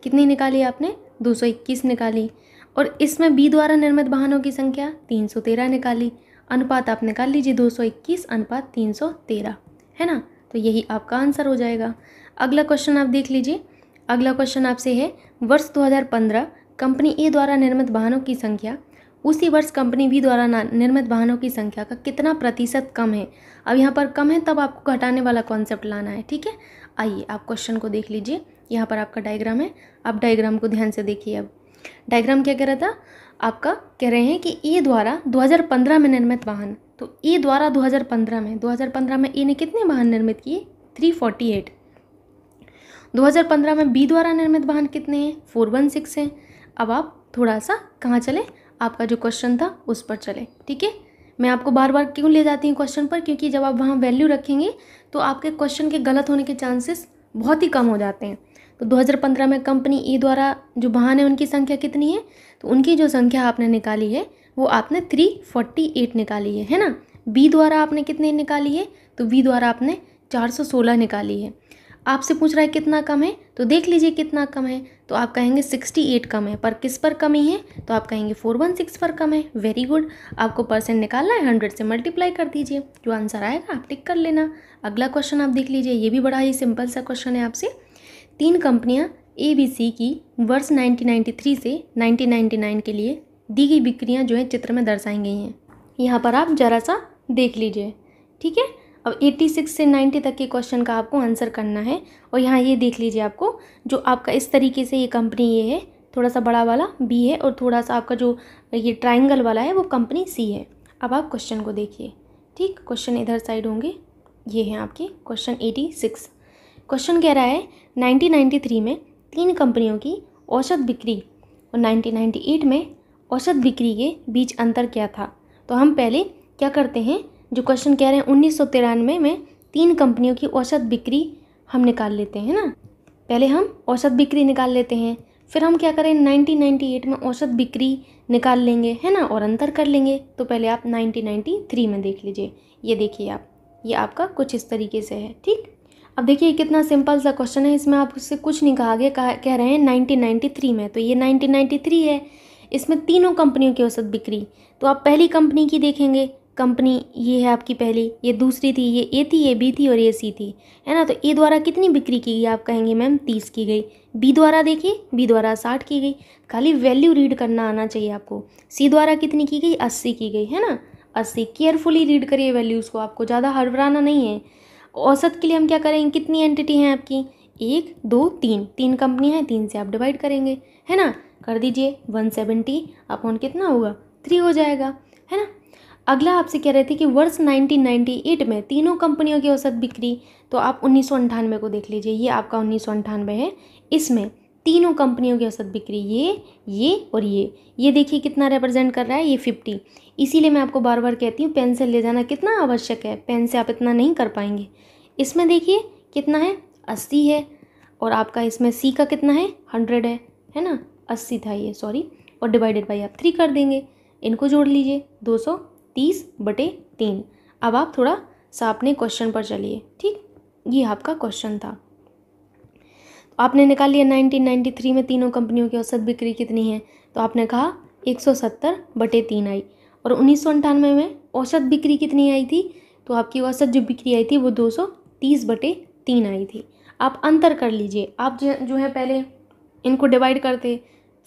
कितनी निकाली आपने 221 निकाली और इसमें बी द्वारा निर्मित वाहनों की संख्या 313 निकाली अनुपात आप निकाल लीजिए 221 अनुपात 313 है ना तो यही आपका आंसर हो जाएगा अगला क्वेश्चन आप देख लीजिए अगला क्वेश्चन आपसे है वर्ष 2015 कंपनी ए द्वारा निर्मित वाहनों की संख्या उसी वर्ष कंपनी बी द्वारा निर्मित वाहनों की संख्या का कितना प्रतिशत कम है अब यहाँ पर कम है तब आपको घटाने वाला कॉन्सेप्ट लाना है ठीक है आइए आप क्वेश्चन को देख लीजिए यहाँ पर आपका डायग्राम है आप डायग्राम को ध्यान से देखिए अब डायग्राम क्या कह रहा था आपका कह रहे हैं कि ई e द्वारा 2015 में निर्मित वाहन तो ई e द्वारा 2015 में 2015 में ई e ने कितने वाहन निर्मित किए 348 2015 में बी द्वारा निर्मित वाहन कितने हैं फोर वन सिक्स हैं अब आप थोड़ा सा कहाँ चले आपका जो क्वेश्चन था उस पर चले ठीक है मैं आपको बार बार क्यों ले जाती हूँ क्वेश्चन पर क्योंकि जब आप वहाँ वैल्यू रखेंगे तो आपके क्वेश्चन के गलत होने के चांसेस बहुत ही कम हो जाते हैं तो 2015 में कंपनी ई द्वारा जो वाहन है उनकी संख्या कितनी है तो उनकी जो संख्या आपने निकाली है वो आपने 348 निकाली है है ना बी द्वारा आपने कितनी निकाली है तो बी द्वारा आपने 416 निकाली है आपसे पूछ रहा है कितना कम है तो देख लीजिए कितना कम है तो आप कहेंगे सिक्सटी एट कम है पर किस पर कमी है तो आप कहेंगे फोर वन सिक्स पर कम है वेरी गुड आपको परसेंट निकालना है हंड्रेड से मल्टीप्लाई कर दीजिए जो आंसर आएगा आप टिक कर लेना अगला क्वेश्चन आप देख लीजिए ये भी बड़ा ही सिंपल सा क्वेश्चन है आपसे तीन कंपनियां एबीसी की वर्ष 1993 से 1999 के लिए दी गई बिक्रियां जो है चित्र में दर्शाई गई हैं यहाँ पर आप ज़रा सा देख लीजिए ठीक है अब 86 से 90 तक के क्वेश्चन का आपको आंसर करना है और यहाँ ये देख लीजिए आपको जो आपका इस तरीके से ये कंपनी ये है थोड़ा सा बड़ा वाला बी है और थोड़ा सा आपका जो ये ट्राइंगल वाला है वो कंपनी सी है अब आप क्वेश्चन को देखिए ठीक क्वेश्चन इधर साइड होंगे ये हैं आपके क्वेश्चन एटी सिक्स क्वेश्चन कह रहा है 1993 में तीन कंपनियों की औसत बिक्री और 1998 में औसत बिक्री के बीच अंतर क्या था तो हम पहले क्या करते हैं जो क्वेश्चन कह रहे हैं उन्नीस तिरानवे में तीन कंपनियों की औसत बिक्री हम निकाल लेते हैं ना पहले हम औसत बिक्री निकाल लेते हैं फिर हम क्या करें 1998 में औसत बिक्री निकाल लेंगे है ना और अंतर कर लेंगे तो पहले आप 1993 में देख लीजिए ये देखिए आप ये आपका कुछ इस तरीके से है ठीक अब देखिए कितना सिंपल सा क्वेश्चन है इसमें आप उससे कुछ नहीं कहा गया कह, कह रहे हैं 1993 में तो ये 1993 है इसमें तीनों कंपनियों की औसत बिक्री तो आप पहली कंपनी की देखेंगे कंपनी ये है आपकी पहली ये दूसरी थी ये ए थी ये बी थी और ये सी थी है ना तो ए द्वारा कितनी बिक्री की गई आप कहेंगे मैम तीस की गई बी द्वारा देखिए बी द्वारा साठ की गई खाली वैल्यू रीड करना आना चाहिए आपको सी द्वारा कितनी की गई अस्सी की गई है ना अस्सी केयरफुली रीड करिए वैल्यूज़ को आपको ज़्यादा हड़बड़ाना नहीं है औसत के लिए हम क्या करेंगे कितनी एंटिटी हैं आपकी एक दो तीन तीन कंपनी हैं तीन से आप डिवाइड करेंगे है ना कर दीजिए वन सेवेंटी अपॉन कितना होगा थ्री हो जाएगा है ना अगला आपसे कह रहे थे कि वर्ष 1998 में तीनों कंपनियों की औसत बिक्री तो आप उन्नीस को देख लीजिए ये आपका उन्नीस है इसमें तीनों कंपनियों की औसत बिक्री ये ये और ये ये देखिए कितना रिप्रेजेंट कर रहा है ये फिफ्टी इसीलिए मैं आपको बार बार कहती हूँ पेन से ले जाना कितना आवश्यक है पेन से आप इतना नहीं कर पाएंगे इसमें देखिए कितना है अस्सी है और आपका इसमें सी का कितना है हंड्रेड है है ना अस्सी था ये सॉरी और डिवाइडेड बाई आप थ्री कर देंगे इनको जोड़ लीजिए दो सौ तीस बटे तीन अब आप थोड़ा सा अपने क्वेश्चन पर चलिए ठीक ये आपका क्वेश्चन था तो आपने निकाल लिया नाइनटीन नाइन्टी थ्री में तीनों कंपनियों की औसत बिक्री कितनी है तो आपने कहा एक सौ सत्तर बटे तीन आई और उन्नीस सौ अंठानवे में औसत बिक्री कितनी आई थी तो आपकी औसत जो बिक्री आई थी वो दो सौ तीस बटे तीन आई थी आप अंतर कर लीजिए आप जो जो है पहले इनको डिवाइड करते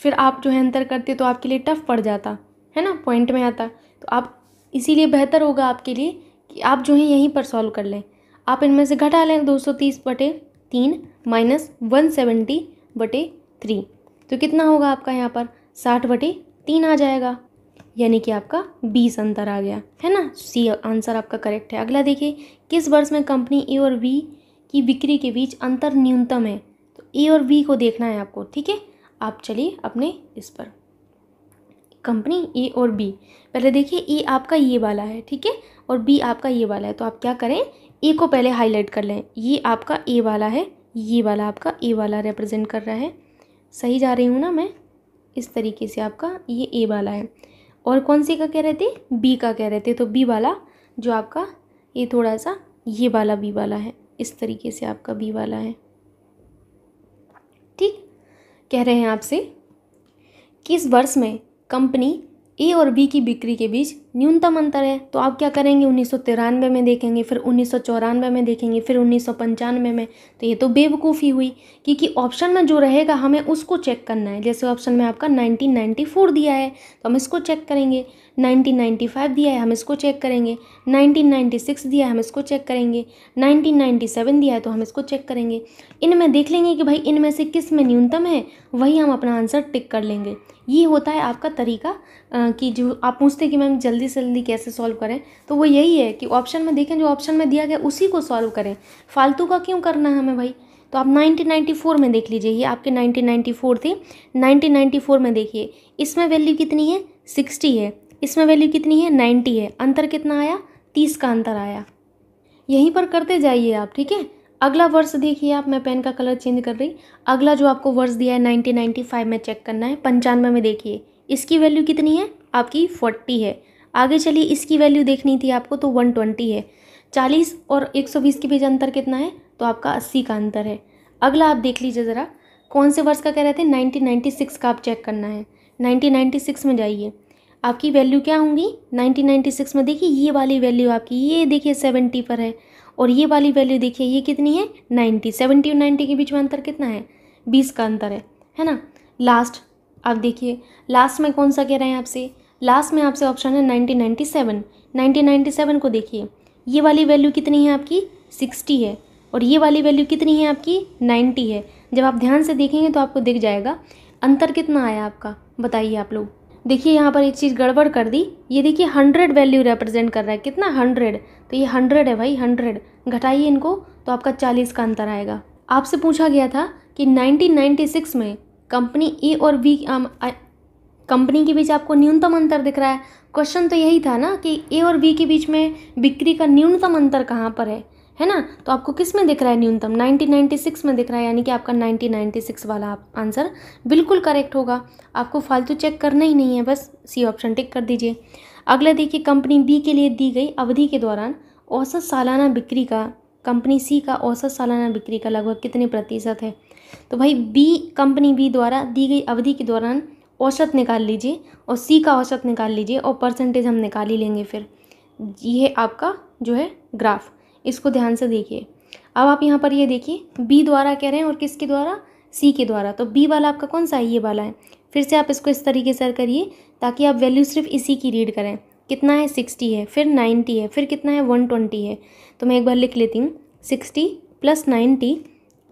फिर आप जो है अंतर करते तो आपके लिए टफ पड़ जाता है ना पॉइंट में आता तो आप इसीलिए बेहतर होगा आपके लिए कि आप जो है यहीं पर सॉल्व कर लें आप इनमें से घटा लें दो सौ तीस बटे तीन माइनस वन सेवेंटी बटे थ्री तो कितना होगा आपका यहाँ पर साठ बटे तीन आ जाएगा यानी कि आपका बीस अंतर आ गया है ना सी आंसर आपका करेक्ट है अगला देखिए किस वर्ष में कंपनी ए और बी की बिक्री के बीच अंतर न्यूनतम है तो ए और बी को देखना है आपको ठीक है आप चलिए अपने इस पर कंपनी ए और बी पहले देखिए ए आपका ये वाला है ठीक है और बी आपका ये वाला है तो आप क्या करें ए को पहले हाईलाइट कर लें ये आपका ए वाला है ये वाला आपका ए वाला रिप्रेजेंट कर रहा है सही जा रही हूँ ना मैं इस तरीके से आपका ये ए वाला है और कौन सी का कह रहे थे बी का कह रहे थे तो बी वाला जो आपका ये थोड़ा सा ये वाला बी वाला है इस तरीके से आपका बी वाला है ठीक कह रहे हैं आपसे किस वर्ष में कंपनी ए और बी की बिक्री के बीच न्यूनतम अंतर है तो आप क्या करेंगे उन्नीस में देखेंगे फिर उन्नीस में देखेंगे फिर उन्नीस में तो ये तो बेवकूफ़ी हुई क्योंकि ऑप्शन में जो रहेगा हमें उसको चेक करना है जैसे ऑप्शन में आपका 1994 दिया है तो हम इसको चेक करेंगे 1995 दिया है हम इसको चेक करेंगे 1996 दिया है हम इसको चेक करेंगे 1997 दिया है तो हम इसको चेक करेंगे इनमें देख लेंगे कि भाई इनमें से किस में न्यूनतम है वही हम अपना आंसर टिक कर लेंगे ये होता है आपका तरीका कि जो आप पूछते कि मैम जल्दी जल्दी से जल्दी कैसे सॉल्व करें तो वो यही है कि ऑप्शन में देखें जो ऑप्शन में दिया गया उसी को सॉल्व करें फालतू का क्यों करना है हमें भाई तो आप 1994 में देख लीजिए ये आपके 1994 थी 1994 में देखिए इसमें वैल्यू कितनी है 60 है इसमें वैल्यू कितनी है 90 है अंतर कितना आया 30 का अंतर आया यहीं पर करते जाइए आप ठीक है अगला वर्ष देखिए आप मैं पेन का कलर चेंज कर रही अगला जो आपको वर्ष दिया है नाइनटीन में चेक करना है पंचानवे में देखिए इसकी वैल्यू कितनी है आपकी फोर्टी है आगे चलिए इसकी वैल्यू देखनी थी आपको तो वन ट्वेंटी है चालीस और एक सौ बीस के बीच अंतर कितना है तो आपका अस्सी का अंतर है अगला आप देख लीजिए ज़रा कौन से वर्ष का कह रहे थे नाइनटीन नाइन्टी सिक्स का आप चेक करना है नाइनटीन नाइन्टी सिक्स में जाइए आपकी वैल्यू क्या होंगी 1996 में देखिए ये वाली वैल्यू आपकी ये देखिए सेवेंटी पर है और ये वाली वैल्यू देखिए ये कितनी है नाइन्टी सेवेंटी और नाइन्टी के बीच में अंतर कितना है बीस का अंतर है है ना लास्ट आप देखिए लास्ट में कौन सा कह रहे हैं आपसे लास्ट में आपसे ऑप्शन है nineteen ninety seven nineteen ninety seven को देखिए ये वाली वैल्यू कितनी है आपकी सिक्सटी है और ये वाली वैल्यू कितनी है आपकी नाइन्टी है जब आप ध्यान से देखेंगे तो आपको दिख जाएगा अंतर कितना आया आपका बताइए आप लोग देखिए यहाँ पर एक चीज़ गड़बड़ कर दी ये देखिए हंड्रेड वैल्यू रिप्रेजेंट कर रहा है कितना हंड्रेड तो ये हंड्रेड है भाई हंड्रेड घटाइए इनको तो आपका चालीस का अंतर आएगा आपसे पूछा गया था कि सिक्स में कंपनी ए और बी कंपनी के बीच आपको न्यूनतम अंतर दिख रहा है क्वेश्चन तो यही था ना कि ए और बी के बीच में बिक्री का न्यूनतम अंतर कहाँ पर है है ना तो आपको किस में दिख रहा है न्यूनतम 1996 में दिख रहा है यानी कि आपका 1996 वाला आप आंसर बिल्कुल करेक्ट होगा आपको फालतू चेक करना ही नहीं है बस सी ऑप्शन टिक कर दीजिए अगला देखिए कंपनी बी के लिए दी गई अवधि के दौरान औसत सालाना बिक्री का कंपनी सी का औसत सालाना बिक्री का लगभग कितने प्रतिशत है तो भाई बी कंपनी बी द्वारा दी गई अवधि के दौरान औसत निकाल लीजिए और सी का औसत निकाल लीजिए और परसेंटेज हम निकाल ही लेंगे फिर ये आपका जो है ग्राफ इसको ध्यान से देखिए अब आप यहाँ पर ये देखिए बी द्वारा कह रहे हैं और किसके द्वारा सी के द्वारा तो बी वाला आपका कौन सा है ये वाला है फिर से आप इसको इस तरीके से करिए ताकि आप वैल्यू सिर्फ इसी की रीड करें कितना है सिक्सटी है फिर नाइन्टी है फिर कितना है वन ट्वेंटी है तो मैं एक बार लिख लेती हूँ सिक्सटी प्लस नाइन्टी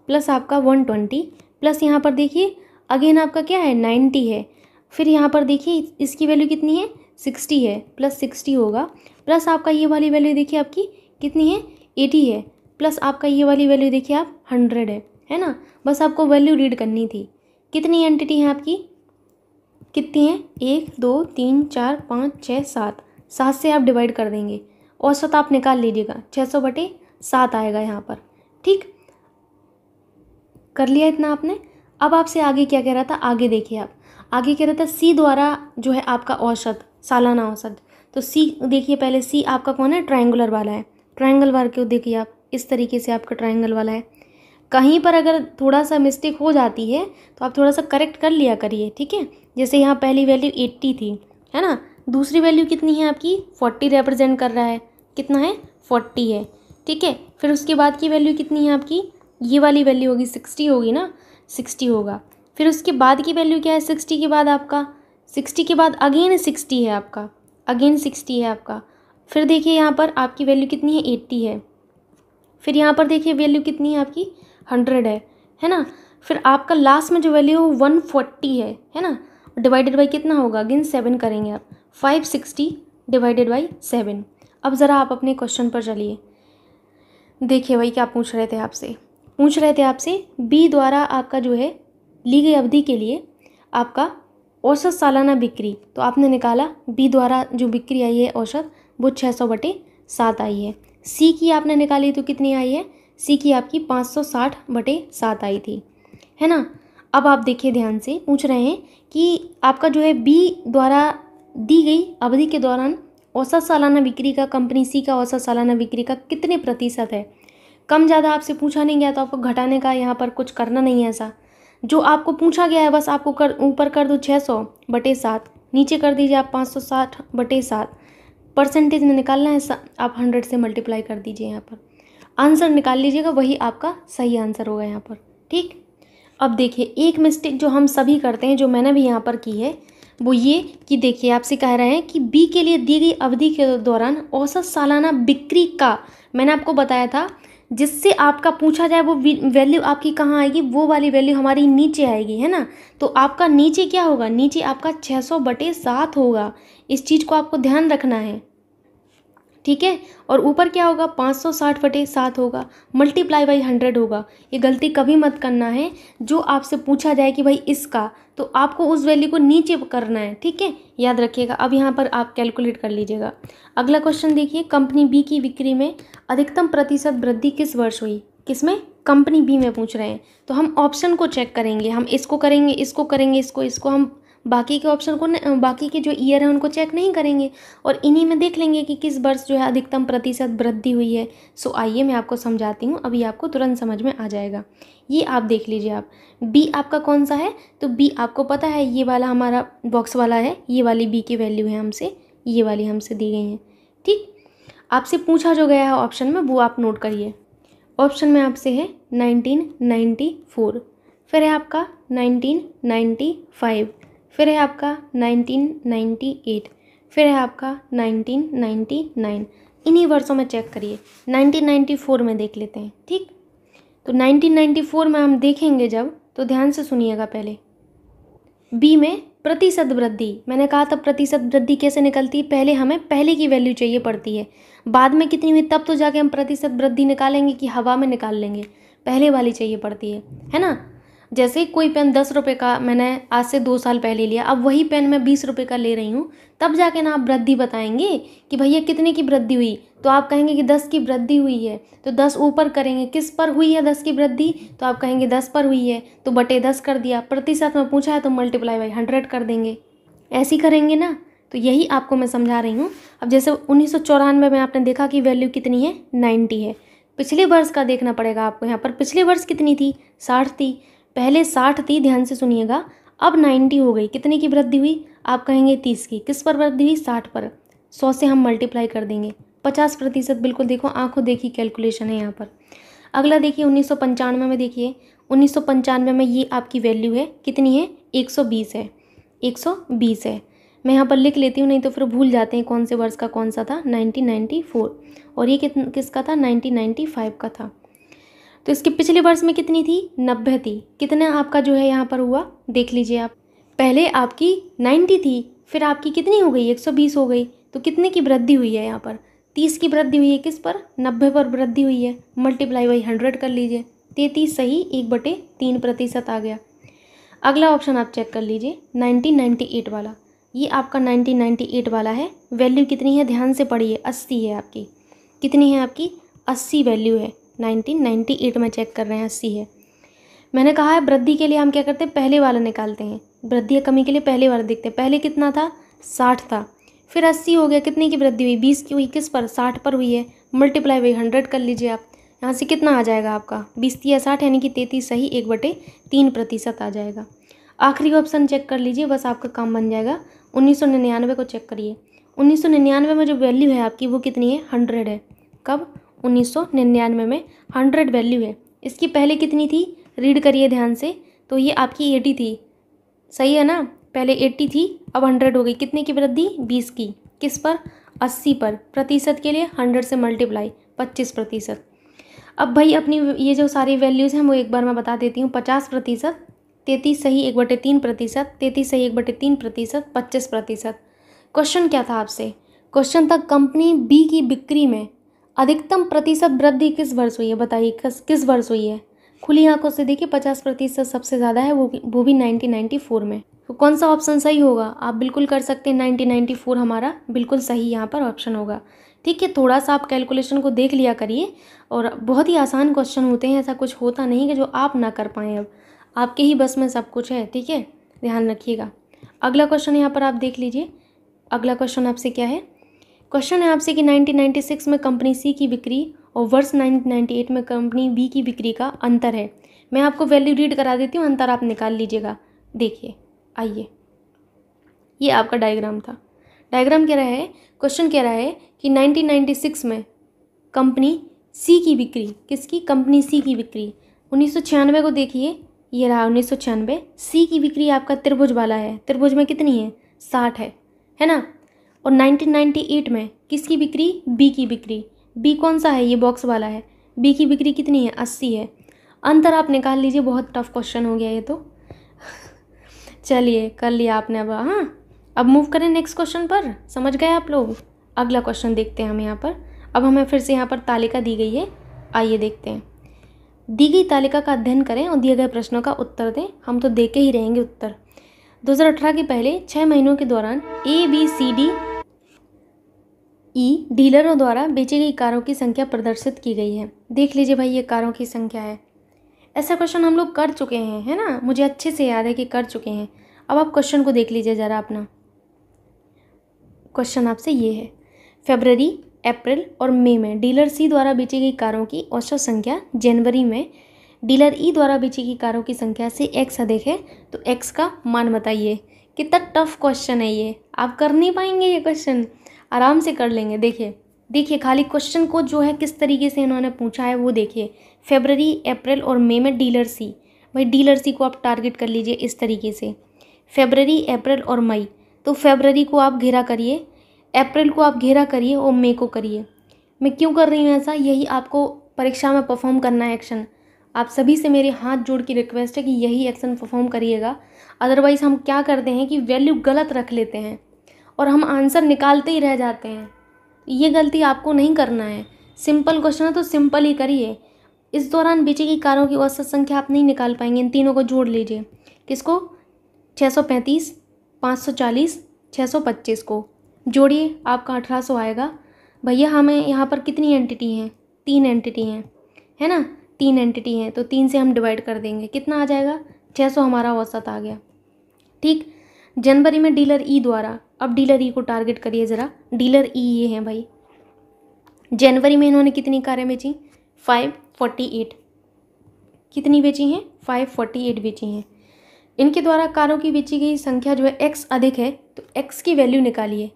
प्लस आपका वन ट्वेंटी प्लस यहाँ पर देखिए अगेन आपका क्या है नाइन्टी है फिर यहाँ पर देखिए इसकी वैल्यू कितनी है सिक्सटी है प्लस सिक्सटी होगा प्लस आपका ये वाली वैल्यू देखिए आपकी कितनी है एटी है प्लस आपका ये वाली वैल्यू देखिए आप हंड्रेड है है ना बस आपको वैल्यू रीड करनी थी कितनी एंटिटी हैं आपकी कितनी हैं एक दो तीन चार पाँच छः सात सात से आप डिवाइड कर देंगे औसत आप निकाल लीजिएगा छः सौ बटे सात आएगा यहाँ पर ठीक कर लिया इतना आपने अब आपसे आगे क्या कह रहा था आगे देखिए आप आगे कह रहा था सी द्वारा जो है आपका औसत सालाना औसत तो सी देखिए पहले सी आपका कौन है ट्राइंगुलर वाला है ट्राइंगल वार क्यों देखिए आप इस तरीके से आपका ट्राइंगल वाला है कहीं पर अगर थोड़ा सा मिस्टेक हो जाती है तो आप थोड़ा सा करेक्ट कर लिया करिए ठीक है जैसे यहाँ पहली वैल्यू एट्टी थी है ना दूसरी वैल्यू कितनी है आपकी फोर्टी रिप्रजेंट कर रहा है कितना है फोर्टी है ठीक है फिर उसके बाद की वैल्यू कितनी है आपकी ये वाली वैल्यू होगी सिक्सटी होगी ना सिक्सटी होगा फिर उसके बाद की वैल्यू क्या है सिक्सटी के बाद आपका सिक्सटी के बाद अगेन सिक्सटी है आपका अगेन सिक्सटी है आपका फिर देखिए यहाँ पर आपकी वैल्यू कितनी है एट्टी है फिर यहाँ पर देखिए वैल्यू कितनी है आपकी हंड्रेड है है ना फिर आपका लास्ट में जो वैल्यू है वन फोर्टी है है ना डिवाइडेड बाई कितना होगा अगेन सेवन करेंगे आप five sixty divided by seven अब ज़रा आप अपने क्वेश्चन पर चलिए देखिए भाई क्या पूछ रहे थे आपसे पूछ रहे थे आपसे बी द्वारा आपका जो है ली गई अवधि के लिए आपका औसत सालाना बिक्री तो आपने निकाला बी द्वारा जो बिक्री आई है औसत वो छः सौ बटे सात आई है सी की आपने निकाली तो कितनी आई है सी की आपकी पाँच सौ साठ बटे सात आई थी है ना अब आप देखिए ध्यान से पूछ रहे हैं कि आपका जो है बी द्वारा दी गई अवधि के दौरान औसत सालाना बिक्री का कंपनी सी का औसत सालाना बिक्री का कितने प्रतिशत है कम ज़्यादा आपसे पूछा नहीं गया तो आपको घटाने का यहाँ पर कुछ करना नहीं है ऐसा जो आपको पूछा गया है बस आपको कर ऊपर कर दो छः सौ बटे सात नीचे कर दीजिए आप पाँच सौ साठ बटे सात परसेंटेज में निकालना है आप हंड्रेड से मल्टीप्लाई कर दीजिए यहाँ पर आंसर निकाल लीजिएगा वही आपका सही आंसर होगा यहाँ पर ठीक अब देखिए एक मिस्टेक जो हम सभी करते हैं जो मैंने भी यहाँ पर की है वो ये कि देखिए आपसे कह रहे हैं कि बी के लिए दी गई अवधि के दौरान औसत सालाना बिक्री का मैंने आपको बताया था जिससे आपका पूछा जाए वो वैल्यू आपकी कहाँ आएगी वो वाली वैल्यू हमारी नीचे आएगी है ना तो आपका नीचे क्या होगा नीचे आपका 600 बटे सात होगा इस चीज़ को आपको ध्यान रखना है ठीक है और ऊपर क्या होगा 560 फटे सात होगा मल्टीप्लाई बाई हंड्रेड होगा ये गलती कभी मत करना है जो आपसे पूछा जाए कि भाई इसका तो आपको उस वैल्यू को नीचे करना है ठीक है याद रखिएगा अब यहाँ पर आप कैलकुलेट कर लीजिएगा अगला क्वेश्चन देखिए कंपनी बी की बिक्री में अधिकतम प्रतिशत वृद्धि किस वर्ष हुई किस में कंपनी बी में पूछ रहे हैं तो हम ऑप्शन को चेक करेंगे हम इसको करेंगे इसको करेंगे इसको इसको हम बाकी के ऑप्शन को बाकी के जो ईयर हैं उनको चेक नहीं करेंगे और इन्हीं में देख लेंगे कि किस वर्ष जो है अधिकतम प्रतिशत वृद्धि हुई है सो आइए मैं आपको समझाती हूँ अभी आपको तुरंत समझ में आ जाएगा ये आप देख लीजिए आप बी आपका कौन सा है तो बी आपको पता है ये वाला हमारा बॉक्स वाला है ये वाली बी की वैल्यू है हमसे ये वाली हमसे दी गई है ठीक आपसे पूछा जो गया है ऑप्शन में वो आप नोट करिए ऑप्शन में आपसे है फोर फिर है आपका फाइव फिर है आपका 1998 फिर है आपका 1999 इन्हीं वर्षों में चेक करिए 1994 में देख लेते हैं ठीक तो 1994 में हम देखेंगे जब तो ध्यान से सुनिएगा पहले बी में प्रतिशत वृद्धि मैंने कहा था प्रतिशत वृद्धि कैसे निकलती है पहले हमें पहले की वैल्यू चाहिए पड़ती है बाद में कितनी हुई तब तो जाके हम प्रतिशत वृद्धि निकालेंगे कि हवा में निकाल लेंगे पहले वाली चाहिए पड़ती है है ना जैसे ही कोई पेन दस रुपये का मैंने आज से दो साल पहले लिया अब वही पेन मैं बीस रुपये का ले रही हूँ तब जाके ना आप वृद्धि बताएंगे कि भैया कितने की वृद्धि हुई तो आप कहेंगे कि दस की वृद्धि हुई है तो दस ऊपर करेंगे किस पर हुई है दस की वृद्धि तो आप कहेंगे दस पर हुई है तो बटे दस कर दिया प्रतिशत में पूछा है तो मल्टीप्लाई बाई हंड्रेड कर देंगे ऐसी करेंगे ना तो यही आपको मैं समझा रही हूँ अब जैसे उन्नीस में आपने देखा कि वैल्यू कितनी है नाइन्टी है पिछले वर्ष का देखना पड़ेगा आपको यहाँ पर पिछले वर्ष कितनी थी साठ थी पहले साठ थी ध्यान से सुनिएगा अब नाइन्टी हो गई कितने की वृद्धि हुई आप कहेंगे तीस की किस पर वृद्धि हुई साठ पर सौ से हम मल्टीप्लाई कर देंगे पचास प्रतिशत बिल्कुल देखो आंखों देखी कैलकुलेशन है यहाँ पर अगला देखिए उन्नीस में देखिए उन्नीस में ये आपकी वैल्यू है कितनी है एक है एक है मैं यहाँ पर लिख लेती हूँ नहीं तो फिर भूल जाते हैं कौन से वर्ष का कौन सा था नाइनटीन और ये कित किसका था नाइनटीन का था तो इसके पिछले वर्ष में कितनी थी नब्बे थी कितना आपका जो है यहाँ पर हुआ देख लीजिए आप पहले आपकी नाइन्टी थी फिर आपकी कितनी हो गई एक सौ बीस हो गई तो कितने की वृद्धि हुई है यहाँ पर तीस की वृद्धि हुई है किस पर नब्बे पर वृद्धि हुई है मल्टीप्लाई बाई हंड्रेड कर लीजिए तैतीस सही एक बटे तीन प्रतिशत आ गया अगला ऑप्शन आप चेक कर लीजिए नाइनटीन नाइन्टी एट वाला ये आपका नाइनटीन नाइन्टी एट वाला है वैल्यू कितनी है ध्यान से पढ़िए अस्सी है आपकी कितनी है आपकी अस्सी वैल्यू है 1998 में चेक कर रहे हैं अस्सी है मैंने कहा है वृद्धि के लिए हम क्या करते हैं पहले वाला निकालते हैं वृद्धि या कमी के लिए पहले वाला देखते हैं पहले कितना था साठ था फिर अस्सी हो गया कितने की वृद्धि हुई बीस की हुई किस पर साठ पर हुई है मल्टीप्लाई हुई हंड्रेड कर लीजिए आप यहाँ से कितना आ जाएगा आपका बीस या साठ यानी कि तैतीस सही एक बटे तीन प्रतिशत आ जाएगा आखिरी ऑप्शन चेक कर लीजिए बस आपका काम बन जाएगा उन्नीस सौ निन्यानवे को चेक करिए उन्नीस सौ निन्यानवे में जो वैल्यू है आपकी वो कितनी है हंड्रेड है कब 1999 में हंड्रेड वैल्यू है इसकी पहले कितनी थी रीड करिए ध्यान से तो ये आपकी एटी थी सही है ना पहले एट्टी थी अब हंड्रेड हो गई कितने की वृद्धि बीस की किस पर अस्सी पर प्रतिशत के लिए हंड्रेड से मल्टीप्लाई पच्चीस प्रतिशत अब भाई अपनी ये जो सारी वैल्यूज़ हैं वो एक बार मैं बता देती हूँ पचास प्रतिशत तैतीस सही एक बटे तीन प्रतिशत तैतीस सही एक बटे तीन प्रतिशत पच्चीस प्रतिशत क्वेश्चन क्या था आपसे क्वेश्चन था कंपनी बी की बिक्री में अधिकतम प्रतिशत वृद्धि किस वर्ष हुई है बताइए किस किस वर्ष हुई है खुली आंखों से देखिए पचास प्रतिशत सबसे ज़्यादा है वो भी वो भी नाइनटीन नाइन्टी फोर में तो कौन सा ऑप्शन सही होगा आप बिल्कुल कर सकते हैं नाइनटीन नाइन्टी फोर हमारा बिल्कुल सही यहाँ पर ऑप्शन होगा ठीक है थोड़ा सा आप कैलकुलेशन को देख लिया करिए और बहुत ही आसान क्वेश्चन होते हैं ऐसा कुछ होता नहीं कि जो आप ना कर पाएँ अब आपके ही बस में सब कुछ है ठीक है ध्यान रखिएगा अगला क्वेश्चन यहाँ पर आप देख लीजिए अगला क्वेश्चन आपसे क्या है क्वेश्चन है आपसे कि 1996 में कंपनी सी की बिक्री और वर्ष 1998 में कंपनी बी की बिक्री का अंतर है मैं आपको वैल्यू रीड करा देती हूँ अंतर आप निकाल लीजिएगा देखिए आइए ये आपका डायग्राम था डायग्राम कह रहा है क्वेश्चन कह रहा है कि 1996 में कंपनी सी की बिक्री किसकी कंपनी सी की बिक्री उन्नीस को देखिए ये रहा उन्नीस सी की बिक्री आपका त्रिभुज वाला है त्रिभुज में कितनी है साठ है है ना और 1998 में किसकी बिक्री बी की बिक्री बी कौन सा है ये बॉक्स वाला है बी की बिक्री कितनी है अस्सी है अंतर आप निकाल लीजिए बहुत टफ क्वेश्चन हो गया ये तो चलिए कर लिया आपने अब हाँ अब मूव करें नेक्स्ट क्वेश्चन पर समझ गए आप लोग अगला क्वेश्चन देखते हैं हम यहाँ पर अब हमें फिर से यहाँ पर तालिका दी गई है आइए देखते हैं दी गई तालिका का अध्ययन करें और दिए गए प्रश्नों का उत्तर दें हम तो के ही रहेंगे उत्तर दो हज़ार अठारह के पहले छः महीनों के दौरान A B C D E डीलरों द्वारा बेची गई कारों की संख्या प्रदर्शित की गई है देख लीजिए भाई ये कारों की संख्या है ऐसा क्वेश्चन हम लोग कर चुके हैं है ना मुझे अच्छे से याद है कि कर चुके हैं अब आप क्वेश्चन को देख लीजिए ज़रा अपना क्वेश्चन आपसे ये है फेबररी अप्रैल और मई में डीलर सी द्वारा बेची गई कारों की औसत संख्या जनवरी में डीलर ई द्वारा बेची गई कारों की संख्या से एक्स अधिक है तो एक्स का मान बताइए कितना टफ क्वेश्चन है ये आप कर नहीं पाएंगे ये क्वेश्चन आराम से कर लेंगे देखिए देखिए खाली क्वेश्चन को जो है किस तरीके से इन्होंने पूछा है वो देखिए फेबररी अप्रैल और मई में डीलर सी भाई डीलर सी को आप टारगेट कर लीजिए इस तरीके से फेबररी अप्रैल और मई तो फेबररी को आप घेरा करिए अप्रैल को आप घेरा करिए और मई को करिए मैं क्यों कर रही हूँ ऐसा यही आपको परीक्षा में परफॉर्म करना है एक्शन आप सभी से मेरे हाथ जोड़ के रिक्वेस्ट है कि यही एक्शन परफॉर्म करिएगा अदरवाइज़ हम क्या करते हैं कि वैल्यू गलत रख लेते हैं और हम आंसर निकालते ही रह जाते हैं ये गलती आपको नहीं करना है सिंपल क्वेश्चन है तो सिंपल ही करिए इस दौरान बीचे की कारों की औसत संख्या आप नहीं निकाल पाएंगे इन तीनों को जोड़ लीजिए किसको छः सौ पैंतीस पाँच सौ चालीस छः सौ पच्चीस को जोड़िए आपका अठारह सौ आएगा भैया हमें यहाँ पर कितनी एंटिटी हैं तीन एंटिटी हैं है ना तीन एंटिटी हैं तो तीन से हम डिवाइड कर देंगे कितना आ जाएगा छः सौ हमारा औसत आ गया ठीक जनवरी में डीलर ई e द्वारा अब डीलर ई e को टारगेट करिए ज़रा डीलर ई e ये हैं भाई जनवरी में इन्होंने कितनी कारें बेची फाइव फोर्टी एट कितनी बेची हैं फाइव फोर्टी एट बेची हैं इनके द्वारा कारों की बेची गई संख्या जो है एक्स अधिक है तो एक्स की वैल्यू निकालिए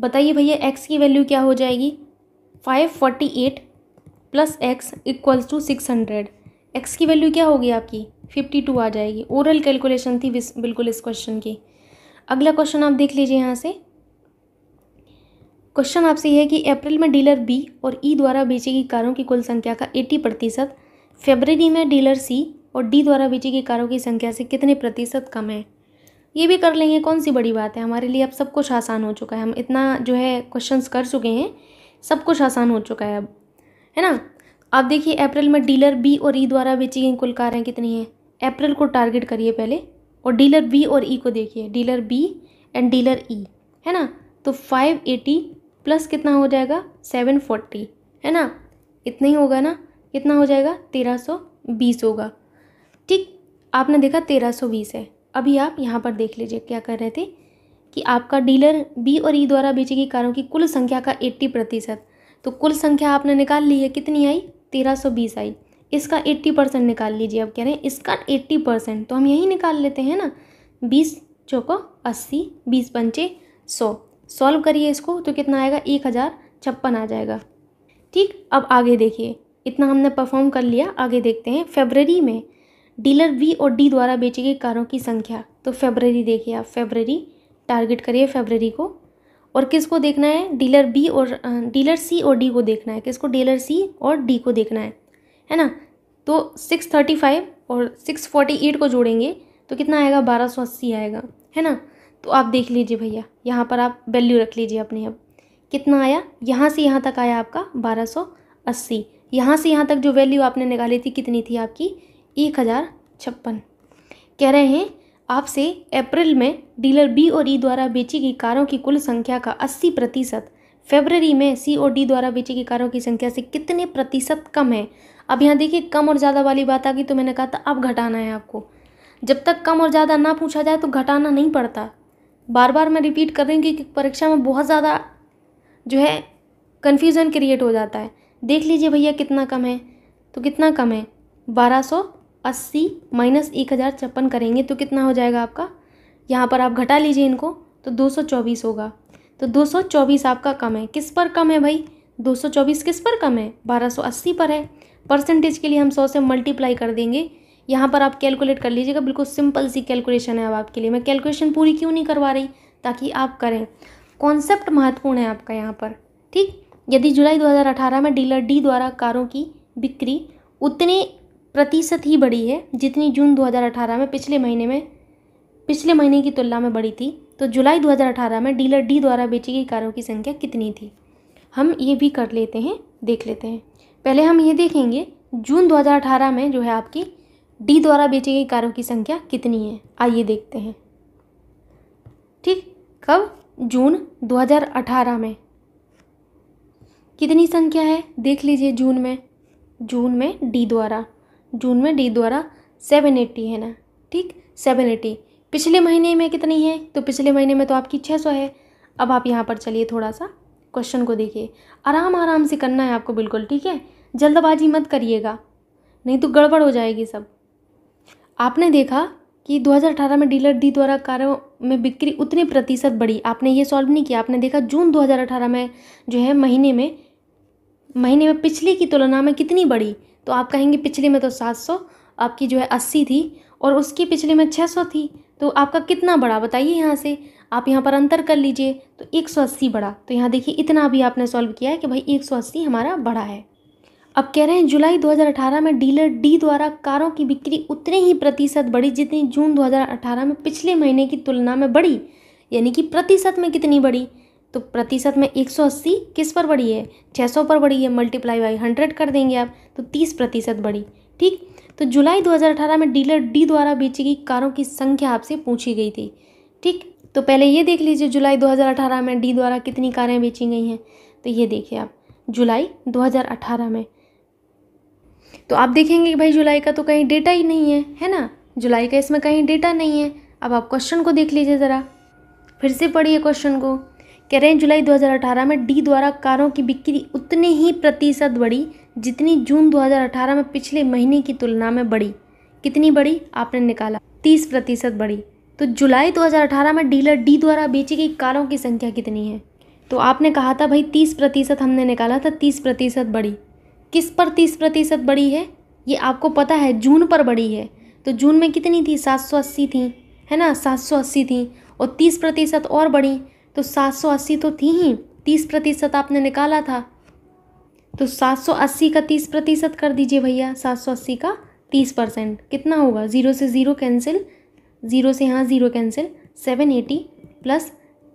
बताइए भैया एक्स की वैल्यू क्या हो जाएगी five forty eight plus x equals to six hundred x की वैल्यू क्या होगी आपकी फिफ्टी टू आ जाएगी ओरल कैलकुलेशन थी बिल्कुल इस क्वेश्चन की अगला क्वेश्चन आप देख लीजिए यहाँ से क्वेश्चन आपसे यह है कि अप्रैल में डीलर बी और ई e द्वारा बेची गई कारों की कुल संख्या का एट्टी प्रतिशत फेबररी में डीलर सी और डी द्वारा बेची गई कारों की संख्या से कितने प्रतिशत कम है ये भी कर लेंगे कौन सी बड़ी बात है हमारे लिए अब सब कुछ आसान हो चुका है हम इतना जो है क्वेश्चंस कर चुके हैं सब कुछ आसान हो चुका है अब है ना आप देखिए अप्रैल में डीलर बी और ई e द्वारा बेची गई कुल कारें कितनी हैं अप्रैल को टारगेट करिए पहले और डीलर बी और ई e को देखिए dealer B and dealer E है ना तो फाइव एटी प्लस कितना हो जाएगा सेवन फोर्टी है ना इतना ही होगा ना कितना हो जाएगा तेरह सौ बीस होगा ठीक आपने देखा तेरह सौ बीस है अभी आप यहाँ पर देख लीजिए क्या कर रहे थे कि आपका डीलर बी और ई e द्वारा बेची गई कारों की कुल संख्या का एट्टी प्रतिशत तो कुल संख्या आपने निकाल ली है कितनी आई तेरह सौ बीस आई इसका एट्टी परसेंट निकाल लीजिए अब कह रहे हैं इसका एट्टी परसेंट तो हम यही निकाल लेते हैं ना बीस चौको अस्सी बीस पंचे सौ सॉल्व करिए इसको तो कितना आएगा एक हज़ार छप्पन आ जाएगा ठीक अब आगे देखिए इतना हमने परफॉर्म कर लिया आगे देखते हैं फेबररी में डीलर बी और डी द्वारा बेची गई कारों की संख्या तो फेबररी देखिए आप फेबररी टारगेट करिए फेबररी को और किसको देखना है डीलर बी और डीलर सी और डी को देखना है किसको डीलर सी और डी को देखना है है ना तो सिक्स थर्टी फाइव और सिक्स फोर्टी एट को जोड़ेंगे तो कितना आएगा बारह सौ अस्सी आएगा है ना तो आप देख लीजिए भैया यहाँ पर आप वैल्यू रख लीजिए अपने अब कितना आया यहाँ से यहाँ तक आया आपका बारह सौ अस्सी यहाँ से यहाँ तक जो वैल्यू आपने निकाली थी कितनी थी आपकी एक हज़ार छप्पन कह रहे हैं आपसे अप्रैल में डीलर बी और ई द्वारा बेची गई कारों की कुल संख्या का अस्सी प्रतिशत फेबररी में सी और डी द्वारा बेची गई कारों की संख्या से कितने प्रतिशत कम है अब यहाँ देखिए कम और ज़्यादा वाली बात आ गई तो मैंने कहा था अब घटाना है आपको जब तक कम और ज़्यादा ना पूछा जाए तो घटाना नहीं पड़ता बार बार मैं रिपीट कर रही हूँ कि परीक्षा में बहुत ज़्यादा जो है कन्फ्यूज़न क्रिएट हो जाता है देख लीजिए भैया कितना कम है तो कितना कम है बारह सौ अस्सी माइनस एक हज़ार छप्पन करेंगे तो कितना हो जाएगा आपका यहाँ पर आप घटा लीजिए इनको तो दो सौ चौबीस होगा तो दो सौ चौबीस आपका कम है किस पर कम है भाई दो सौ चौबीस किस पर कम है बारह सौ अस्सी पर है परसेंटेज के लिए हम सौ से मल्टीप्लाई कर देंगे यहाँ पर आप कैलकुलेट कर लीजिएगा बिल्कुल सिंपल सी कैलकुलेशन है अब आपके लिए मैं कैलकुलेशन पूरी क्यों नहीं करवा रही ताकि आप करें कॉन्सेप्ट महत्वपूर्ण है आपका यहाँ पर ठीक यदि जुलाई 2018 में डीलर डी द्वारा कारों की बिक्री उतने प्रतिशत ही बढ़ी है जितनी जून 2018 में पिछले महीने में पिछले महीने की तुलना में बढ़ी थी तो जुलाई 2018 में डीलर डी द्वारा बेची गई कारों की संख्या कितनी थी हम ये भी कर लेते हैं देख लेते हैं पहले हम ये देखेंगे जून 2018 में जो है आपकी डी द्वारा बेची गई कारों की संख्या कितनी है आइए देखते हैं ठीक कब जून 2018 में कितनी संख्या है देख लीजिए जून में जून में डी द्वारा जून में डी द्वारा सेवन एट्टी है ना ठीक सेवन एट्टी पिछले महीने में कितनी है तो पिछले महीने में तो आपकी छः सौ है अब आप यहाँ पर चलिए थोड़ा सा क्वेश्चन को देखिए आराम आराम से करना है आपको बिल्कुल ठीक है जल्दबाजी मत करिएगा नहीं तो गड़बड़ हो जाएगी सब आपने देखा कि 2018 में डीलर डी द्वारा कारों में बिक्री उतने प्रतिशत बढ़ी आपने ये सॉल्व नहीं किया आपने देखा जून 2018 में जो है महीने में महीने में पिछले की तुलना में कितनी बढ़ी तो आप कहेंगे पिछले में तो 700 आपकी जो है 80 थी और उसकी पिछले में 600 थी तो आपका कितना बढ़ा बताइए यहाँ से आप यहाँ पर अंतर कर लीजिए तो एक सौ अस्सी बढ़ा तो यहाँ देखिए इतना भी आपने सॉल्व किया है कि भाई एक सौ अस्सी हमारा बढ़ा है अब कह रहे हैं जुलाई 2018 में डीलर डी द्वारा कारों की बिक्री उतने ही प्रतिशत बढ़ी जितनी जून 2018 में पिछले महीने की तुलना में बढ़ी यानी कि प्रतिशत में कितनी बढ़ी तो प्रतिशत में 180 किस पर बढ़ी है 600 पर बढ़ी है मल्टीप्लाई बाई हंड्रेड कर देंगे आप तो 30 प्रतिशत बढ़ी ठीक तो जुलाई 2018 में डीलर डी द्वारा बेची गई कारों की संख्या आपसे पूछी गई थी ठीक तो पहले ये देख लीजिए जुलाई 2018 में डी द्वारा कितनी कारें बेची गई हैं तो ये देखिए आप जुलाई 2018 में तो आप देखेंगे कि भाई जुलाई का तो कहीं डेटा ही नहीं है है ना जुलाई का इसमें कहीं डेटा नहीं है अब आप क्वेश्चन को देख लीजिए ज़रा फिर से पढ़िए क्वेश्चन को कह रहे हैं जुलाई 2018 में डी द्वारा कारों की बिक्री उतने ही प्रतिशत बढ़ी जितनी जून 2018 में पिछले महीने की तुलना में बढ़ी कितनी बढ़ी आपने निकाला तीस प्रतिशत बढ़ी तो जुलाई 2018 में डीलर डी द्वारा बेची गई कारों की संख्या कितनी है तो आपने कहा था भाई तीस प्रतिशत हमने निकाला था तीस प्रतिशत बढ़ी किस पर तीस प्रतिशत बढ़ी है ये आपको पता है जून पर बढ़ी है तो जून में कितनी थी सात सौ अस्सी थी है ना सात सौ अस्सी थी और तीस प्रतिशत और बढ़ी तो सात सौ अस्सी तो थी ही तीस प्रतिशत आपने निकाला था तो सात सौ अस्सी का तीस प्रतिशत कर दीजिए भैया सात सौ अस्सी का तीस परसेंट कितना होगा ज़ीरो से ज़ीरो कैंसिल ज़ीरो से यहाँ zero cancel seven eighty plus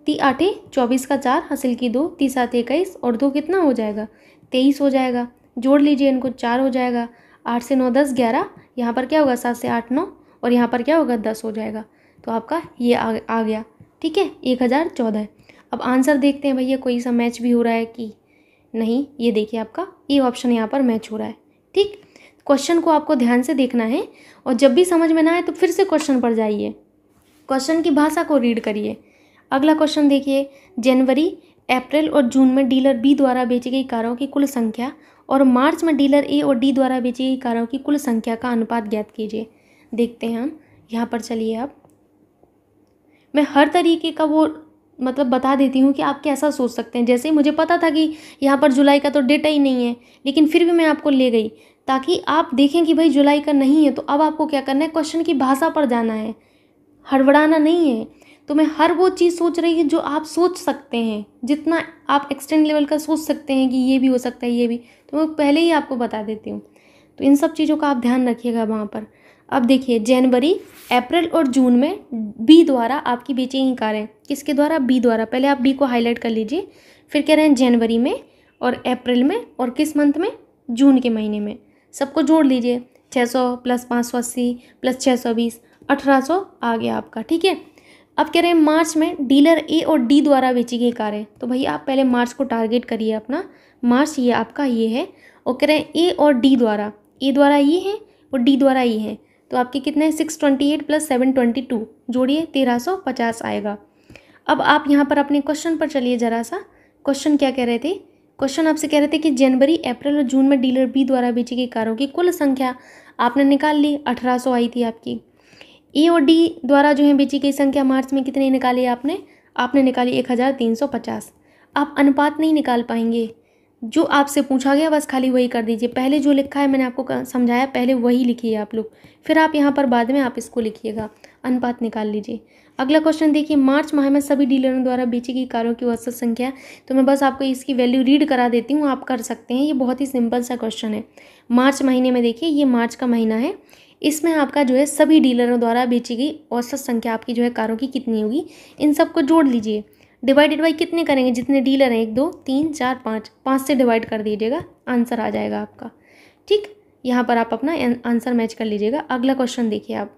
ती आठे चौबीस का चार हासिल की दो ती सात इक्कीस और दो कितना हो जाएगा तेईस हो जाएगा जोड़ लीजिए इनको चार हो जाएगा आठ से नौ दस ग्यारह यहाँ पर क्या होगा सात से आठ नौ और यहाँ पर क्या होगा दस हो जाएगा तो आपका ये आ, आ गया ठीक है एक हज़ार चौदह अब आंसर देखते हैं भैया कोई सा मैच भी हो रहा है कि नहीं ये देखिए आपका ये ऑप्शन यहाँ पर मैच हो रहा है ठीक क्वेश्चन को आपको ध्यान से देखना है और जब भी समझ में ना आए तो फिर से क्वेश्चन पर जाइए क्वेश्चन की भाषा को रीड करिए अगला क्वेश्चन देखिए जनवरी अप्रैल और जून में डीलर बी द्वारा बेची गई कारों की कुल संख्या और मार्च में डीलर ए और डी द्वारा बेची गई कारों की कुल संख्या का अनुपात ज्ञात कीजिए देखते हैं हम यहाँ पर चलिए आप मैं हर तरीके का वो मतलब बता देती हूँ कि आप कैसा सोच सकते हैं जैसे ही मुझे पता था कि यहाँ पर जुलाई का तो डेटा ही नहीं है लेकिन फिर भी मैं आपको ले गई ताकि आप देखें कि भाई जुलाई का नहीं है तो अब आपको क्या करना है क्वेश्चन की भाषा पर जाना है हड़बड़ाना नहीं है तो मैं हर वो चीज़ सोच रही हूँ जो आप सोच सकते हैं जितना आप एक्सटेंड लेवल का सोच सकते हैं कि ये भी हो सकता है ये भी तो मैं पहले ही आपको बता देती हूँ तो इन सब चीज़ों का आप ध्यान रखिएगा वहाँ पर अब देखिए जनवरी अप्रैल और जून में बी द्वारा आपकी बेचेंगी कारें किसके द्वारा बी द्वारा पहले आप बी को हाईलाइट कर लीजिए फिर कह रहे हैं जनवरी में और अप्रैल में और किस मंथ में जून के महीने में सबको जोड़ लीजिए छः सौ प्लस पाँच सौ अस्सी प्लस छः सौ बीस अठारह सौ आ गया आपका ठीक है अब कह रहे हैं मार्च में डीलर ए और डी द्वारा बेची गई कारें तो भाई आप पहले मार्च को टारगेट करिए अपना मार्च ये आपका ये है और कह रहे हैं ए और डी द्वारा ए द्वारा ये है और डी द्वारा ये है तो आपके कितने six twenty eight plus seven twenty two जोड़िए तेरह सौ पचास आएगा अब आप यहाँ पर अपने क्वेश्चन पर चलिए ज़रा सा क्वेश्चन क्या कह रहे थे क्वेश्चन आपसे कह रहे थे कि जनवरी अप्रैल और जून में डीलर बी द्वारा बेची गई कारों की कुल संख्या आपने निकाल ली अठारह सौ आई थी आपकी ए और डी द्वारा जो है बेची गई संख्या मार्च में कितनी निकाली आपने आपने निकाली एक हज़ार तीन सौ पचास आप अनुपात नहीं निकाल पाएंगे जो आपसे पूछा गया बस खाली वही कर दीजिए पहले जो लिखा है मैंने आपको समझाया पहले वही लिखिए आप लोग फिर आप यहाँ पर बाद में आप इसको लिखिएगा अनुपात निकाल लीजिए अगला क्वेश्चन देखिए मार्च माह में सभी डीलरों द्वारा बेची गई कारों की औसत संख्या तो मैं बस आपको इसकी वैल्यू रीड करा देती हूँ आप कर सकते हैं ये बहुत ही सिंपल सा क्वेश्चन है मार्च महीने में देखिए ये मार्च का महीना है इसमें आपका जो है सभी डीलरों द्वारा बेची गई औसत संख्या आपकी जो है कारों की कितनी होगी इन सबको जोड़ लीजिए डिवाइडेड बाई कितने करेंगे जितने डीलर हैं एक दो तीन चार पाँच पाँच से डिवाइड कर दीजिएगा आंसर आ जाएगा आपका ठीक यहाँ पर आप अपना आंसर मैच कर लीजिएगा अगला क्वेश्चन देखिए आप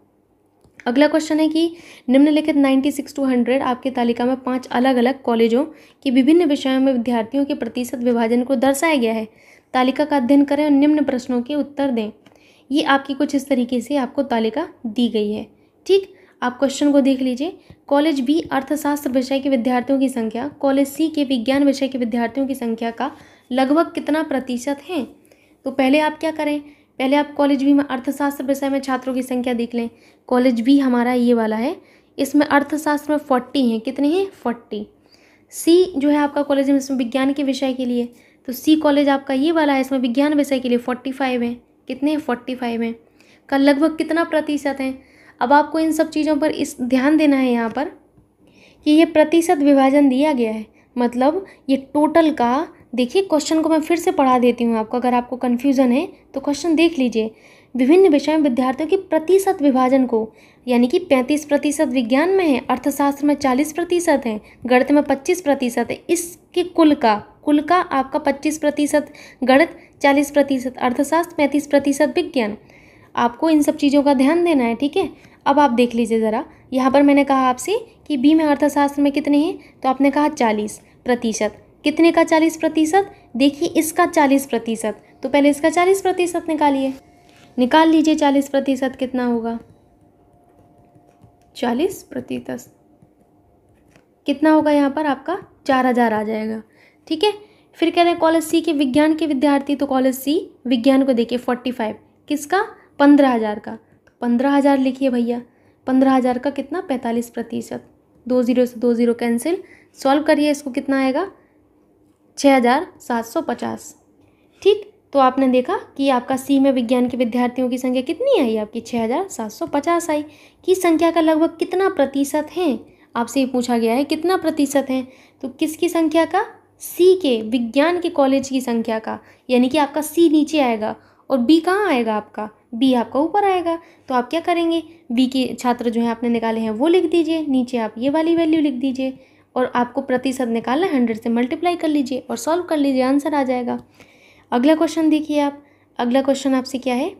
अगला क्वेश्चन है कि निम्नलिखित 96 टू 100 आपकी तालिका में पांच अलग अलग कॉलेजों के विभिन्न विषयों में विद्यार्थियों के प्रतिशत विभाजन को दर्शाया गया है तालिका का अध्ययन करें और निम्न प्रश्नों के उत्तर दें ये आपकी कुछ इस तरीके से आपको तालिका दी गई है ठीक आप क्वेश्चन को देख लीजिए कॉलेज बी अर्थशास्त्र विषय के विद्यार्थियों की संख्या कॉलेज सी के विज्ञान विषय के विद्यार्थियों की संख्या का लगभग कितना प्रतिशत है तो पहले आप क्या करें पहले आप कॉलेज बी में अर्थशास्त्र विषय में छात्रों की संख्या देख लें कॉलेज बी हमारा ये वाला है इसमें अर्थशास्त्र में फोर्टी हैं कितने हैं फोर्टी सी जो है आपका कॉलेज में इसमें विज्ञान के विषय के लिए तो सी कॉलेज आपका ये वाला है इसमें विज्ञान विषय के लिए फोर्टी फाइव है कितने फोर्टी फाइव हैं का लगभग कितना प्रतिशत है अब आपको इन सब चीज़ों पर इस ध्यान देना है यहाँ पर कि ये प्रतिशत विभाजन दिया गया है मतलब ये टोटल का देखिए क्वेश्चन को मैं फिर से पढ़ा देती हूँ आपको अगर आपको कन्फ्यूज़न है तो क्वेश्चन देख लीजिए विभिन्न विषयों में विद्यार्थियों के प्रतिशत विभाजन को यानी कि पैंतीस प्रतिशत विज्ञान में है अर्थशास्त्र में चालीस प्रतिशत है गणित में पच्चीस प्रतिशत है इसके कुल का कुल का आपका पच्चीस प्रतिशत गणित चालीस प्रतिशत अर्थशास्त्र पैंतीस प्रतिशत विज्ञान आपको इन सब चीज़ों का ध्यान देना है ठीक है अब आप देख लीजिए ज़रा यहाँ पर मैंने कहा आपसे कि बी में अर्थशास्त्र में कितने हैं तो आपने कहा चालीस प्रतिशत कितने का चालीस प्रतिशत देखिए इसका चालीस प्रतिशत तो पहले इसका चालीस प्रतिशत निकालिए निकाल लीजिए चालीस प्रतिशत कितना होगा चालीस प्रतिशत कितना होगा यहाँ पर आपका चार हज़ार आ जाएगा ठीक है फिर कह रहे हैं कॉलेज सी के विज्ञान के विद्यार्थी तो कॉलेज सी विज्ञान को देखिए फोर्टी फाइव किसका पंद्रह हज़ार का तो पंद्रह हज़ार लिखिए भैया पंद्रह हज़ार का कितना पैंतालीस प्रतिशत दो ज़ीरो से दो ज़ीरो कैंसिल सॉल्व करिए इसको कितना आएगा छः हज़ार सात सौ पचास ठीक तो आपने देखा कि आपका सी में विज्ञान के विद्यार्थियों की संख्या कितनी आई आपकी छः हज़ार सात सौ पचास आई कि संख्या का लगभग कितना प्रतिशत है आपसे ये पूछा गया है कितना प्रतिशत है तो किसकी संख्या का सी के विज्ञान के कॉलेज की संख्या का यानी कि आपका सी नीचे आएगा और बी कहाँ आएगा आपका बी आपका ऊपर आएगा तो आप क्या करेंगे बी के छात्र जो है आपने निकाले हैं वो लिख दीजिए नीचे आप ये वाली वैल्यू लिख दीजिए और आपको प्रतिशत निकालना हंड्रेड से मल्टीप्लाई कर लीजिए और सॉल्व कर लीजिए आंसर आ जाएगा अगला क्वेश्चन देखिए आप अगला क्वेश्चन आपसे क्या है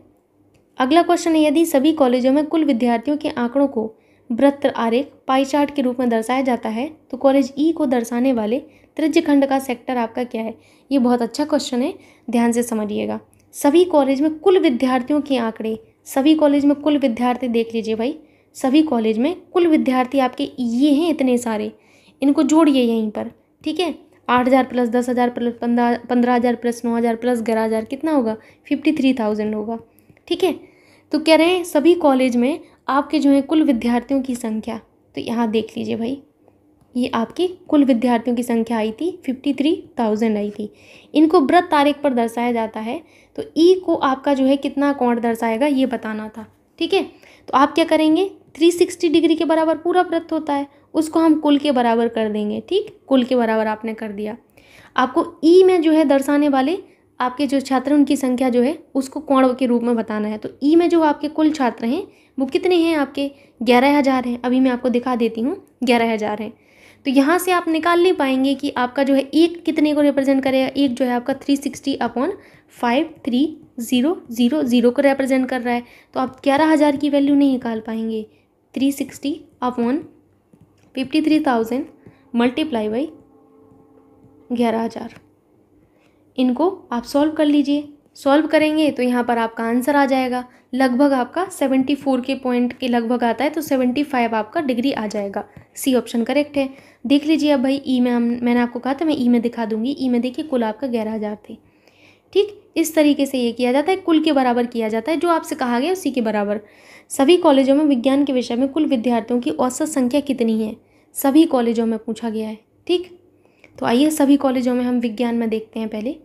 अगला क्वेश्चन है यदि सभी कॉलेजों में कुल विद्यार्थियों के आंकड़ों को वृत्त आरेख पाई चार्ट के रूप में दर्शाया जाता है तो कॉलेज ई e को दर्शाने वाले त्रिज खंड का सेक्टर आपका क्या है ये बहुत अच्छा क्वेश्चन है ध्यान से समझिएगा सभी कॉलेज में कुल विद्यार्थियों के आंकड़े सभी कॉलेज में कुल विद्यार्थी देख लीजिए भाई सभी कॉलेज में कुल विद्यार्थी आपके ये हैं इतने सारे इनको जोड़िए यहीं पर ठीक है आठ हज़ार प्लस दस हज़ार प्लस पंद्रह पंद्रह हज़ार प्लस नौ हज़ार प्लस ग्यारह हज़ार कितना होगा फिफ्टी थ्री थाउजेंड होगा ठीक है तो कह रहे हैं सभी कॉलेज में आपके जो है कुल विद्यार्थियों की संख्या तो यहाँ देख लीजिए भाई ये आपकी कुल विद्यार्थियों की संख्या आई थी फिफ्टी थ्री थाउजेंड आई थी इनको व्रत तारीख पर दर्शाया जाता है तो ई को आपका जो है कितना अकाउंट दर्शाएगा ये बताना था ठीक है तो आप क्या करेंगे थ्री सिक्सटी डिग्री के बराबर पूरा व्रत होता है उसको हम कुल के बराबर कर देंगे ठीक कुल के बराबर आपने कर दिया आपको ई में जो है दर्शाने वाले आपके जो छात्र उनकी संख्या जो है उसको कोण के रूप में बताना है तो ई में जो आपके कुल छात्र हैं वो कितने हैं आपके ग्यारह हज़ार हैं अभी मैं आपको दिखा देती हूँ ग्यारह हज़ार हैं तो यहाँ से आप निकाल नहीं पाएंगे कि आपका जो है एक कितने को रिप्रेजेंट करेगा एक जो है आपका three sixty upon five three zero zero zero को रिप्रेजेंट कर रहा है तो आप ग्यारह हज़ार की वैल्यू नहीं निकाल पाएंगे three sixty upon fifty three thousand multiply by ग्यारह हज़ार इनको आप सॉल्व कर लीजिए सॉल्व करेंगे तो यहाँ पर आपका आंसर आ जाएगा लगभग आपका सेवेंटी फोर के पॉइंट के लगभग आता है तो सेवेंटी फाइव आपका डिग्री आ जाएगा सी ऑप्शन करेक्ट है देख लीजिए अब भाई ई में हम मैंने आपको कहा था मैं ई में दिखा दूंगी ई में देखिए कुल आपका ग्यारह हज़ार थे ठीक इस तरीके से ये किया जाता है कुल के बराबर किया जाता है जो आपसे कहा गया उसी के बराबर सभी कॉलेजों में विज्ञान के विषय में कुल विद्यार्थियों की औसत संख्या कितनी है सभी कॉलेजों में पूछा गया है ठीक तो आइए सभी कॉलेजों में हम विज्ञान में देखते हैं पहले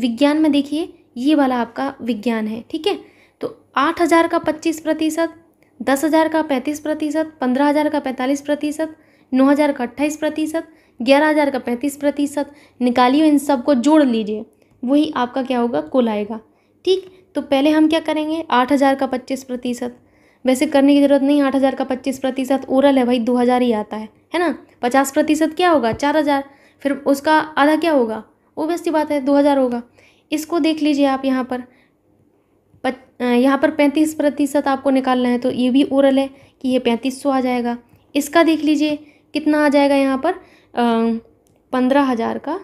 विज्ञान में देखिए ये वाला आपका विज्ञान है ठीक है तो आठ हज़ार का पच्चीस प्रतिशत दस हज़ार का पैंतीस प्रतिशत पंद्रह हज़ार का पैंतालीस प्रतिशत नौ हज़ार का अट्ठाईस प्रतिशत ग्यारह हज़ार का पैंतीस प्रतिशत निकालिए इन सबको जोड़ लीजिए वही आपका क्या होगा कुल आएगा ठीक तो पहले हम क्या करेंगे आठ हज़ार का पच्चीस प्रतिशत वैसे करने की ज़रूरत नहीं आठ हज़ार का पच्चीस प्रतिशत ओरल है भाई दो हज़ार ही आता है है ना पचास प्रतिशत क्या होगा चार हज़ार फिर उसका आधा क्या होगा ओबियस सी बात है दो हज़ार होगा इसको देख लीजिए आप यहाँ पर यहाँ पर पैंतीस प्रतिशत आपको निकालना है तो ये भी ओरल है कि ये पैंतीस सौ आ जाएगा इसका देख लीजिए कितना आ जाएगा यहाँ पर पंद्रह हज़ार का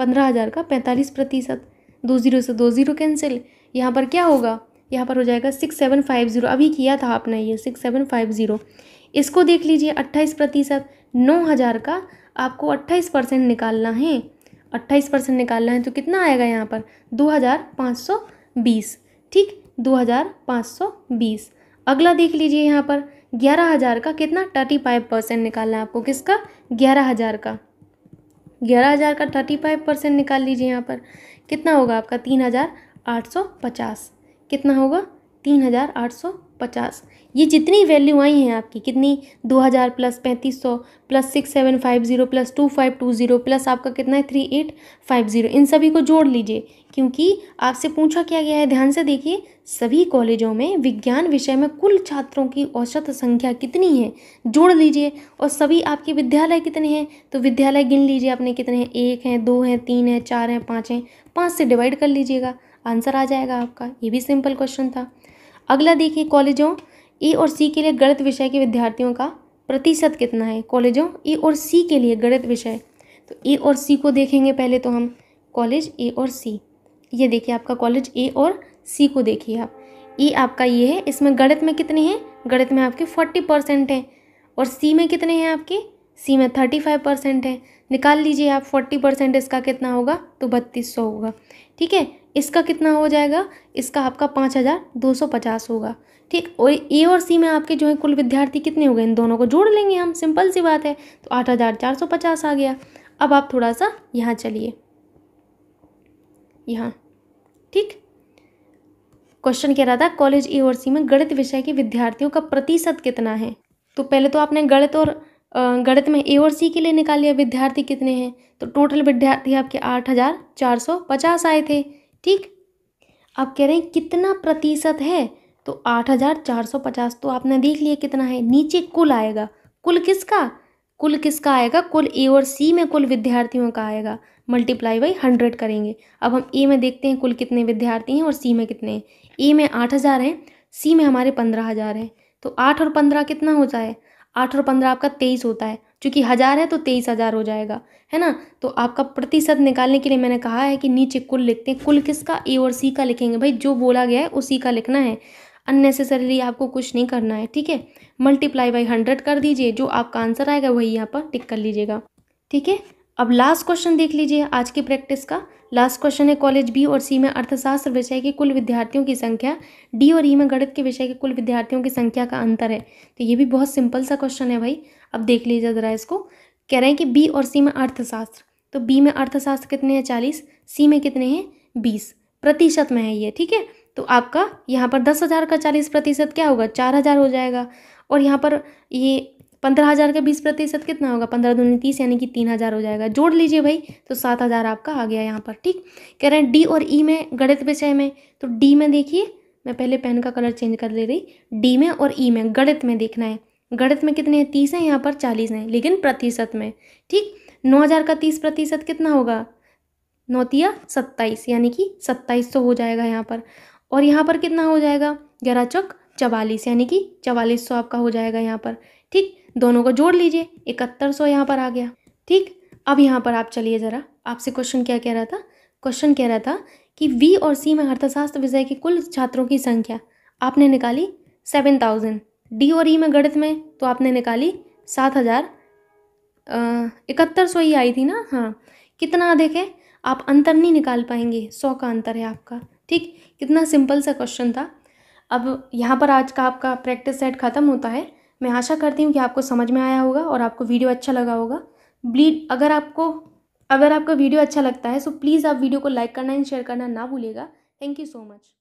पंद्रह हज़ार का पैंतालीस प्रतिशत दो ज़ीरो से दो ज़ीरो कैंसिल यहाँ पर क्या होगा यहाँ पर हो जाएगा सिक्स सेवन फाइव ज़ीरो अभी किया था आपने ये सिक्स सेवन फाइव ज़ीरो इसको देख लीजिए अट्ठाईस प्रतिशत नौ हज़ार का आपको अट्ठाईस परसेंट निकालना है अट्ठाईस परसेंट निकालना है तो कितना आएगा यहाँ पर दो हज़ार पाँच सौ बीस ठीक दो हज़ार पाँच सौ बीस अगला देख लीजिए यहाँ पर ग्यारह हज़ार का कितना थर्टी फाइव परसेंट निकालना है आपको किसका ग्यारह हज़ार का ग्यारह हज़ार का थर्टी फाइव परसेंट निकाल लीजिए यहाँ पर कितना होगा आपका तीन हज़ार आठ सौ पचास कितना होगा तीन हज़ार आठ सौ पचास ये जितनी वैल्यू आई हैं आपकी कितनी दो हज़ार प्लस पैंतीस सौ plus six seven five zero plus two five two zero plus आपका कितना है थ्री एट फाइव ज़ीरो इन सभी को जोड़ लीजिए क्योंकि आपसे पूछा क्या गया है ध्यान से देखिए सभी कॉलेजों में विज्ञान विषय में कुल छात्रों की औसत संख्या कितनी है जोड़ लीजिए और सभी आपके विद्यालय कितने हैं तो विद्यालय गिन लीजिए आपने कितने हैं एक हैं दो हैं तीन हैं चार हैं पाँच हैं पाँच से डिवाइड कर लीजिएगा आंसर आ जाएगा आपका ये भी सिंपल क्वेश्चन था अगला देखिए कॉलेजों ई और सी के लिए गणित विषय के विद्यार्थियों का प्रतिशत कितना है कॉलेजों ई और सी के लिए गणित विषय तो ए और सी को देखेंगे पहले तो हम कॉलेज ए और सी ये देखिए आपका कॉलेज ए और सी को देखिए आप ई आपका ये है इसमें गणित में कितने हैं गणित में आपके फोर्टी परसेंट हैं और सी में कितने हैं आपके सी में थर्टी फाइव परसेंट है निकाल लीजिए आप फोर्टी परसेंट इसका कितना होगा तो बत्तीस सौ होगा ठीक है इसका कितना हो जाएगा इसका आपका पाँच हज़ार दो सौ पचास होगा ठीक और ए और सी में आपके जो है कुल विद्यार्थी कितने हो गए इन दोनों को जोड़ लेंगे हम सिंपल सी बात है तो आठ हज़ार चार सौ पचास आ गया अब आप थोड़ा सा यहाँ चलिए यहाँ ठीक क्वेश्चन कह रहा था कॉलेज ए और सी में गणित विषय के विद्यार्थियों का प्रतिशत कितना है तो पहले तो आपने गणित और गणित में ए और सी के लिए निकाल लिया विद्यार्थी कितने हैं तो टोटल विद्यार्थी आपके आठ हज़ार चार सौ पचास आए थे ठीक आप कह रहे हैं कितना प्रतिशत है तो आठ हज़ार चार सौ पचास तो आपने देख लिया कितना है नीचे कुल आएगा कुल किसका कुल किसका आएगा कुल ए और सी में कुल विद्यार्थियों का आएगा मल्टीप्लाई बाई हंड्रेड करेंगे अब हम ए में देखते हैं कुल कितने विद्यार्थी हैं और सी में कितने हैं ए में आठ हज़ार हैं सी में हमारे पंद्रह हज़ार हैं तो आठ और पंद्रह कितना होता है आठ और पंद्रह आपका तेईस होता है चूँकि हज़ार है तो तेईस हज़ार हो जाएगा है ना तो आपका प्रतिशत निकालने के लिए मैंने कहा है कि नीचे कुल लिखते हैं कुल किसका ए और सी का लिखेंगे भाई जो बोला गया है उसी का लिखना है अननेसेसरीली आपको कुछ नहीं करना है ठीक है मल्टीप्लाई बाई हंड्रेड कर दीजिए जो आपका आंसर आएगा वही यहाँ पर टिक कर लीजिएगा ठीक है अब लास्ट क्वेश्चन देख लीजिए आज की प्रैक्टिस का लास्ट क्वेश्चन है कॉलेज बी और सी में अर्थशास्त्र विषय के कुल विद्यार्थियों की संख्या डी और ई में गणित के विषय के कुल विद्यार्थियों की संख्या का अंतर है तो ये भी बहुत सिंपल सा क्वेश्चन है भाई अब देख लीजिए ज़रा इसको कह रहे हैं कि बी और सी में अर्थशास्त्र तो बी में अर्थशास्त्र कितने हैं चालीस सी में कितने हैं बीस प्रतिशत में है ये ठीक है तो आपका यहाँ पर दस हज़ार का चालीस प्रतिशत क्या होगा चार हज़ार हो जाएगा और यहाँ पर ये पंद्रह हज़ार का बीस प्रतिशत कितना होगा पंद्रह दूनी तीस यानी कि तीन हज़ार हो जाएगा जोड़ लीजिए भाई तो सात हज़ार आपका आ गया यहाँ पर ठीक कह रहे हैं डी और ई e में गणित विषय में तो डी में देखिए मैं पहले पेन का कलर चेंज कर ले रही डी में और ई e में गणित में देखना है गणित में कितने हैं तीस हैं यहाँ पर चालीस हैं लेकिन प्रतिशत में ठीक नौ हज़ार का तीस प्रतिशत कितना होगा नौतिया सत्ताईस यानी कि सत्ताईस सौ हो जाएगा यहाँ पर और यहाँ पर कितना हो जाएगा ग्यारह चौक चवालीस यानी कि चवालीस सौ आपका हो जाएगा यहाँ पर ठीक दोनों को जोड़ लीजिए इकहत्तर सौ यहाँ पर आ गया ठीक अब यहाँ पर आप चलिए ज़रा आपसे क्वेश्चन क्या कह रहा था क्वेश्चन कह रहा था कि वी और सी में अर्थशास्त्र विषय के कुल छात्रों की संख्या आपने निकाली सेवन थाउजेंड डी और ई e में गणित में तो आपने निकाली सात हज़ार इकहत्तर सौ ही आई थी ना हाँ कितना अधिक है आप अंतर नहीं निकाल पाएंगे सौ का अंतर है आपका ठीक कितना सिंपल सा क्वेश्चन था अब यहाँ पर आज का आपका प्रैक्टिस सेट ख़त्म होता है मैं आशा करती हूँ कि आपको समझ में आया होगा और आपको वीडियो अच्छा लगा होगा ब्लीड अगर आपको अगर आपका वीडियो अच्छा लगता है सो तो प्लीज़ आप वीडियो को लाइक करना एंड शेयर करना ना भूलिएगा थैंक यू सो मच